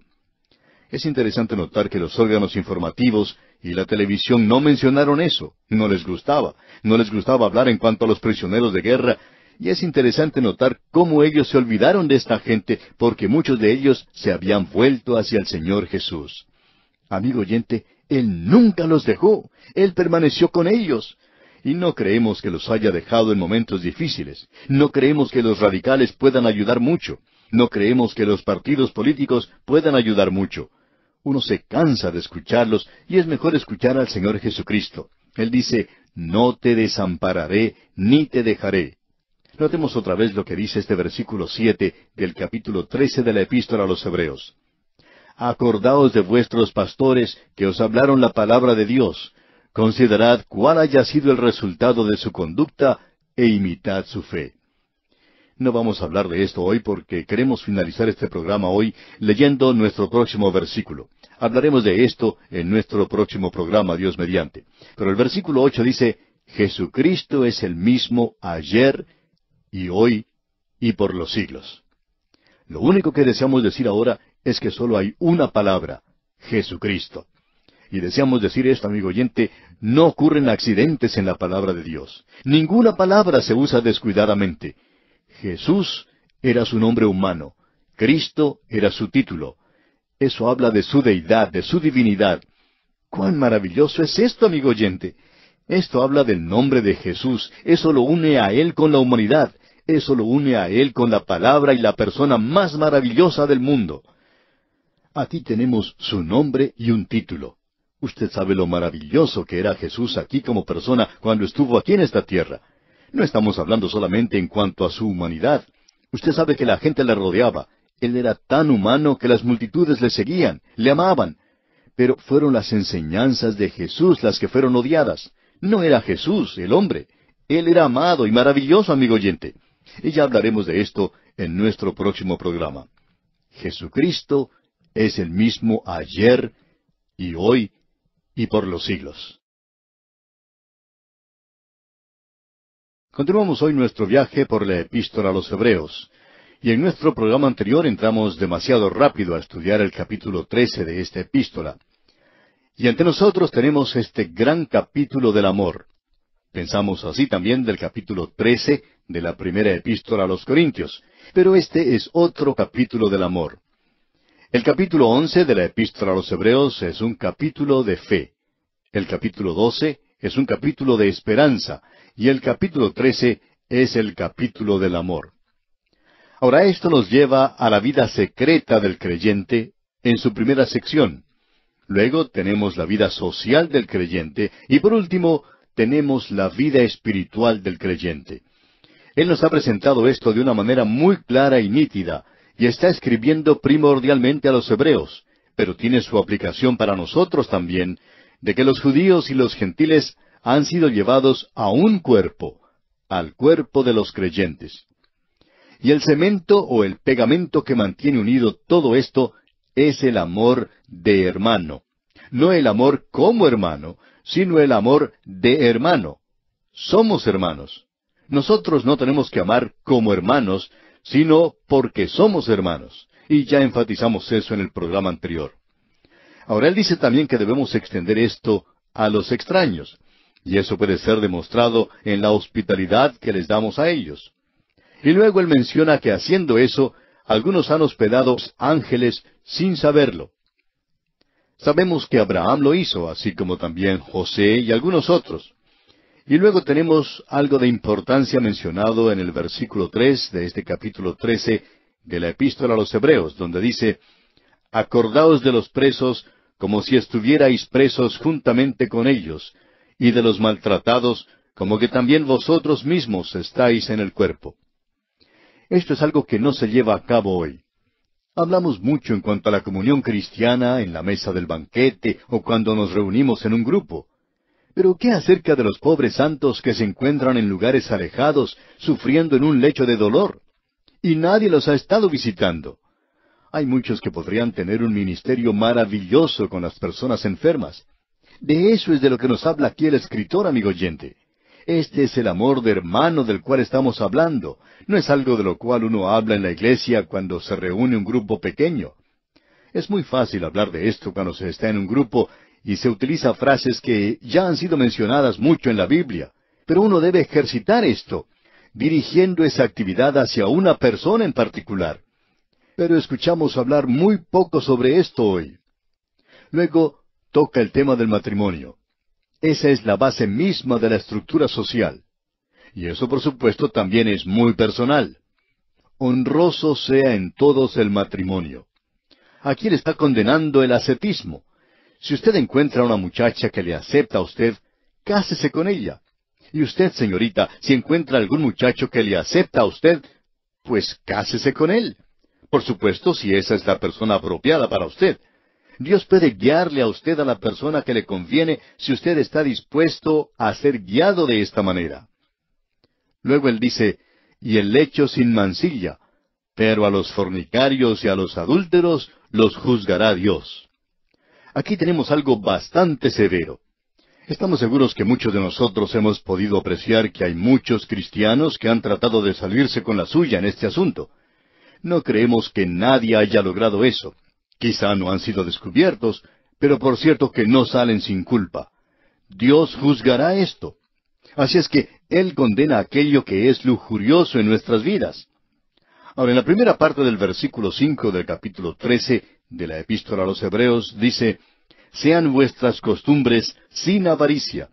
Es interesante notar que los órganos informativos y la televisión no mencionaron eso, no les gustaba, no les gustaba hablar en cuanto a los prisioneros de guerra, y es interesante notar cómo ellos se olvidaron de esta gente, porque muchos de ellos se habían vuelto hacia el Señor Jesús. Amigo oyente, Él nunca los dejó, Él permaneció con ellos. Y no creemos que los haya dejado en momentos difíciles, no creemos que los radicales puedan ayudar mucho, no creemos que los partidos políticos puedan ayudar mucho. Uno se cansa de escucharlos y es mejor escuchar al Señor Jesucristo. Él dice, no te desampararé ni te dejaré. Notemos otra vez lo que dice este versículo siete del capítulo trece de la Epístola a los Hebreos. Acordaos de vuestros pastores que os hablaron la palabra de Dios. Considerad cuál haya sido el resultado de su conducta e imitad su fe. No vamos a hablar de esto hoy porque queremos finalizar este programa hoy leyendo nuestro próximo versículo. Hablaremos de esto en nuestro próximo programa, Dios mediante. Pero el versículo ocho dice, Jesucristo es el mismo ayer, y hoy y por los siglos. Lo único que deseamos decir ahora es que solo hay una palabra, Jesucristo. Y deseamos decir esto, amigo oyente, no ocurren accidentes en la palabra de Dios. Ninguna palabra se usa descuidadamente. Jesús era su nombre humano, Cristo era su título. Eso habla de su deidad, de su divinidad. ¡Cuán maravilloso es esto, amigo oyente! Esto habla del nombre de Jesús, eso lo une a Él con la humanidad, eso lo une a Él con la palabra y la persona más maravillosa del mundo. Aquí tenemos su nombre y un título. Usted sabe lo maravilloso que era Jesús aquí como persona cuando estuvo aquí en esta tierra. No estamos hablando solamente en cuanto a su humanidad. Usted sabe que la gente le rodeaba. Él era tan humano que las multitudes le seguían, le amaban. Pero fueron las enseñanzas de Jesús las que fueron odiadas. No era Jesús, el hombre. Él era amado y maravilloso, amigo oyente. Y ya hablaremos de esto en nuestro próximo programa. Jesucristo es el mismo ayer y hoy y por los siglos. Continuamos hoy nuestro viaje por la epístola a los Hebreos, y en nuestro programa anterior entramos demasiado rápido a estudiar el capítulo 13 de esta epístola. Y ante nosotros tenemos este gran capítulo del amor. Pensamos así también del capítulo 13 de la primera epístola a los Corintios, pero este es otro capítulo del amor. El capítulo 11 de la epístola a los Hebreos es un capítulo de fe. El capítulo 12 es un capítulo de esperanza y el capítulo 13 es el capítulo del amor. Ahora esto nos lleva a la vida secreta del creyente en su primera sección. Luego tenemos la vida social del creyente y por último tenemos la vida espiritual del creyente. Él nos ha presentado esto de una manera muy clara y nítida, y está escribiendo primordialmente a los hebreos, pero tiene su aplicación para nosotros también, de que los judíos y los gentiles han sido llevados a un cuerpo, al cuerpo de los creyentes. Y el cemento o el pegamento que mantiene unido todo esto es el amor de hermano. No el amor como hermano, sino el amor de hermano. Somos hermanos. Nosotros no tenemos que amar como hermanos, sino porque somos hermanos. Y ya enfatizamos eso en el programa anterior. Ahora él dice también que debemos extender esto a los extraños, y eso puede ser demostrado en la hospitalidad que les damos a ellos. Y luego él menciona que haciendo eso, algunos han hospedado ángeles sin saberlo. Sabemos que Abraham lo hizo, así como también José y algunos otros. Y luego tenemos algo de importancia mencionado en el versículo tres de este capítulo trece de la Epístola a los Hebreos, donde dice Acordaos de los presos como si estuvierais presos juntamente con ellos, y de los maltratados como que también vosotros mismos estáis en el cuerpo. Esto es algo que no se lleva a cabo hoy. Hablamos mucho en cuanto a la comunión cristiana en la mesa del banquete o cuando nos reunimos en un grupo. Pero ¿qué acerca de los pobres santos que se encuentran en lugares alejados, sufriendo en un lecho de dolor? Y nadie los ha estado visitando. Hay muchos que podrían tener un ministerio maravilloso con las personas enfermas. De eso es de lo que nos habla aquí el escritor, amigo oyente. Este es el amor de hermano del cual estamos hablando. No es algo de lo cual uno habla en la iglesia cuando se reúne un grupo pequeño. Es muy fácil hablar de esto cuando se está en un grupo y se utiliza frases que ya han sido mencionadas mucho en la Biblia. Pero uno debe ejercitar esto, dirigiendo esa actividad hacia una persona en particular. Pero escuchamos hablar muy poco sobre esto hoy. Luego toca el tema del matrimonio. Esa es la base misma de la estructura social. Y eso, por supuesto, también es muy personal. Honroso sea en todos el matrimonio. ¿A le está condenando el ascetismo. Si usted encuentra una muchacha que le acepta a usted, cásese con ella. Y usted, señorita, si encuentra algún muchacho que le acepta a usted, pues cásese con él. Por supuesto, si esa es la persona apropiada para usted. Dios puede guiarle a usted a la persona que le conviene si usted está dispuesto a ser guiado de esta manera. Luego él dice, y el lecho sin mancilla, pero a los fornicarios y a los adúlteros los juzgará Dios. Aquí tenemos algo bastante severo. Estamos seguros que muchos de nosotros hemos podido apreciar que hay muchos cristianos que han tratado de salirse con la suya en este asunto. No creemos que nadie haya logrado eso. Quizá no han sido descubiertos, pero por cierto que no salen sin culpa. Dios juzgará esto. Así es que Él condena aquello que es lujurioso en nuestras vidas. Ahora, en la primera parte del versículo cinco del capítulo trece de la Epístola a los Hebreos dice, sean vuestras costumbres sin avaricia.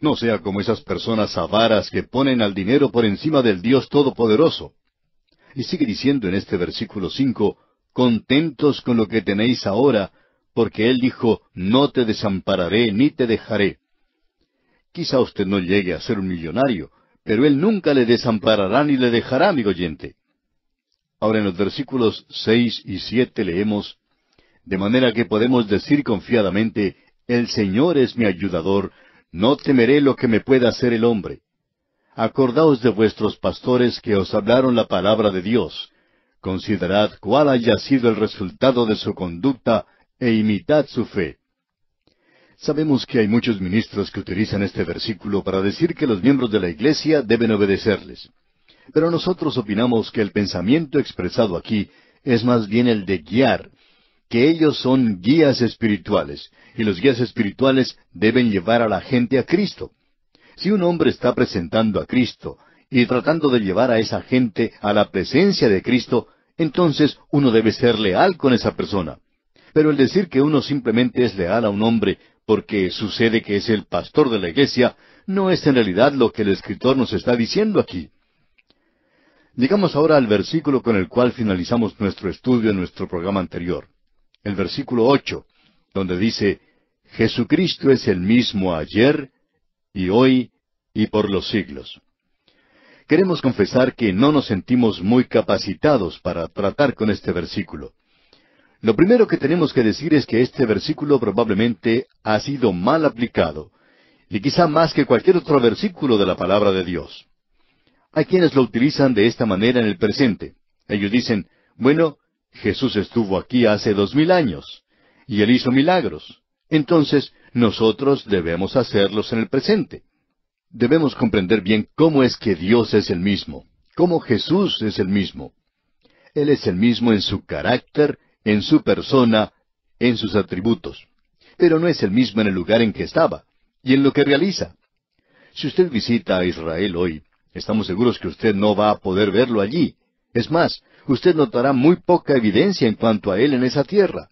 No sea como esas personas avaras que ponen al dinero por encima del Dios Todopoderoso. Y sigue diciendo en este versículo cinco, contentos con lo que tenéis ahora, porque Él dijo, no te desampararé ni te dejaré. Quizá usted no llegue a ser un millonario, pero Él nunca le desamparará ni le dejará, amigo oyente. Ahora en los versículos seis y siete leemos, de manera que podemos decir confiadamente, el Señor es mi ayudador, no temeré lo que me pueda hacer el hombre. Acordaos de vuestros pastores que os hablaron la palabra de Dios, considerad cuál haya sido el resultado de su conducta e imitad su fe. Sabemos que hay muchos ministros que utilizan este versículo para decir que los miembros de la Iglesia deben obedecerles. Pero nosotros opinamos que el pensamiento expresado aquí es más bien el de guiar, que ellos son guías espirituales, y los guías espirituales deben llevar a la gente a Cristo. Si un hombre está presentando a Cristo, y tratando de llevar a esa gente a la presencia de Cristo, entonces uno debe ser leal con esa persona. Pero el decir que uno simplemente es leal a un hombre porque sucede que es el pastor de la iglesia, no es en realidad lo que el escritor nos está diciendo aquí. Llegamos ahora al versículo con el cual finalizamos nuestro estudio en nuestro programa anterior, el versículo ocho, donde dice Jesucristo es el mismo ayer y hoy y por los siglos queremos confesar que no nos sentimos muy capacitados para tratar con este versículo. Lo primero que tenemos que decir es que este versículo probablemente ha sido mal aplicado, y quizá más que cualquier otro versículo de la palabra de Dios. Hay quienes lo utilizan de esta manera en el presente. Ellos dicen, bueno, Jesús estuvo aquí hace dos mil años, y él hizo milagros. Entonces, nosotros debemos hacerlos en el presente. Debemos comprender bien cómo es que Dios es el mismo, cómo Jesús es el mismo. Él es el mismo en su carácter, en su persona, en sus atributos, pero no es el mismo en el lugar en que estaba y en lo que realiza. Si usted visita a Israel hoy, estamos seguros que usted no va a poder verlo allí. Es más, usted notará muy poca evidencia en cuanto a él en esa tierra.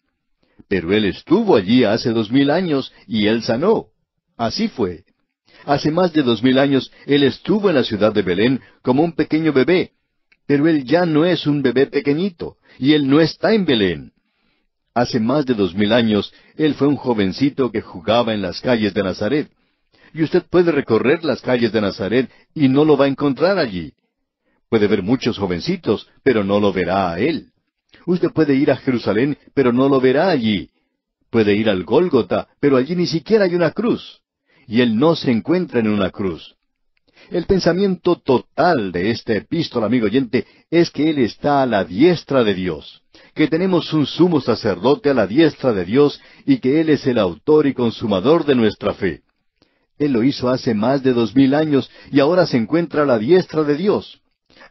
Pero él estuvo allí hace dos mil años y él sanó. Así fue. Hace más de dos mil años Él estuvo en la ciudad de Belén como un pequeño bebé, pero Él ya no es un bebé pequeñito, y Él no está en Belén. Hace más de dos mil años Él fue un jovencito que jugaba en las calles de Nazaret. Y usted puede recorrer las calles de Nazaret y no lo va a encontrar allí. Puede ver muchos jovencitos, pero no lo verá a Él. Usted puede ir a Jerusalén, pero no lo verá allí. Puede ir al Gólgota, pero allí ni siquiera hay una cruz y Él no se encuentra en una cruz. El pensamiento total de esta epístola, amigo oyente, es que Él está a la diestra de Dios, que tenemos un sumo sacerdote a la diestra de Dios y que Él es el autor y consumador de nuestra fe. Él lo hizo hace más de dos mil años y ahora se encuentra a la diestra de Dios.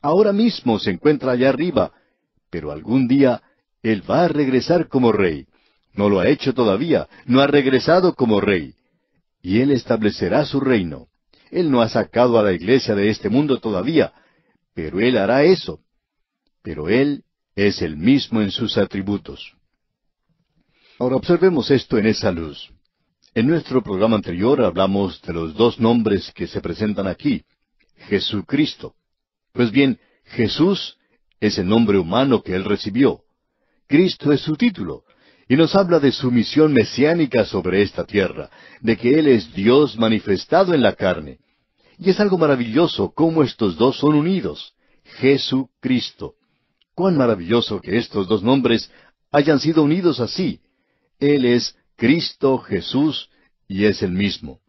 Ahora mismo se encuentra allá arriba, pero algún día Él va a regresar como rey. No lo ha hecho todavía, no ha regresado como rey y Él establecerá su reino. Él no ha sacado a la iglesia de este mundo todavía, pero Él hará eso. Pero Él es el mismo en sus atributos. Ahora observemos esto en esa luz. En nuestro programa anterior hablamos de los dos nombres que se presentan aquí, Jesucristo. Pues bien, Jesús es el nombre humano que él recibió. Cristo es su título, y nos habla de su misión mesiánica sobre esta tierra, de que Él es Dios manifestado en la carne. Y es algo maravilloso cómo estos dos son unidos, Jesucristo. Cuán maravilloso que estos dos nombres hayan sido unidos así. Él es Cristo Jesús y es el mismo.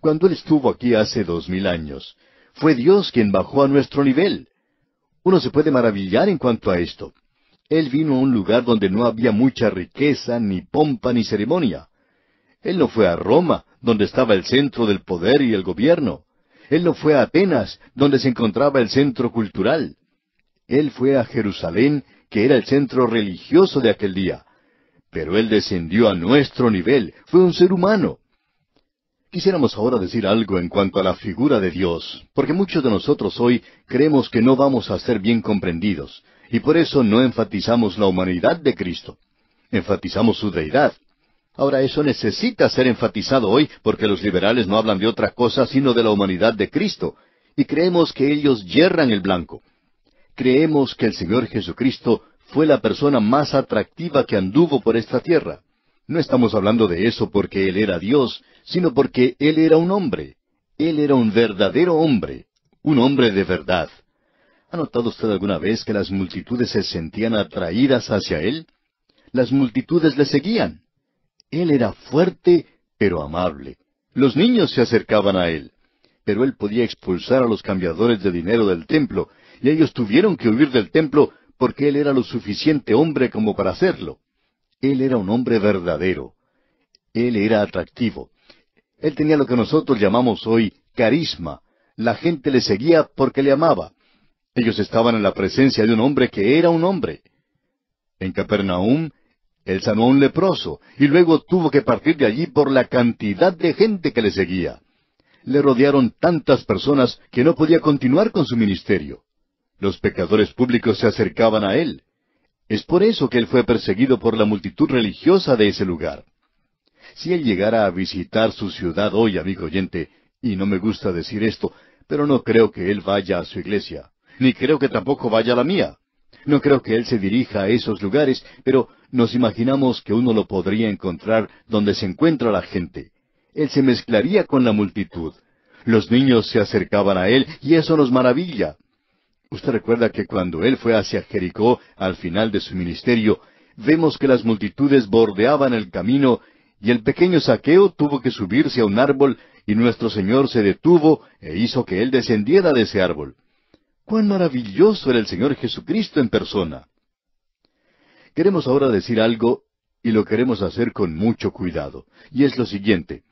Cuando Él estuvo aquí hace dos mil años, fue Dios quien bajó a nuestro nivel. Uno se puede maravillar en cuanto a esto. Él vino a un lugar donde no había mucha riqueza, ni pompa, ni ceremonia. Él no fue a Roma, donde estaba el centro del poder y el gobierno. Él no fue a Atenas, donde se encontraba el centro cultural. Él fue a Jerusalén, que era el centro religioso de aquel día. Pero Él descendió a nuestro nivel, fue un ser humano. Quisiéramos ahora decir algo en cuanto a la figura de Dios, porque muchos de nosotros hoy creemos que no vamos a ser bien comprendidos. Y por eso no enfatizamos la humanidad de Cristo. Enfatizamos su deidad. Ahora eso necesita ser enfatizado hoy porque los liberales no hablan de otra cosa sino de la humanidad de Cristo. Y creemos que ellos yerran el blanco. Creemos que el Señor Jesucristo fue la persona más atractiva que anduvo por esta tierra. No estamos hablando de eso porque Él era Dios, sino porque Él era un hombre. Él era un verdadero hombre, un hombre de verdad, ¿Ha notado usted alguna vez que las multitudes se sentían atraídas hacia él? Las multitudes le seguían. Él era fuerte, pero amable. Los niños se acercaban a él. Pero él podía expulsar a los cambiadores de dinero del templo, y ellos tuvieron que huir del templo porque él era lo suficiente hombre como para hacerlo. Él era un hombre verdadero. Él era atractivo. Él tenía lo que nosotros llamamos hoy carisma. La gente le seguía porque le amaba ellos estaban en la presencia de un hombre que era un hombre. En Capernaum, él sanó un leproso y luego tuvo que partir de allí por la cantidad de gente que le seguía. Le rodearon tantas personas que no podía continuar con su ministerio. Los pecadores públicos se acercaban a él. Es por eso que él fue perseguido por la multitud religiosa de ese lugar. Si él llegara a visitar su ciudad hoy, amigo oyente, y no me gusta decir esto, pero no creo que él vaya a su iglesia, ni creo que tampoco vaya la mía. No creo que él se dirija a esos lugares, pero nos imaginamos que uno lo podría encontrar donde se encuentra la gente. Él se mezclaría con la multitud. Los niños se acercaban a él y eso nos maravilla. Usted recuerda que cuando él fue hacia Jericó al final de su ministerio, vemos que las multitudes bordeaban el camino y el pequeño saqueo tuvo que subirse a un árbol y nuestro Señor se detuvo e hizo que él descendiera de ese árbol cuán maravilloso era el Señor Jesucristo en persona. Queremos ahora decir algo y lo queremos hacer con mucho cuidado, y es lo siguiente.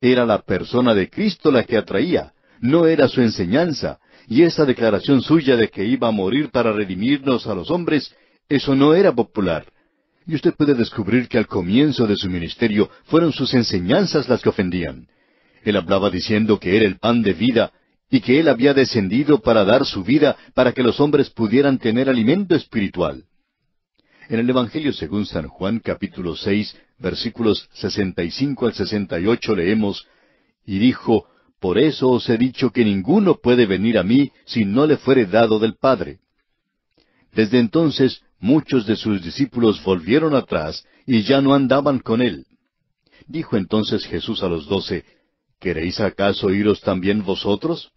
Era la persona de Cristo la que atraía, no era su enseñanza, y esa declaración suya de que iba a morir para redimirnos a los hombres, eso no era popular. Y usted puede descubrir que al comienzo de su ministerio fueron sus enseñanzas las que ofendían. Él hablaba diciendo que era el pan de vida y que Él había descendido para dar su vida para que los hombres pudieran tener alimento espiritual. En el Evangelio según San Juan capítulo seis, versículos sesenta y cinco al sesenta y ocho leemos, y dijo, Por eso os he dicho que ninguno puede venir a mí si no le fuere dado del Padre. Desde entonces muchos de sus discípulos volvieron atrás y ya no andaban con él. Dijo entonces Jesús a los doce, ¿Queréis acaso iros también vosotros?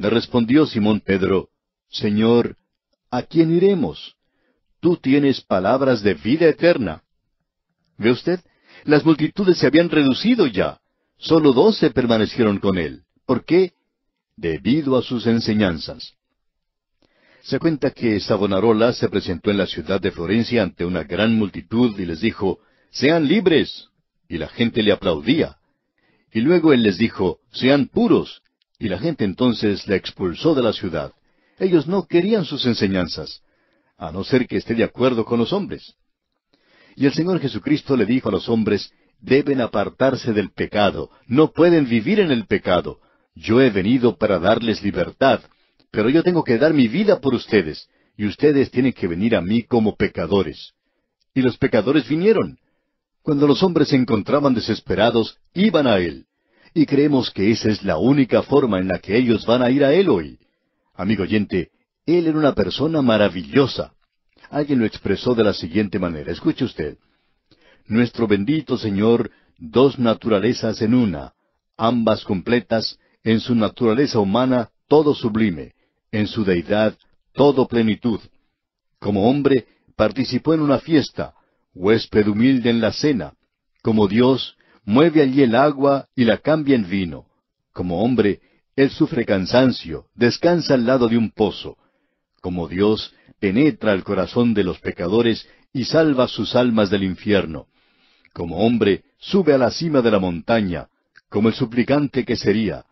Le respondió Simón Pedro, Señor, ¿a quién iremos? Tú tienes palabras de vida eterna. ¿Ve usted? Las multitudes se habían reducido ya. Solo doce permanecieron con él. ¿Por qué? Debido a sus enseñanzas. Se cuenta que Savonarola se presentó en la ciudad de Florencia ante una gran multitud y les dijo, Sean libres. Y la gente le aplaudía. Y luego él les dijo, Sean puros. Y la gente entonces la expulsó de la ciudad. Ellos no querían sus enseñanzas, a no ser que esté de acuerdo con los hombres. Y el Señor Jesucristo le dijo a los hombres, deben apartarse del pecado, no pueden vivir en el pecado. Yo he venido para darles libertad, pero yo tengo que dar mi vida por ustedes, y ustedes tienen que venir a mí como pecadores. Y los pecadores vinieron. Cuando los hombres se encontraban desesperados, iban a Él y creemos que esa es la única forma en la que ellos van a ir a Él hoy. Amigo oyente, Él era una persona maravillosa. Alguien lo expresó de la siguiente manera. Escuche usted. Nuestro bendito Señor, dos naturalezas en una, ambas completas, en su naturaleza humana todo sublime, en su deidad todo plenitud. Como hombre, participó en una fiesta, huésped humilde en la cena. Como Dios, mueve allí el agua y la cambia en vino. Como hombre, él sufre cansancio, descansa al lado de un pozo. Como Dios, penetra al corazón de los pecadores y salva sus almas del infierno. Como hombre, sube a la cima de la montaña, como el suplicante que sería.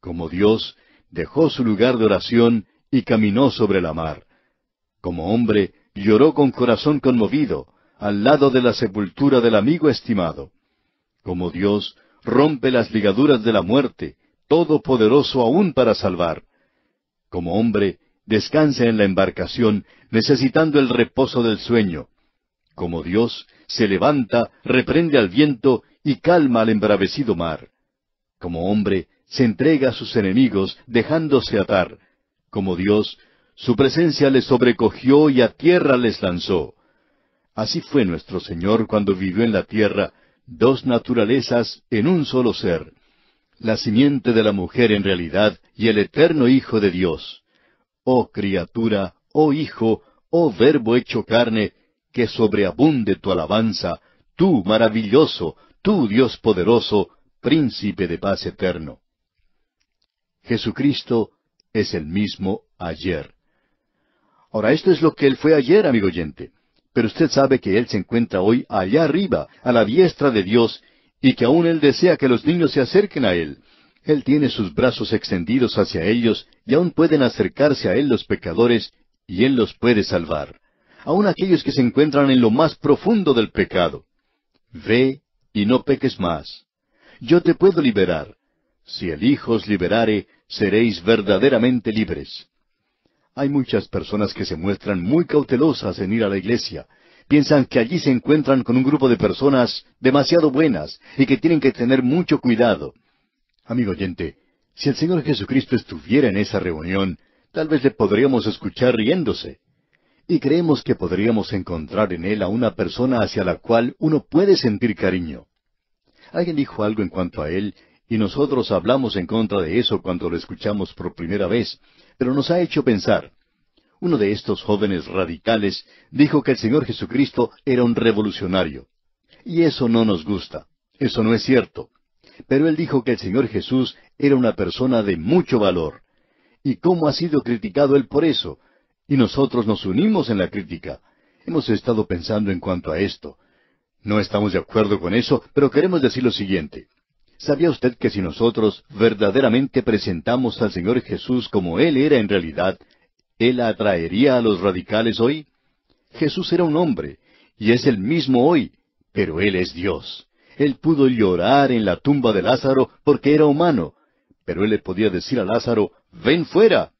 Como Dios, dejó su lugar de oración y caminó sobre la mar. Como hombre, lloró con corazón conmovido, al lado de la sepultura del amigo estimado. Como Dios, rompe las ligaduras de la muerte, todopoderoso aún para salvar. Como hombre, descansa en la embarcación, necesitando el reposo del sueño. Como Dios, se levanta, reprende al viento y calma al embravecido mar. Como hombre, se entrega a sus enemigos, dejándose atar. Como Dios, su presencia les sobrecogió y a tierra les lanzó. Así fue nuestro Señor cuando vivió en la tierra, dos naturalezas en un solo ser, la simiente de la mujer en realidad y el eterno Hijo de Dios. Oh criatura, oh Hijo, oh Verbo hecho carne, que sobreabunde tu alabanza, tú maravilloso, tú Dios poderoso, príncipe de paz eterno. Jesucristo es el mismo ayer. Ahora, esto es lo que Él fue ayer, amigo oyente pero usted sabe que Él se encuentra hoy allá arriba, a la diestra de Dios, y que aún Él desea que los niños se acerquen a Él. Él tiene sus brazos extendidos hacia ellos, y aún pueden acercarse a Él los pecadores, y Él los puede salvar. Aún aquellos que se encuentran en lo más profundo del pecado. Ve y no peques más. Yo te puedo liberar. Si el Hijo os liberare, seréis verdaderamente libres. Hay muchas personas que se muestran muy cautelosas en ir a la iglesia. Piensan que allí se encuentran con un grupo de personas demasiado buenas y que tienen que tener mucho cuidado. Amigo oyente, si el Señor Jesucristo estuviera en esa reunión, tal vez le podríamos escuchar riéndose. Y creemos que podríamos encontrar en él a una persona hacia la cual uno puede sentir cariño. Alguien dijo algo en cuanto a él, y nosotros hablamos en contra de eso cuando lo escuchamos por primera vez, pero nos ha hecho pensar. Uno de estos jóvenes radicales dijo que el Señor Jesucristo era un revolucionario. Y eso no nos gusta. Eso no es cierto. Pero él dijo que el Señor Jesús era una persona de mucho valor. ¿Y cómo ha sido criticado él por eso? Y nosotros nos unimos en la crítica. Hemos estado pensando en cuanto a esto. No estamos de acuerdo con eso, pero queremos decir lo siguiente. ¿Sabía usted que si nosotros verdaderamente presentamos al Señor Jesús como Él era en realidad, Él atraería a los radicales hoy? Jesús era un hombre, y es el mismo hoy, pero Él es Dios. Él pudo llorar en la tumba de Lázaro porque era humano, pero Él le podía decir a Lázaro, ven fuera.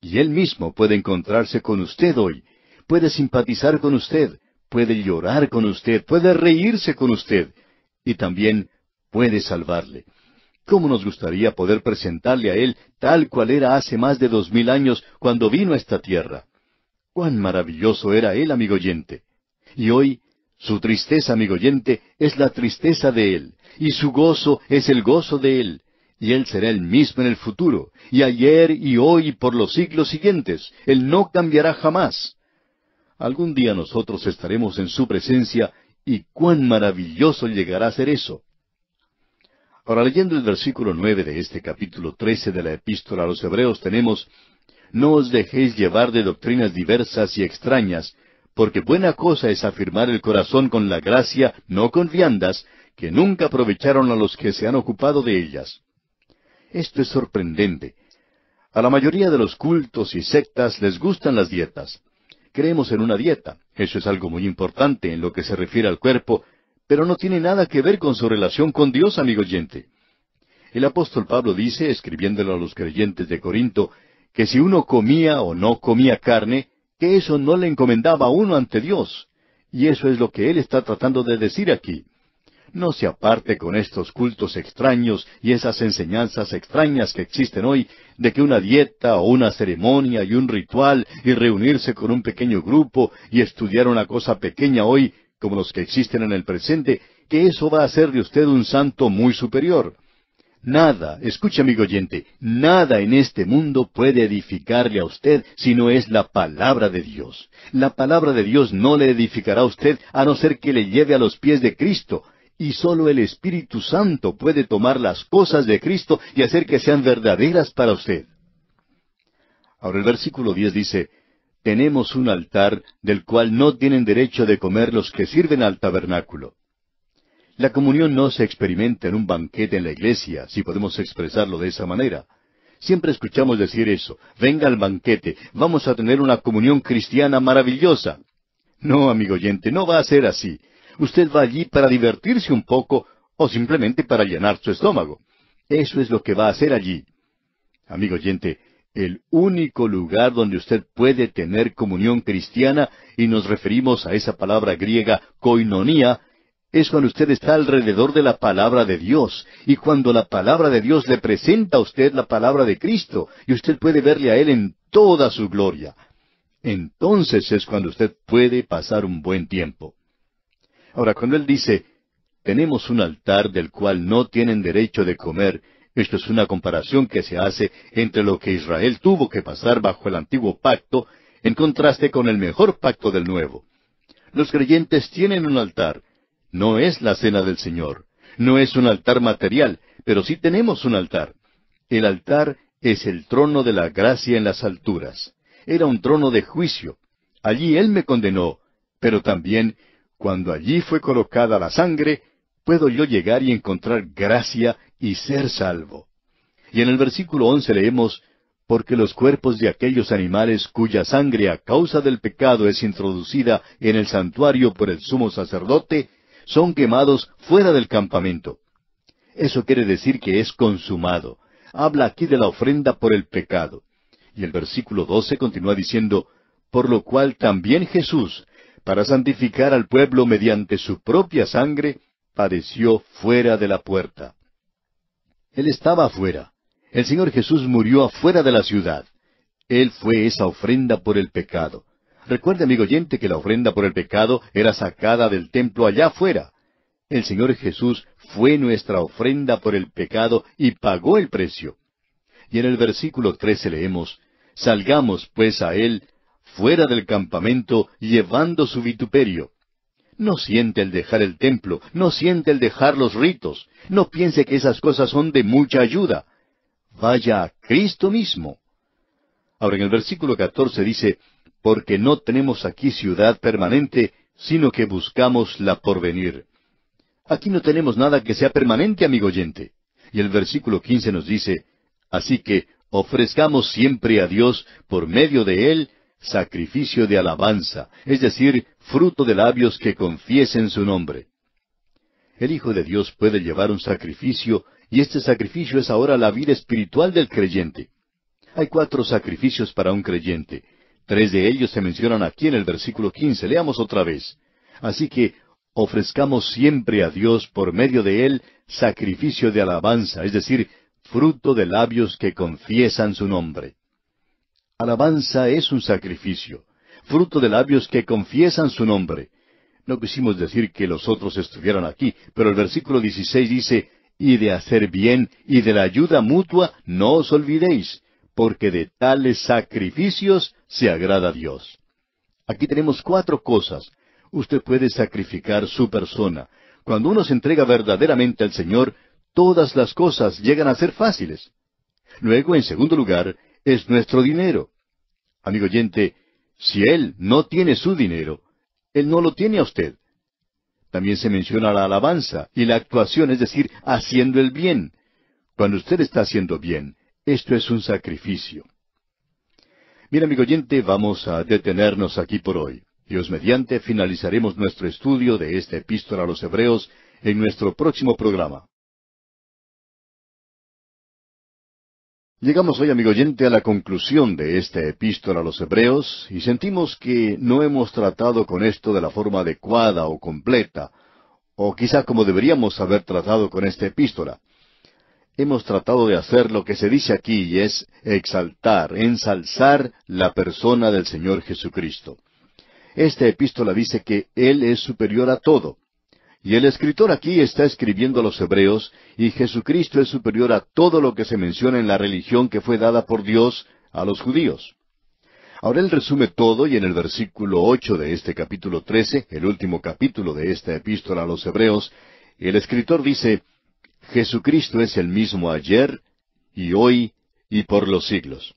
Y Él mismo puede encontrarse con usted hoy, puede simpatizar con usted, puede llorar con usted, puede reírse con usted, y también puede salvarle. ¿Cómo nos gustaría poder presentarle a Él tal cual era hace más de dos mil años cuando vino a esta tierra? ¡Cuán maravilloso era Él, amigo oyente! Y hoy, su tristeza, amigo oyente, es la tristeza de Él, y su gozo es el gozo de Él, y Él será el mismo en el futuro, y ayer y hoy y por los siglos siguientes. Él no cambiará jamás. Algún día nosotros estaremos en su presencia, y cuán maravilloso llegará a ser eso. Ahora leyendo el versículo nueve de este capítulo trece de la epístola a los Hebreos tenemos No os dejéis llevar de doctrinas diversas y extrañas, porque buena cosa es afirmar el corazón con la gracia, no con viandas, que nunca aprovecharon a los que se han ocupado de ellas. Esto es sorprendente. A la mayoría de los cultos y sectas les gustan las dietas. Creemos en una dieta, eso es algo muy importante en lo que se refiere al cuerpo, pero no tiene nada que ver con su relación con Dios, amigo oyente. El apóstol Pablo dice, escribiéndolo a los creyentes de Corinto, que si uno comía o no comía carne, que eso no le encomendaba a uno ante Dios. Y eso es lo que él está tratando de decir aquí. No se aparte con estos cultos extraños y esas enseñanzas extrañas que existen hoy de que una dieta o una ceremonia y un ritual y reunirse con un pequeño grupo y estudiar una cosa pequeña hoy como los que existen en el presente, que eso va a hacer de usted un santo muy superior. Nada, escucha, amigo oyente, nada en este mundo puede edificarle a usted si no es la palabra de Dios. La palabra de Dios no le edificará a usted a no ser que le lleve a los pies de Cristo, y solo el Espíritu Santo puede tomar las cosas de Cristo y hacer que sean verdaderas para usted. Ahora el versículo 10 dice, tenemos un altar del cual no tienen derecho de comer los que sirven al tabernáculo. La comunión no se experimenta en un banquete en la iglesia, si podemos expresarlo de esa manera. Siempre escuchamos decir eso, venga al banquete, vamos a tener una comunión cristiana maravillosa. No, amigo oyente, no va a ser así. Usted va allí para divertirse un poco o simplemente para llenar su estómago. Eso es lo que va a hacer allí. Amigo oyente, el único lugar donde usted puede tener comunión cristiana, y nos referimos a esa palabra griega koinonía, es cuando usted está alrededor de la palabra de Dios, y cuando la palabra de Dios le presenta a usted la palabra de Cristo, y usted puede verle a Él en toda su gloria. Entonces es cuando usted puede pasar un buen tiempo. Ahora, cuando Él dice, tenemos un altar del cual no tienen derecho de comer, esto es una comparación que se hace entre lo que Israel tuvo que pasar bajo el antiguo pacto en contraste con el mejor pacto del nuevo. Los creyentes tienen un altar. No es la cena del Señor. No es un altar material, pero sí tenemos un altar. El altar es el trono de la gracia en las alturas. Era un trono de juicio. Allí Él me condenó, pero también, cuando allí fue colocada la sangre, puedo yo llegar y encontrar gracia y ser salvo. Y en el versículo once leemos, porque los cuerpos de aquellos animales cuya sangre a causa del pecado es introducida en el santuario por el sumo sacerdote, son quemados fuera del campamento. Eso quiere decir que es consumado. Habla aquí de la ofrenda por el pecado. Y el versículo 12 continúa diciendo, por lo cual también Jesús, para santificar al pueblo mediante su propia sangre, padeció fuera de la puerta. Él estaba afuera. El Señor Jesús murió afuera de la ciudad. Él fue esa ofrenda por el pecado. Recuerde, amigo oyente, que la ofrenda por el pecado era sacada del templo allá afuera. El Señor Jesús fue nuestra ofrenda por el pecado y pagó el precio. Y en el versículo 13 leemos, Salgamos pues a Él fuera del campamento llevando su vituperio. No siente el dejar el templo, no siente el dejar los ritos, no piense que esas cosas son de mucha ayuda. Vaya a Cristo mismo. Ahora en el versículo 14 dice, porque no tenemos aquí ciudad permanente, sino que buscamos la porvenir. Aquí no tenemos nada que sea permanente, amigo oyente. Y el versículo 15 nos dice, así que ofrezcamos siempre a Dios, por medio de Él, sacrificio de alabanza, es decir, fruto de labios que confiesen su nombre. El Hijo de Dios puede llevar un sacrificio, y este sacrificio es ahora la vida espiritual del creyente. Hay cuatro sacrificios para un creyente. Tres de ellos se mencionan aquí en el versículo quince. Leamos otra vez. Así que ofrezcamos siempre a Dios por medio de Él sacrificio de alabanza, es decir, fruto de labios que confiesan su nombre. Alabanza es un sacrificio, fruto de labios que confiesan su nombre. No quisimos decir que los otros estuvieran aquí, pero el versículo 16 dice, y de hacer bien y de la ayuda mutua no os olvidéis, porque de tales sacrificios se agrada a Dios. Aquí tenemos cuatro cosas. Usted puede sacrificar su persona. Cuando uno se entrega verdaderamente al Señor, todas las cosas llegan a ser fáciles. Luego, en segundo lugar, es nuestro dinero. Amigo oyente, si Él no tiene su dinero, Él no lo tiene a usted. También se menciona la alabanza y la actuación, es decir, haciendo el bien. Cuando usted está haciendo bien, esto es un sacrificio. Mira, amigo oyente, vamos a detenernos aquí por hoy. Dios mediante, finalizaremos nuestro estudio de esta epístola a los Hebreos en nuestro próximo programa. Llegamos hoy, amigo oyente, a la conclusión de esta epístola a los Hebreos y sentimos que no hemos tratado con esto de la forma adecuada o completa, o quizá como deberíamos haber tratado con esta epístola. Hemos tratado de hacer lo que se dice aquí y es exaltar, ensalzar la persona del Señor Jesucristo. Esta epístola dice que Él es superior a todo, y el escritor aquí está escribiendo a los hebreos, y Jesucristo es superior a todo lo que se menciona en la religión que fue dada por Dios a los judíos. Ahora él resume todo y en el versículo ocho de este capítulo trece, el último capítulo de esta epístola a los hebreos, el escritor dice, Jesucristo es el mismo ayer y hoy y por los siglos.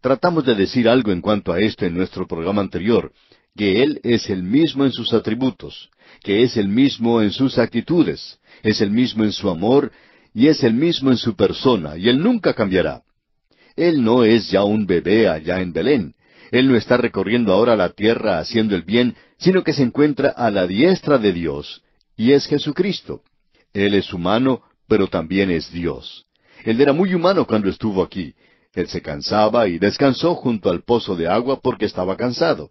Tratamos de decir algo en cuanto a esto en nuestro programa anterior, que Él es el mismo en sus atributos, que es el mismo en sus actitudes, es el mismo en su amor y es el mismo en su persona, y Él nunca cambiará. Él no es ya un bebé allá en Belén. Él no está recorriendo ahora la tierra haciendo el bien, sino que se encuentra a la diestra de Dios, y es Jesucristo. Él es humano, pero también es Dios. Él era muy humano cuando estuvo aquí. Él se cansaba y descansó junto al pozo de agua porque estaba cansado.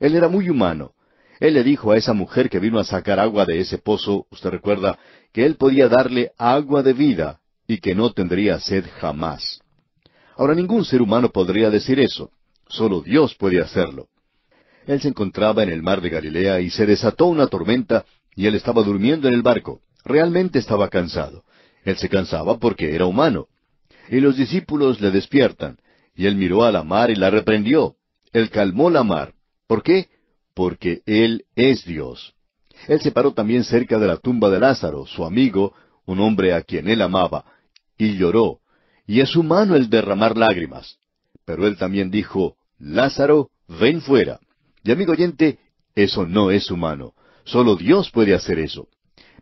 Él era muy humano. Él le dijo a esa mujer que vino a sacar agua de ese pozo, usted recuerda, que él podía darle agua de vida y que no tendría sed jamás. Ahora ningún ser humano podría decir eso. Solo Dios puede hacerlo. Él se encontraba en el mar de Galilea y se desató una tormenta y él estaba durmiendo en el barco. Realmente estaba cansado. Él se cansaba porque era humano. Y los discípulos le despiertan. Y él miró a la mar y la reprendió. Él calmó la mar. ¿Por qué? Porque Él es Dios. Él se paró también cerca de la tumba de Lázaro, su amigo, un hombre a quien él amaba, y lloró. Y es humano el derramar lágrimas. Pero él también dijo, Lázaro, ven fuera. Y amigo oyente, eso no es humano. Solo Dios puede hacer eso.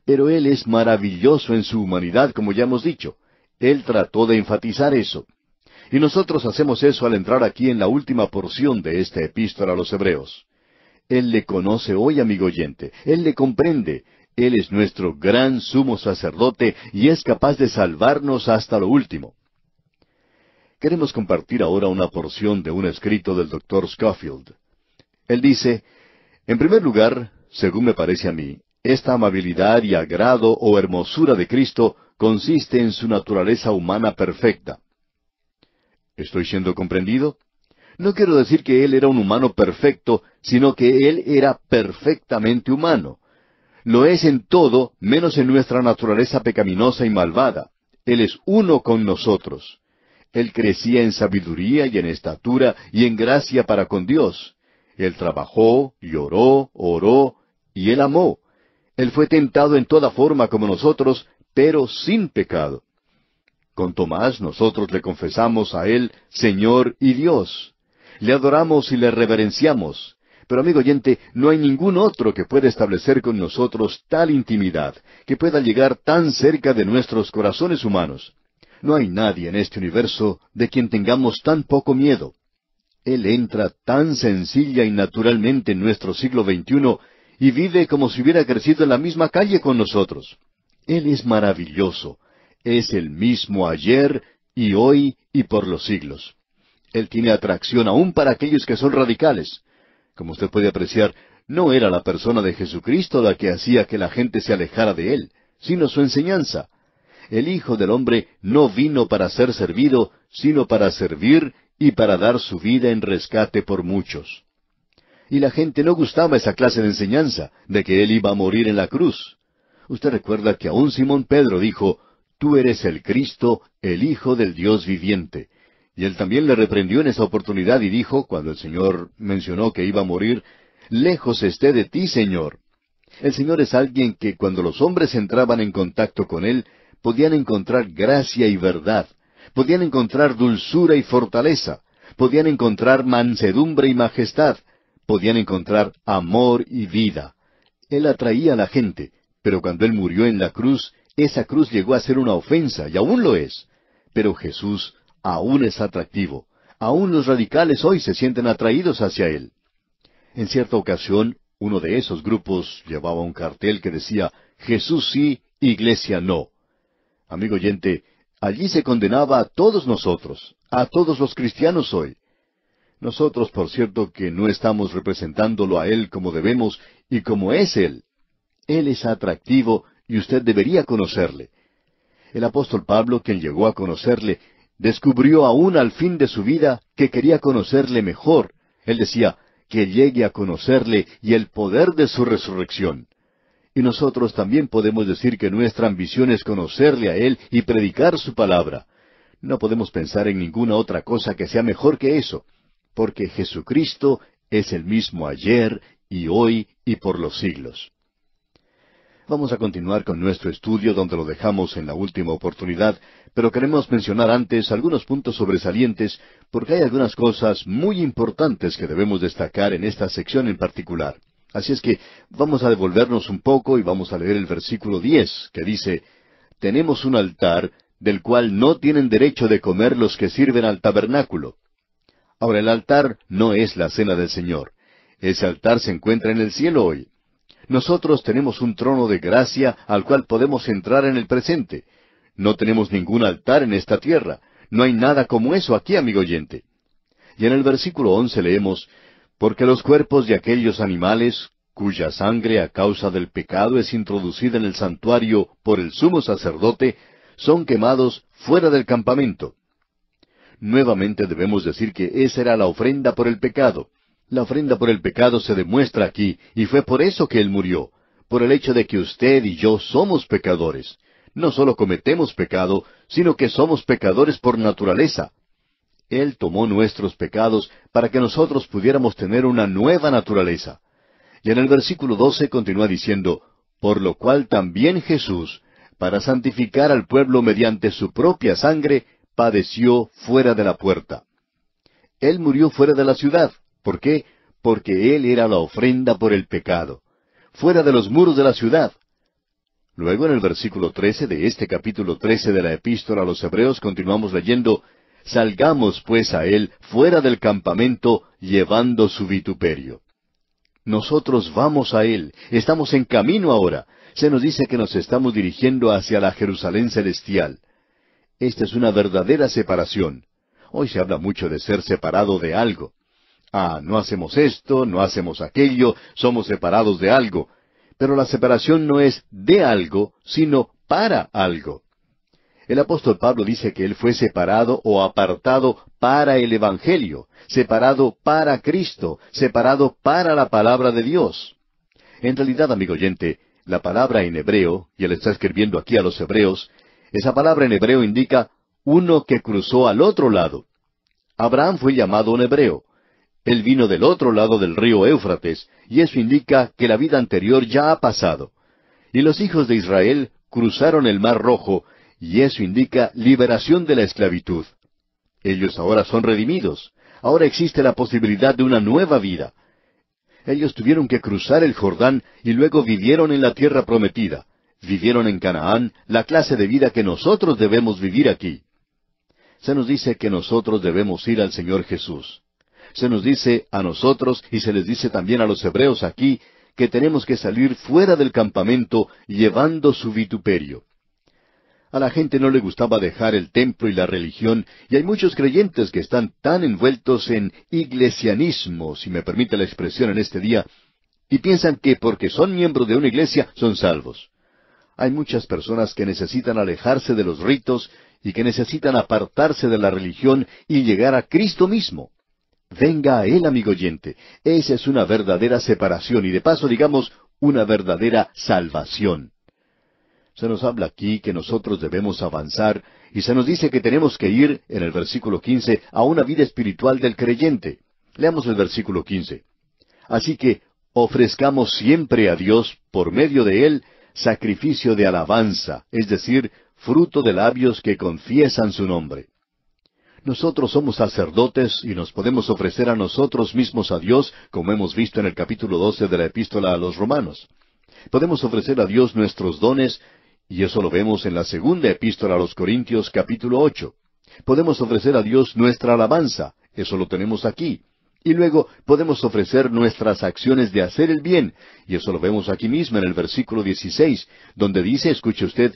Pero Él es maravilloso en su humanidad, como ya hemos dicho. Él trató de enfatizar eso. Y nosotros hacemos eso al entrar aquí en la última porción de esta epístola a los Hebreos. Él le conoce hoy, amigo oyente, Él le comprende, Él es nuestro gran sumo sacerdote y es capaz de salvarnos hasta lo último. Queremos compartir ahora una porción de un escrito del doctor Schofield. Él dice, en primer lugar, según me parece a mí, esta amabilidad y agrado o hermosura de Cristo consiste en su naturaleza humana perfecta. ¿Estoy siendo comprendido? No quiero decir que él era un humano perfecto, sino que él era perfectamente humano. Lo es en todo, menos en nuestra naturaleza pecaminosa y malvada. Él es uno con nosotros. Él crecía en sabiduría y en estatura y en gracia para con Dios. Él trabajó, lloró, oró, y él amó. Él fue tentado en toda forma como nosotros, pero sin pecado. Con Tomás nosotros le confesamos a Él Señor y Dios. Le adoramos y le reverenciamos. Pero amigo oyente, no hay ningún otro que pueda establecer con nosotros tal intimidad, que pueda llegar tan cerca de nuestros corazones humanos. No hay nadie en este universo de quien tengamos tan poco miedo. Él entra tan sencilla y naturalmente en nuestro siglo XXI y vive como si hubiera crecido en la misma calle con nosotros. Él es maravilloso, es el mismo ayer y hoy y por los siglos. Él tiene atracción aún para aquellos que son radicales. Como usted puede apreciar, no era la persona de Jesucristo la que hacía que la gente se alejara de él, sino su enseñanza. El Hijo del Hombre no vino para ser servido, sino para servir y para dar su vida en rescate por muchos. Y la gente no gustaba esa clase de enseñanza, de que él iba a morir en la cruz. Usted recuerda que aún Simón Pedro dijo, tú eres el Cristo, el Hijo del Dios viviente. Y él también le reprendió en esa oportunidad y dijo, cuando el Señor mencionó que iba a morir, Lejos esté de ti, Señor. El Señor es alguien que cuando los hombres entraban en contacto con Él, podían encontrar gracia y verdad, podían encontrar dulzura y fortaleza, podían encontrar mansedumbre y majestad, podían encontrar amor y vida. Él atraía a la gente, pero cuando Él murió en la cruz, esa cruz llegó a ser una ofensa y aún lo es. Pero Jesús aún es atractivo. Aún los radicales hoy se sienten atraídos hacia Él. En cierta ocasión, uno de esos grupos llevaba un cartel que decía Jesús sí, iglesia no. Amigo oyente, allí se condenaba a todos nosotros, a todos los cristianos hoy. Nosotros, por cierto, que no estamos representándolo a Él como debemos y como es Él. Él es atractivo y usted debería conocerle. El apóstol Pablo, quien llegó a conocerle, descubrió aún al fin de su vida que quería conocerle mejor. Él decía, que llegue a conocerle y el poder de su resurrección. Y nosotros también podemos decir que nuestra ambición es conocerle a Él y predicar su palabra. No podemos pensar en ninguna otra cosa que sea mejor que eso, porque Jesucristo es el mismo ayer y hoy y por los siglos. Vamos a continuar con nuestro estudio donde lo dejamos en la última oportunidad, pero queremos mencionar antes algunos puntos sobresalientes porque hay algunas cosas muy importantes que debemos destacar en esta sección en particular. Así es que vamos a devolvernos un poco y vamos a leer el versículo 10 que dice, Tenemos un altar del cual no tienen derecho de comer los que sirven al tabernáculo. Ahora el altar no es la cena del Señor. Ese altar se encuentra en el cielo hoy. Nosotros tenemos un trono de gracia al cual podemos entrar en el presente. No tenemos ningún altar en esta tierra. No hay nada como eso aquí, amigo oyente. Y en el versículo once leemos, Porque los cuerpos de aquellos animales, cuya sangre a causa del pecado es introducida en el santuario por el sumo sacerdote, son quemados fuera del campamento. Nuevamente debemos decir que esa era la ofrenda por el pecado. La ofrenda por el pecado se demuestra aquí, y fue por eso que Él murió, por el hecho de que usted y yo somos pecadores. No solo cometemos pecado, sino que somos pecadores por naturaleza. Él tomó nuestros pecados para que nosotros pudiéramos tener una nueva naturaleza. Y en el versículo 12 continúa diciendo, por lo cual también Jesús, para santificar al pueblo mediante su propia sangre, padeció fuera de la puerta. Él murió fuera de la ciudad, ¿Por qué? Porque Él era la ofrenda por el pecado, fuera de los muros de la ciudad. Luego en el versículo 13 de este capítulo 13 de la epístola a los Hebreos continuamos leyendo, Salgamos pues a Él fuera del campamento llevando su vituperio. Nosotros vamos a Él, estamos en camino ahora. Se nos dice que nos estamos dirigiendo hacia la Jerusalén celestial. Esta es una verdadera separación. Hoy se habla mucho de ser separado de algo. Ah, no hacemos esto, no hacemos aquello, somos separados de algo. Pero la separación no es de algo, sino para algo. El apóstol Pablo dice que él fue separado o apartado para el Evangelio, separado para Cristo, separado para la palabra de Dios. En realidad, amigo oyente, la palabra en hebreo, y él está escribiendo aquí a los hebreos, esa palabra en hebreo indica uno que cruzó al otro lado. Abraham fue llamado un hebreo, él vino del otro lado del río Éufrates, y eso indica que la vida anterior ya ha pasado. Y los hijos de Israel cruzaron el Mar Rojo, y eso indica liberación de la esclavitud. Ellos ahora son redimidos. Ahora existe la posibilidad de una nueva vida. Ellos tuvieron que cruzar el Jordán y luego vivieron en la tierra prometida. Vivieron en Canaán la clase de vida que nosotros debemos vivir aquí. Se nos dice que nosotros debemos ir al Señor Jesús se nos dice a nosotros y se les dice también a los hebreos aquí que tenemos que salir fuera del campamento llevando su vituperio. A la gente no le gustaba dejar el templo y la religión, y hay muchos creyentes que están tan envueltos en iglesianismo, si me permite la expresión en este día, y piensan que porque son miembros de una iglesia son salvos. Hay muchas personas que necesitan alejarse de los ritos y que necesitan apartarse de la religión y llegar a Cristo mismo. Venga a Él, amigo oyente. Esa es una verdadera separación y de paso, digamos, una verdadera salvación. Se nos habla aquí que nosotros debemos avanzar y se nos dice que tenemos que ir, en el versículo 15, a una vida espiritual del creyente. Leamos el versículo 15. Así que ofrezcamos siempre a Dios, por medio de Él, sacrificio de alabanza, es decir, fruto de labios que confiesan su nombre. Nosotros somos sacerdotes y nos podemos ofrecer a nosotros mismos a Dios, como hemos visto en el capítulo 12 de la epístola a los romanos. Podemos ofrecer a Dios nuestros dones, y eso lo vemos en la segunda epístola a los Corintios capítulo 8. Podemos ofrecer a Dios nuestra alabanza, eso lo tenemos aquí. Y luego podemos ofrecer nuestras acciones de hacer el bien, y eso lo vemos aquí mismo en el versículo 16, donde dice, escuche usted,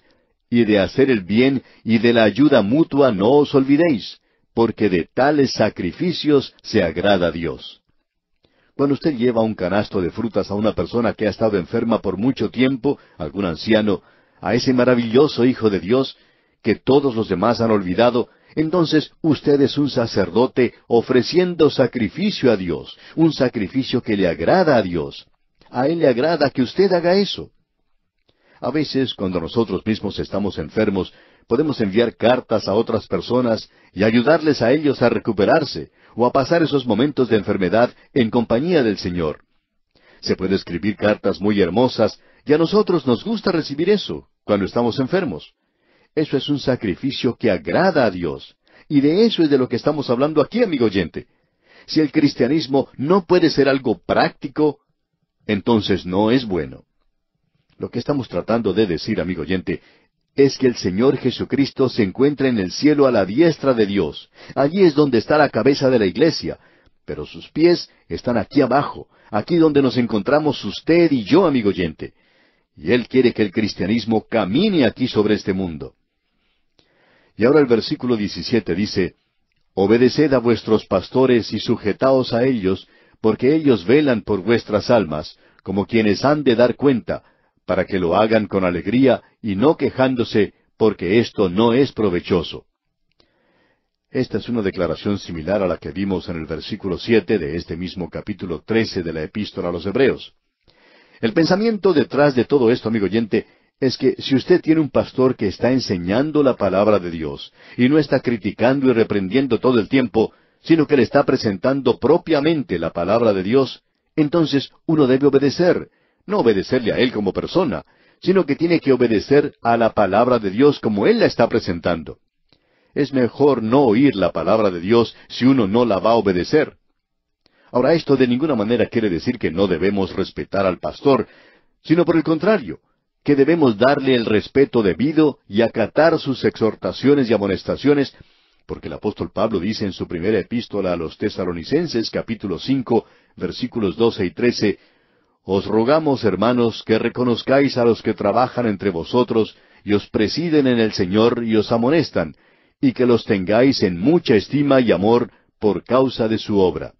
y de hacer el bien y de la ayuda mutua no os olvidéis porque de tales sacrificios se agrada Dios. Cuando usted lleva un canasto de frutas a una persona que ha estado enferma por mucho tiempo, algún anciano, a ese maravilloso Hijo de Dios, que todos los demás han olvidado, entonces usted es un sacerdote ofreciendo sacrificio a Dios, un sacrificio que le agrada a Dios. A Él le agrada que usted haga eso. A veces, cuando nosotros mismos estamos enfermos, podemos enviar cartas a otras personas y ayudarles a ellos a recuperarse o a pasar esos momentos de enfermedad en compañía del Señor. Se puede escribir cartas muy hermosas y a nosotros nos gusta recibir eso cuando estamos enfermos. Eso es un sacrificio que agrada a Dios. Y de eso es de lo que estamos hablando aquí, amigo oyente. Si el cristianismo no puede ser algo práctico, entonces no es bueno. Lo que estamos tratando de decir, amigo oyente, es que el Señor Jesucristo se encuentra en el cielo a la diestra de Dios. Allí es donde está la cabeza de la iglesia. Pero sus pies están aquí abajo, aquí donde nos encontramos usted y yo, amigo oyente. Y Él quiere que el cristianismo camine aquí sobre este mundo. Y ahora el versículo 17 dice, Obedeced a vuestros pastores y sujetaos a ellos, porque ellos velan por vuestras almas, como quienes han de dar cuenta, para que lo hagan con alegría y no quejándose, porque esto no es provechoso. Esta es una declaración similar a la que vimos en el versículo siete de este mismo capítulo trece de la Epístola a los Hebreos. El pensamiento detrás de todo esto, amigo oyente, es que si usted tiene un pastor que está enseñando la palabra de Dios y no está criticando y reprendiendo todo el tiempo, sino que le está presentando propiamente la palabra de Dios, entonces uno debe obedecer, no obedecerle a Él como persona, sino que tiene que obedecer a la palabra de Dios como Él la está presentando. Es mejor no oír la palabra de Dios si uno no la va a obedecer. Ahora, esto de ninguna manera quiere decir que no debemos respetar al pastor, sino por el contrario, que debemos darle el respeto debido y acatar sus exhortaciones y amonestaciones, porque el apóstol Pablo dice en su primera epístola a los Tesalonicenses capítulo cinco, versículos doce y trece, os rogamos, hermanos, que reconozcáis a los que trabajan entre vosotros y os presiden en el Señor y os amonestan, y que los tengáis en mucha estima y amor por causa de su obra.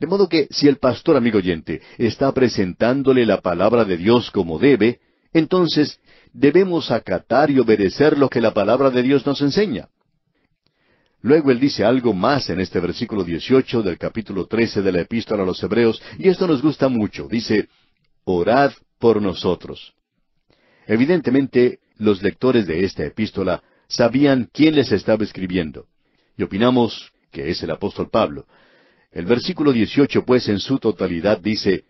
De modo que si el pastor, amigo oyente, está presentándole la palabra de Dios como debe, entonces debemos acatar y obedecer lo que la palabra de Dios nos enseña. Luego él dice algo más en este versículo 18 del capítulo 13 de la epístola a los Hebreos, y esto nos gusta mucho. Dice, orad por nosotros. Evidentemente, los lectores de esta epístola sabían quién les estaba escribiendo. Y opinamos que es el apóstol Pablo. El versículo 18, pues, en su totalidad dice,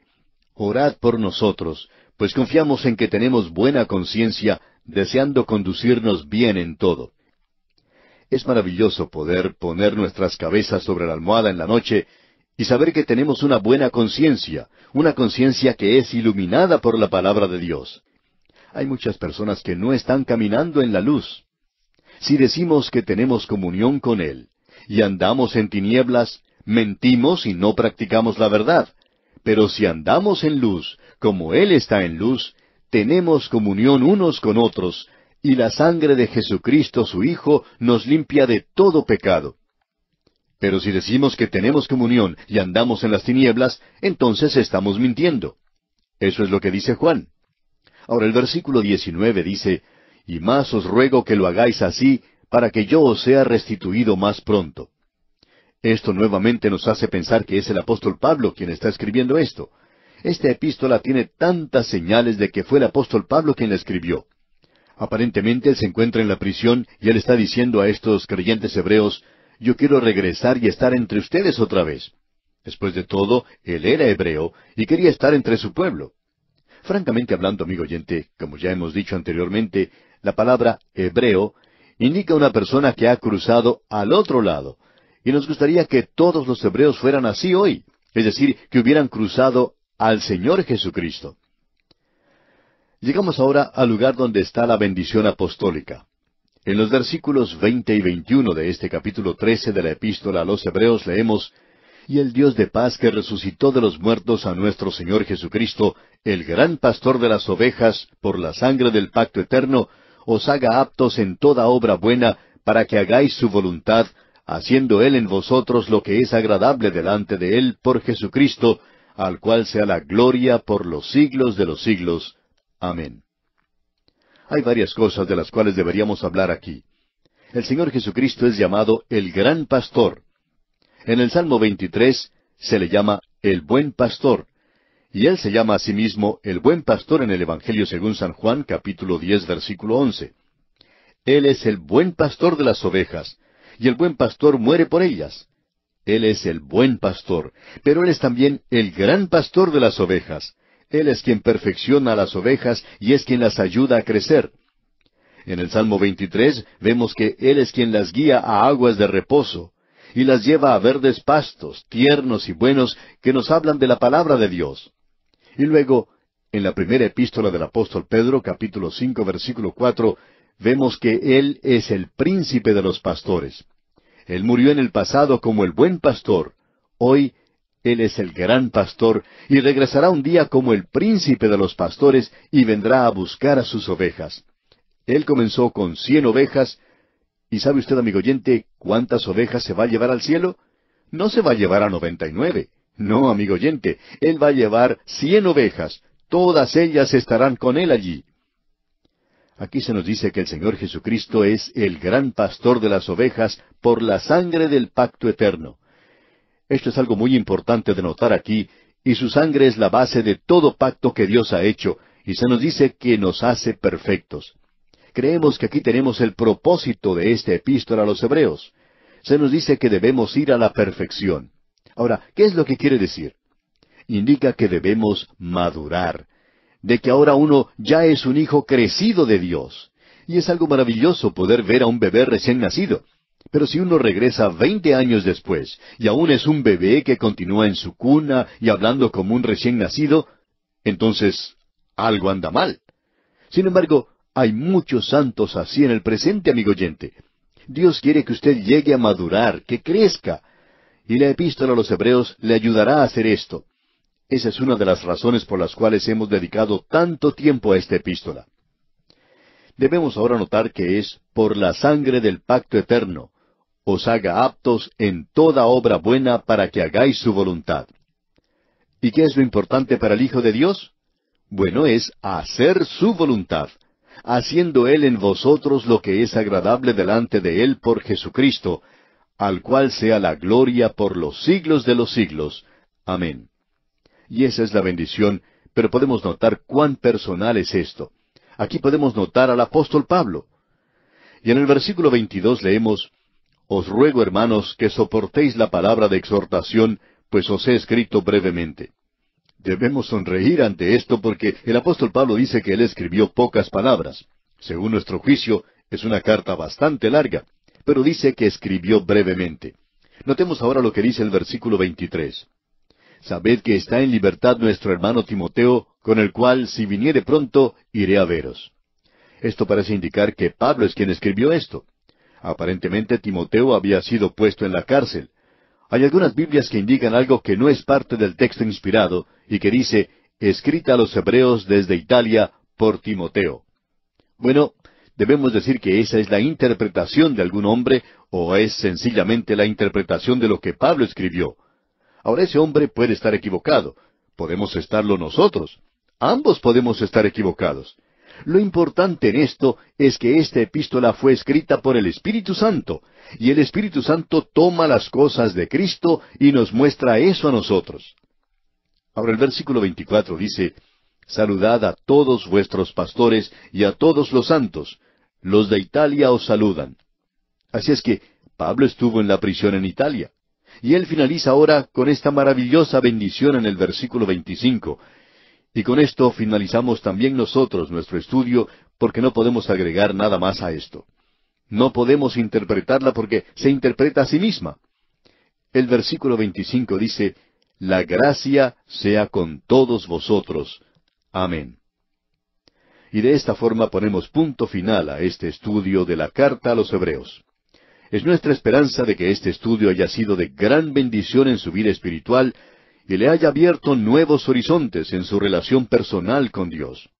Orad por nosotros, pues confiamos en que tenemos buena conciencia, deseando conducirnos bien en todo. Es maravilloso poder poner nuestras cabezas sobre la almohada en la noche y saber que tenemos una buena conciencia, una conciencia que es iluminada por la palabra de Dios. Hay muchas personas que no están caminando en la luz. Si decimos que tenemos comunión con Él y andamos en tinieblas, mentimos y no practicamos la verdad. Pero si andamos en luz, como Él está en luz, tenemos comunión unos con otros, y la sangre de Jesucristo su Hijo nos limpia de todo pecado. Pero si decimos que tenemos comunión y andamos en las tinieblas, entonces estamos mintiendo. Eso es lo que dice Juan. Ahora el versículo 19 dice, Y más os ruego que lo hagáis así, para que yo os sea restituido más pronto. Esto nuevamente nos hace pensar que es el apóstol Pablo quien está escribiendo esto. Esta epístola tiene tantas señales de que fue el apóstol Pablo quien la escribió. Aparentemente él se encuentra en la prisión y él está diciendo a estos creyentes hebreos, yo quiero regresar y estar entre ustedes otra vez. Después de todo, él era hebreo y quería estar entre su pueblo. Francamente hablando, amigo oyente, como ya hemos dicho anteriormente, la palabra hebreo indica una persona que ha cruzado al otro lado. Y nos gustaría que todos los hebreos fueran así hoy, es decir, que hubieran cruzado al Señor Jesucristo. Llegamos ahora al lugar donde está la bendición apostólica. En los versículos 20 y 21 de este capítulo 13 de la epístola a los Hebreos leemos, Y el Dios de paz que resucitó de los muertos a nuestro Señor Jesucristo, el gran pastor de las ovejas, por la sangre del pacto eterno, os haga aptos en toda obra buena para que hagáis su voluntad, haciendo Él en vosotros lo que es agradable delante de Él por Jesucristo, al cual sea la gloria por los siglos de los siglos. Amén. Hay varias cosas de las cuales deberíamos hablar aquí. El Señor Jesucristo es llamado el gran pastor. En el Salmo 23 se le llama el buen pastor, y él se llama a sí mismo el buen pastor en el Evangelio según San Juan capítulo 10 versículo 11. Él es el buen pastor de las ovejas, y el buen pastor muere por ellas. Él es el buen pastor, pero Él es también el gran pastor de las ovejas, él es quien perfecciona las ovejas y es quien las ayuda a crecer. En el Salmo 23 vemos que Él es quien las guía a aguas de reposo y las lleva a verdes pastos, tiernos y buenos, que nos hablan de la palabra de Dios. Y luego, en la primera epístola del apóstol Pedro, capítulo 5, versículo 4, vemos que Él es el príncipe de los pastores. Él murió en el pasado como el buen pastor. Hoy él es el gran pastor y regresará un día como el príncipe de los pastores y vendrá a buscar a sus ovejas. Él comenzó con cien ovejas y sabe usted, amigo oyente, cuántas ovejas se va a llevar al cielo? No se va a llevar a noventa y nueve. No, amigo oyente, Él va a llevar cien ovejas. Todas ellas estarán con Él allí. Aquí se nos dice que el Señor Jesucristo es el gran pastor de las ovejas por la sangre del pacto eterno. Esto es algo muy importante de notar aquí, y su sangre es la base de todo pacto que Dios ha hecho, y se nos dice que nos hace perfectos. Creemos que aquí tenemos el propósito de esta epístola a los hebreos. Se nos dice que debemos ir a la perfección. Ahora, ¿qué es lo que quiere decir? Indica que debemos madurar, de que ahora uno ya es un hijo crecido de Dios. Y es algo maravilloso poder ver a un bebé recién nacido. Pero si uno regresa veinte años después y aún es un bebé que continúa en su cuna y hablando como un recién nacido, entonces algo anda mal. Sin embargo, hay muchos santos así en el presente, amigo oyente. Dios quiere que usted llegue a madurar, que crezca. Y la epístola a los Hebreos le ayudará a hacer esto. Esa es una de las razones por las cuales hemos dedicado tanto tiempo a esta epístola. Debemos ahora notar que es por la sangre del pacto eterno, os haga aptos en toda obra buena para que hagáis su voluntad. ¿Y qué es lo importante para el Hijo de Dios? Bueno, es hacer su voluntad, haciendo Él en vosotros lo que es agradable delante de Él por Jesucristo, al cual sea la gloria por los siglos de los siglos. Amén. Y esa es la bendición, pero podemos notar cuán personal es esto. Aquí podemos notar al apóstol Pablo. Y en el versículo 22 leemos, os ruego, hermanos, que soportéis la palabra de exhortación, pues os he escrito brevemente. Debemos sonreír ante esto porque el apóstol Pablo dice que él escribió pocas palabras. Según nuestro juicio, es una carta bastante larga, pero dice que escribió brevemente. Notemos ahora lo que dice el versículo 23. Sabed que está en libertad nuestro hermano Timoteo, con el cual, si viniere pronto, iré a veros. Esto parece indicar que Pablo es quien escribió esto. Aparentemente Timoteo había sido puesto en la cárcel. Hay algunas Biblias que indican algo que no es parte del texto inspirado y que dice, escrita a los hebreos desde Italia por Timoteo. Bueno, debemos decir que esa es la interpretación de algún hombre o es sencillamente la interpretación de lo que Pablo escribió. Ahora ese hombre puede estar equivocado. Podemos estarlo nosotros. Ambos podemos estar equivocados. Lo importante en esto es que esta epístola fue escrita por el Espíritu Santo, y el Espíritu Santo toma las cosas de Cristo y nos muestra eso a nosotros. Ahora el versículo 24 dice, Saludad a todos vuestros pastores y a todos los santos. Los de Italia os saludan. Así es que Pablo estuvo en la prisión en Italia. Y él finaliza ahora con esta maravillosa bendición en el versículo 25, y con esto finalizamos también nosotros nuestro estudio porque no podemos agregar nada más a esto. No podemos interpretarla porque se interpreta a sí misma. El versículo 25 dice, La gracia sea con todos vosotros. Amén. Y de esta forma ponemos punto final a este estudio de la carta a los hebreos. Es nuestra esperanza de que este estudio haya sido de gran bendición en su vida espiritual que le haya abierto nuevos horizontes en su relación personal con Dios.